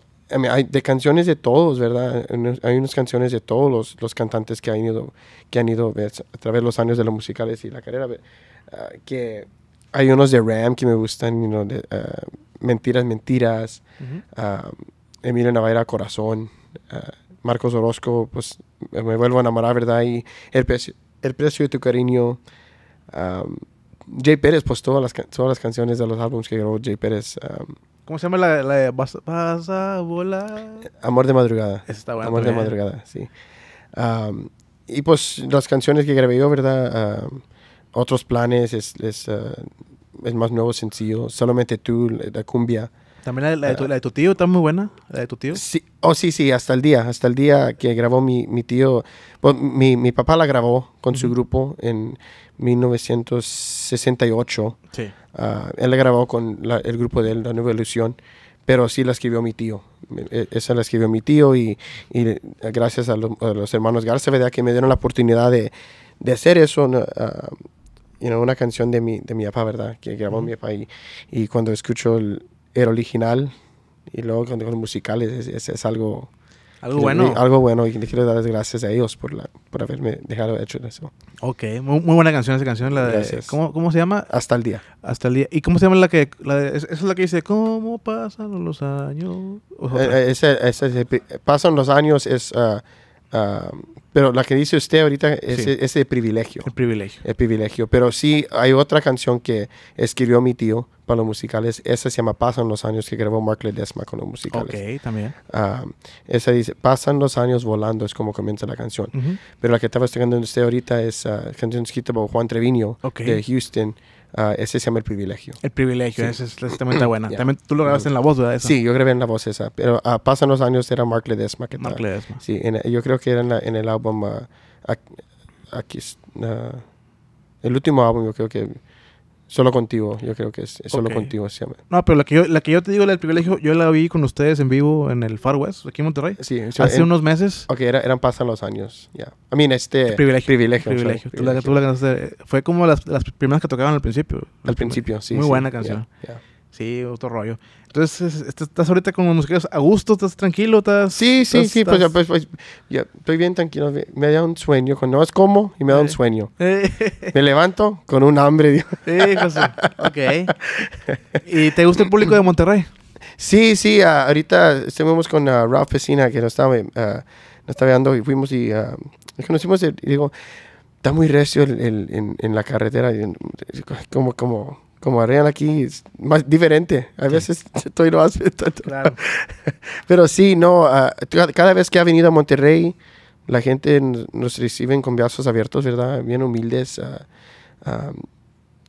hay de canciones de todos, ¿verdad? Hay unas canciones de todos los, los cantantes que han ido, que han ido a través de los años de los musicales y la carrera. Ah, que hay unos de Ram que me gustan, ah, Mentiras, Mentiras, Emilio Navarra, Corazón, ah, Marcos Orozco, pues me vuelvo a enamorar, ¿verdad? Y el, precio, de tu cariño. Jay Pérez, pues todas las, todas las canciones de los álbumes que grabó Jay Pérez. ¿Cómo se llama la, de eh, Amor de madrugada. Amor de madrugada, sí. y pues las canciones que grabé yo, ¿verdad? otros planes, es, es, eh, es, más nuevo sencillo. Solamente tú, eh, la cumbia. También la, de tu, tío está muy buena, la de tu tío. Sí, oh, sí, sí, hasta el día, hasta el día que grabó mi, mi tío. Pues, mi, mi, papá la grabó con su grupo en 1968. Sí. Ah, él la grabó con el grupo de él, La Nueva Ilusión, pero sí la escribió mi tío. E, e, esa la escribió mi tío y, y gracias a, los hermanos Garza, ¿verdad? Que me dieron la oportunidad de, de hacer eso. Ah, una canción de mi, de mi papá, ¿verdad? Que grabó mi papá y cuando escucho el, era original y luego con, con musicales es, es, algo... Algo bueno. Algo bueno y quiero dar las gracias a ellos por, la, por haberme dejado hecho eso. Ok, muy, buena canción esa canción. La ¿cómo, ¿cómo, se llama? Hasta el día. Hasta el día. ¿Y cómo se llama la que... La esa es la que dice, ¿cómo pasan los años? Eh, eh, pasan los años es... Ah, ah, pero la que dice usted ahorita es, ese el privilegio. El privilegio. El privilegio. Pero sí, hay otra canción que escribió mi tío para los musicales. Esa se llama Pasan los años, que grabó Mark Ledesma con los musicales. Ok, también. esa dice, pasan los años volando, es como comienza la canción. Pero la que estaba escuchando usted ahorita es la ah, canción escrita por Juan Treviño de Houston. Ah, ese se llama El Privilegio. El Privilegio, esa, es, la también buena. También tú lo grabaste en la voz, ¿verdad? Sí, yo grabé en la voz esa. Pero ah, pasan los años, era Mark Ledesma. Que Mark Ledesma. Sí, yo creo que era en, el álbum. aquí, ah, el último álbum, yo creo que Solo contigo, yo creo que es, solo contigo No, pero la que, yo, la que yo te digo, El privilegio, yo la vi con ustedes en vivo en el Far West, aquí en Monterrey. hace unos meses. Ok, era, eran pasan los años, ya. a mí este. privilegio. fue como las, las, primeras que tocaban al principio. Al principio, sí. Muy buena canción. Sí, otro rollo. Entonces, estás ahorita como los a gusto, estás tranquilo, estás. Sí, sí, sí, pues, pues, pues, ya estoy bien tranquilo. Me da un sueño, cuando vas como y me da un eh. sueño. me levanto con un hambre. sí, José. Ok. ¿Y te gusta el público de Monterrey? Sí, sí, ah, ahorita estuvimos con ah, Ralph Pesina, que nos estaba, viendo ah, estaba y fuimos y nos conocimos. Y digo, está muy recio en, la carretera, como, como como arreglan aquí, es más diferente. A veces estoy lo hace Pero sí, no, ah, cada vez que ha venido a Monterrey, la gente nos recibe con brazos abiertos, ¿verdad? Bien humildes. Ah, ah,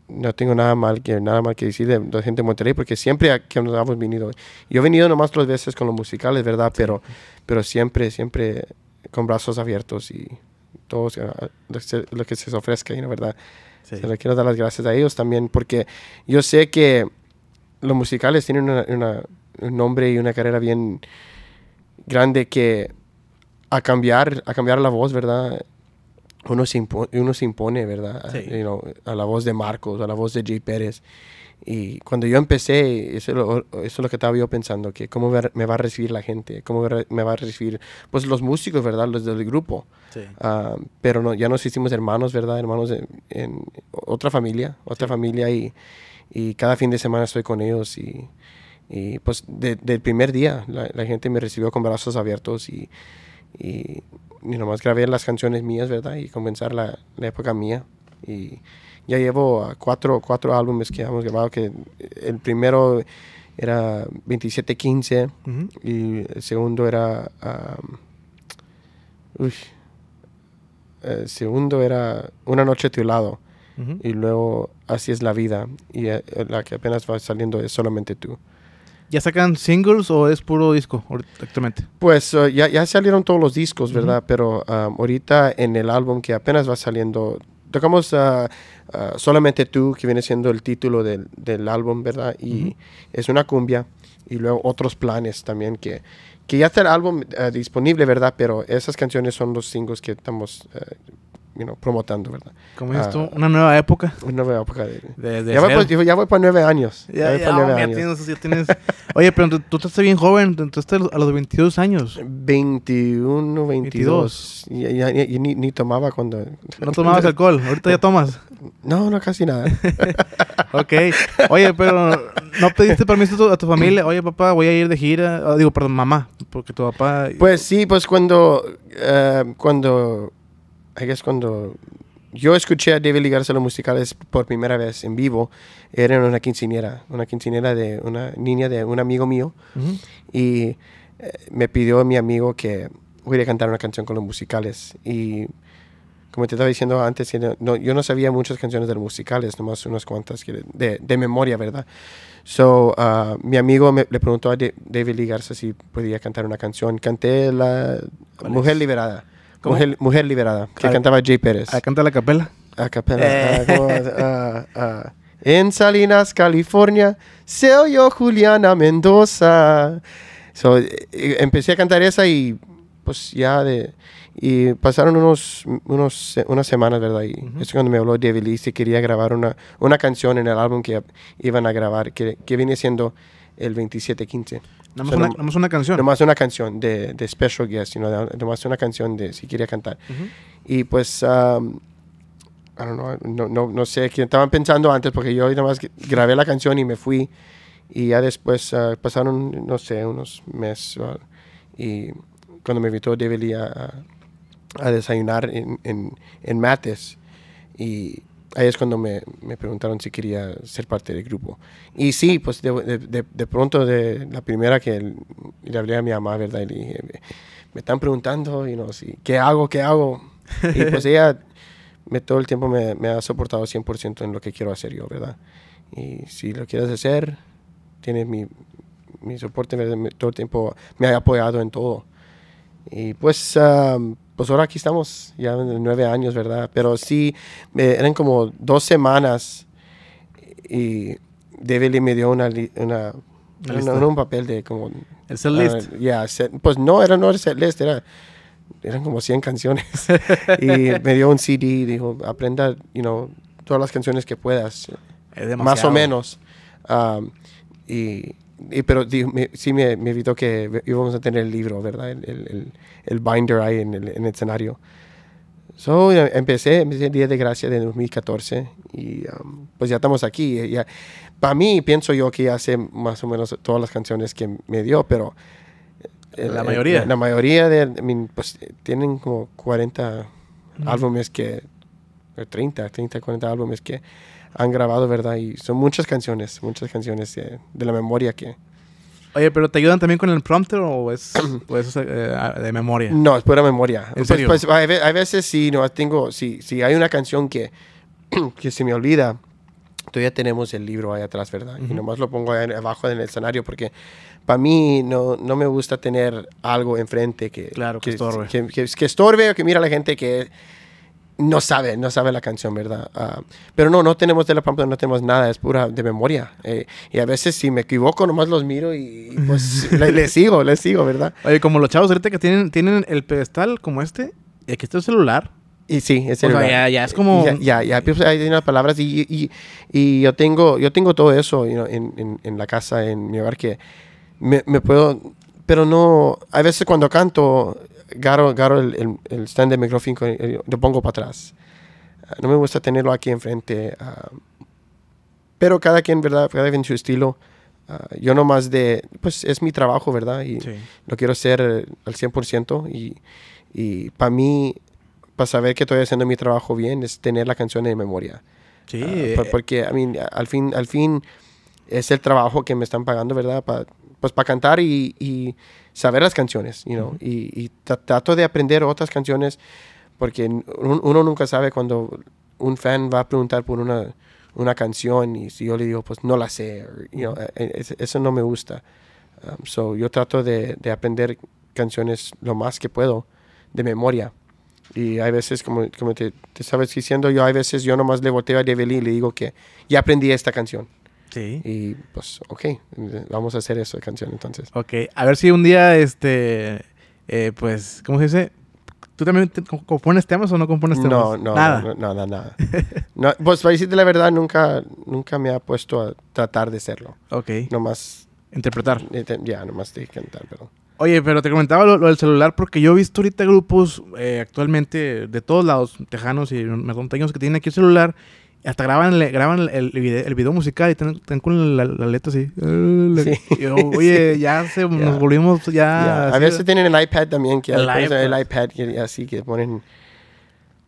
no tengo nada mal que nada mal que decir de la gente de Monterrey porque siempre que nos hemos venido yo he venido nomás tres veces con los musicales verdad pero pero siempre siempre con brazos abiertos y todos lo que se ofrezca ¿no? verdad se le quiero dar las gracias a ellos también, porque yo sé que los musicales tienen un nombre y una carrera bien grande que a cambiar, a cambiar la voz, ¿verdad? Uno se, impone, uno impone ¿verdad? a la voz de Marcos, a la voz de Jay Pérez. Y cuando yo empecé, eso es, lo, eso lo que estaba yo pensando, que cómo me va a recibir la gente, cómo me va a recibir, pues los músicos, ¿verdad? Los del grupo. Ah, pero no, ya nos hicimos hermanos, ¿verdad? Hermanos en, otra familia, otra familia y, y, cada fin de semana estoy con ellos y, y pues desde del primer día la, gente me recibió con brazos abiertos y, y, más nomás grabé las canciones mías, ¿verdad? Y comenzar la, la época mía y ya llevo cuatro, cuatro álbumes que hemos grabado, que el primero era 2715 y el segundo era... el segundo era Una noche a tu lado y luego Así es la vida y eh, la que apenas va saliendo es Solamente tú. ¿Ya sacan singles o es puro disco actualmente? Pues eh, ya, ya, salieron todos los discos, ¿verdad? Pero ahorita en el álbum que apenas va saliendo tocamos Solamente tú, que viene siendo el título del, del álbum, ¿verdad? Y es una cumbia. Y luego otros planes también que, que ya está el álbum eh, disponible, ¿verdad? Pero esas canciones son los singles que estamos eh, promotando, ¿verdad? ¿Cómo esto? Ah, ¿Una nueva época? Una nueva época. De, ya, voy, ya, voy, para nueve años. Ya, ya, ya, para nueve años. Tienes, Oye, pero tú, estás bien joven, tú estás a los 22 años. 21, 22. Y, ni, tomaba cuando... No tomabas alcohol, ahorita ya tomas. No, no, casi nada. ok. Oye, pero no pediste permiso a tu, familia. Oye, papá, voy a ir de gira. Ah, digo, perdón, mamá, porque tu papá. Pues sí, pues cuando. Eh, cuando es cuando yo escuché a David ligarse los musicales por primera vez en vivo, era en una quincinera, una quincinera de una niña de un amigo mío, y eh, me pidió a mi amigo que voy a cantar una canción con los musicales, y como te estaba diciendo antes, yo no sabía muchas canciones de los musicales, nomás unas cuantas de, de, memoria, ¿verdad? So, ah, mi amigo le preguntó a David Ligarza si podía cantar una canción. Canté La Mujer Liberada. Mujer, mujer, Liberada, que cantaba Jay Pérez. A canta la capela. A capela. Eh. Ah, ah. En Salinas, California, se oyó Juliana Mendoza. Eh, eh, empecé a cantar esa y pues ya de... Y pasaron unos, unos, unas semanas, ¿verdad? Y es cuando me habló David Lee, quería grabar una, una canción en el álbum que iban a grabar, que, que viene siendo el 2715. No más, una, canción. Nomás más una canción de, de special guest, sino más una canción de si quería cantar. Y pues, no, no, no, sé quién estaban pensando antes, porque yo nomás más grabé la canción y me fui. Y ya después ah, pasaron, no sé, unos meses. Ah, y cuando me invitó David a, a desayunar en, en, en Mates. Y ahí es cuando me, me, preguntaron si quería ser parte del grupo. Y sí, pues de, de, de pronto, de la primera que le hablé a mi mamá, ¿verdad? Y le dije, me, están preguntando, y no, ¿qué hago? ¿Qué hago? Y pues ella me, todo el tiempo me, ha soportado 100% en lo que quiero hacer yo, ¿verdad? Y si lo quieres hacer, tienes mi, mi soporte, ¿verdad? todo el tiempo me ha apoyado en todo. Y pues... Um, pues ahora aquí estamos, ya nueve años, ¿verdad? Pero sí, eran como dos semanas y David me dio una, una, un papel de como... ¿El list? Ah, pues no, era, no era set list, eran como 100 canciones. y me dio un CD y dijo, aprenda, you todas las canciones que puedas. más o menos. Ah, y y, pero sí me, evitó que íbamos a tener el libro, ¿verdad? El, el, el binder ahí en el, en el escenario. So, empecé, empecé el Día de Gracia de 2014 y um, pues ya estamos aquí. Ya, para mí, pienso yo que hace más o menos todas las canciones que me dio, pero... Eh, la mayoría. La, mayoría de... pues tienen como 40 álbumes que... 30, 30, 40 álbumes que han grabado, ¿verdad? Y son muchas canciones, muchas canciones de, eh, de la memoria que... Oye, pero ¿te ayudan también con el prompter o es, eh, eh, de memoria? No, es pura memoria. ¿En pues, serio? Pues, a veces sí, no, tengo, si sí, hay una canción que, que se me olvida, todavía tenemos el libro ahí atrás, ¿verdad? Y nomás lo pongo ahí abajo en el escenario porque para mí no, no me gusta tener algo enfrente que, claro, que, estorbe. Que, que estorbe o que mira a la gente que no sabe, no sabe la canción, ¿verdad? Ah, pero no, no tenemos de la pampa, no tenemos nada, es pura de memoria. Eh, y a veces si me equivoco, nomás los miro y, les pues le, sigo, les sigo, ¿verdad? Oye, como los chavos ahorita que tienen, tienen el pedestal como este, y aquí está el celular. Y sí, es celular. ya, es como... Ya, ya, ya pues, hay unas palabras y, y, yo, tengo, yo tengo todo eso en, en, la casa, en mi hogar, que me, me puedo... Pero no, a veces cuando canto, garo el, stand de micrófono eh, lo pongo para atrás. Ah, no me gusta tenerlo aquí enfrente. Ah, pero cada quien, ¿verdad? Cada quien su estilo. Ah, yo no más de, pues es mi trabajo, ¿verdad? Y lo quiero hacer eh, al 100%. Y, y para mí, para saber que estoy haciendo mi trabajo bien, es tener la canción en memoria. Sí. Eh, porque, a mí al fin, al fin es el trabajo que me están pagando, ¿verdad? pues para cantar y saber las canciones, you know, y, y trato de aprender otras canciones porque uno nunca sabe cuando un fan va a preguntar por una, una canción y si yo le digo, pues no la sé, you know, e, e, eso no me gusta. Um, so yo trato de, de, aprender canciones lo más que puedo de memoria. Y hay veces, como, como te, te, sabes diciendo, yo hay veces yo nomás le volteo a Develin y le digo que ya aprendí esta canción. Y pues, ok, vamos a hacer eso de canción entonces. Ok, a ver si un día, este, eh, pues, ¿cómo se dice? ¿Tú también compones temas o no compones temas? No, no, nada, nada. pues para decirte la verdad, nunca, nunca me ha puesto a tratar de hacerlo. Ok. Nomás. Interpretar. Ya, nomás de cantar, pero. Oye, pero te comentaba lo, del celular porque yo he visto ahorita grupos eh, actualmente de todos lados, tejanos y norteños que tienen aquí el celular hasta graban, graban el, video, musical y tienen con la, letra así. Sí. oye, ya nos volvimos ya... A veces tienen el iPad también, que el, iPad. el iPad así que ponen...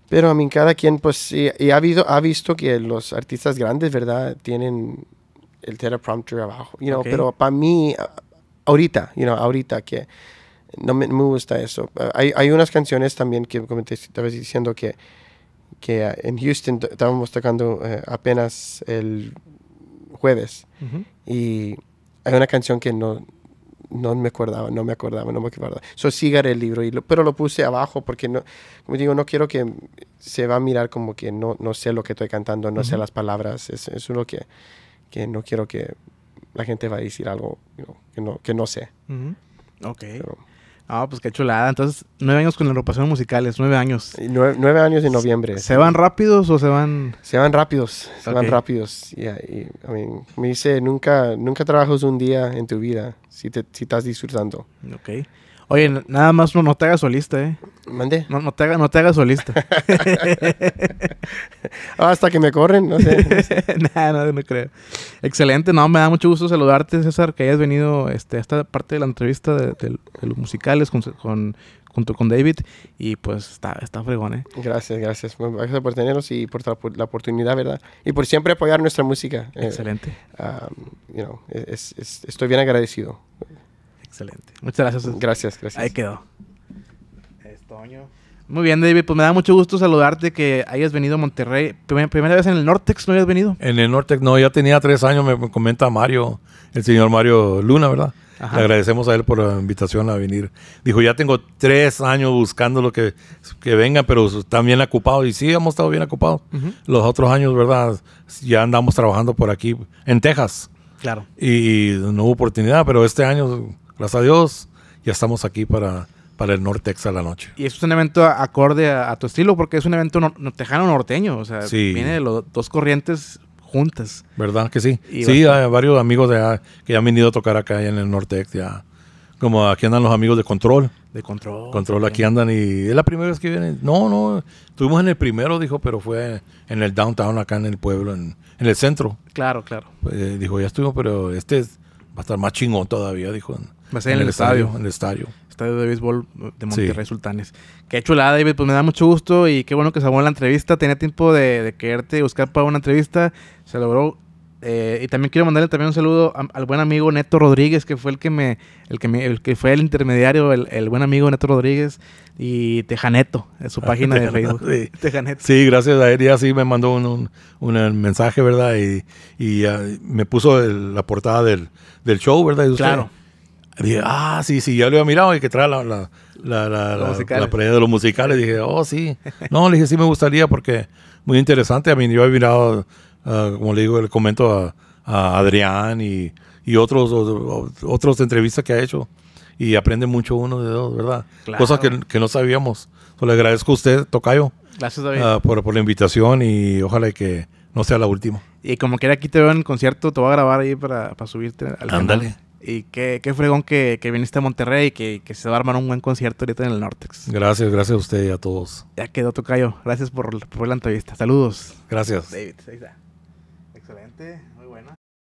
Pero a mí cada quien, pues, sí, y, ha, habido, ha visto que los artistas grandes, ¿verdad? Tienen el teleprompter abajo, you know, pero para mí, ahorita, you know, ahorita que no me, gusta eso. Hay, hay, unas canciones también que te vez diciendo que que en Houston estábamos tocando eh, apenas el jueves y hay una canción que no, no me acordaba, no me acordaba, no me acordaba. So, el libro, y pero lo puse abajo porque, no, como digo, no quiero que se va a mirar como que no, no sé lo que estoy cantando, no sé las palabras. Es, es uno que, que no quiero que la gente va a decir algo que, no, que no sé. Ok. Ah, pues qué chulada. Entonces, nueve años con de musicales, nueve años. nueve, años en noviembre. ¿Se van rápidos o se van...? Se van rápidos, se van rápidos. y, ah, me dice, nunca, nunca trabajas un día en tu vida si, te, si estás disfrutando. Ok. Oye, nada más no, te hagas solista, ¿eh? Mande, No, no te, no te hagas solista. Hasta que me corren, no sé. Nada, nadie me no, creo. Excelente, no, me da mucho gusto saludarte, César, que hayas venido este, a esta parte de la entrevista de, los musicales con, junto con David. Y pues está, está fregón, ¿eh? Gracias, gracias. Gracias por tenernos y por la, oportunidad, ¿verdad? Y por siempre apoyar nuestra música. Eh, Excelente. Um, you know, estoy bien agradecido. Excelente. Muchas gracias. gracias, gracias. Ahí quedó. Muy bien, David. Pues me da mucho gusto saludarte que hayas venido a Monterrey. primera vez en el Nortex, ¿no hayas venido? En el Nortex, no. Ya tenía tres años, me comenta Mario, el señor Mario Luna, ¿verdad? Le agradecemos a él por la invitación a venir. Dijo, ya tengo tres años buscando lo que, que vengan, pero están bien ocupados. Y sí, hemos estado bien ocupados. Los otros años, ¿verdad? Ya andamos trabajando por aquí, en Texas. Claro. y no hubo oportunidad, pero este año Gracias a Dios, ya estamos aquí para, para el Nortex a la noche. Y es un evento acorde a, tu estilo, porque es un evento nortejano norteño, o sea, viene de los dos corrientes juntas. ¿Verdad que sí? sí, hay varios amigos de, que ya han venido a tocar acá en el Nortex, ya. Como aquí andan los amigos de Control. De Control. Control, aquí andan y es la primera vez que vienen. No, no, estuvimos en el primero, dijo, pero fue en el downtown, acá en el pueblo, en, el centro. Claro, claro. Eh, dijo, ya estuvo, pero este va a estar más chingón todavía, dijo en, el, estadio, En el estadio. Estadio de béisbol de Monterrey Sultanes. Qué chulada, David. Pues me da mucho gusto y qué bueno que se en la entrevista. Tenía tiempo de, de quererte buscar para una entrevista. Se logró eh, y también quiero mandarle también un saludo al buen amigo Neto Rodríguez, que fue el que me, el que, el que fue el intermediario, el, buen amigo Neto Rodríguez y Tejaneto, en su ah, página de Facebook. Sí. Sí, gracias a él. Ya sí me mandó un, eh, mensaje, ¿verdad? Y, ah, me puso la portada del, show, ¿verdad? claro. Dije, ah, sí, sí, ya lo había mirado y que trae la, la, la, la, la de los musicales. Dije, oh, sí. No, le dije, sí me gustaría porque muy interesante. A mí yo he mirado, ah, como le digo, el comento a, Adrián y, y otros, de otros entrevistas que ha hecho. Y aprende mucho uno de dos, ¿verdad? Cosas que, que, no sabíamos. le agradezco a usted, Tocayo, Gracias, ah, por, por la invitación y ojalá que no sea la última. Y como quiera, aquí te veo en el concierto, te voy a grabar ahí para, para subirte al Ándale. Y qué, qué fregón que, viniste a Monterrey y que, que, se va a armar un buen concierto ahorita en el Nortex. Gracias, gracias a usted y a todos. Ya quedó tocayo. Gracias por, por la entrevista. Saludos. Gracias.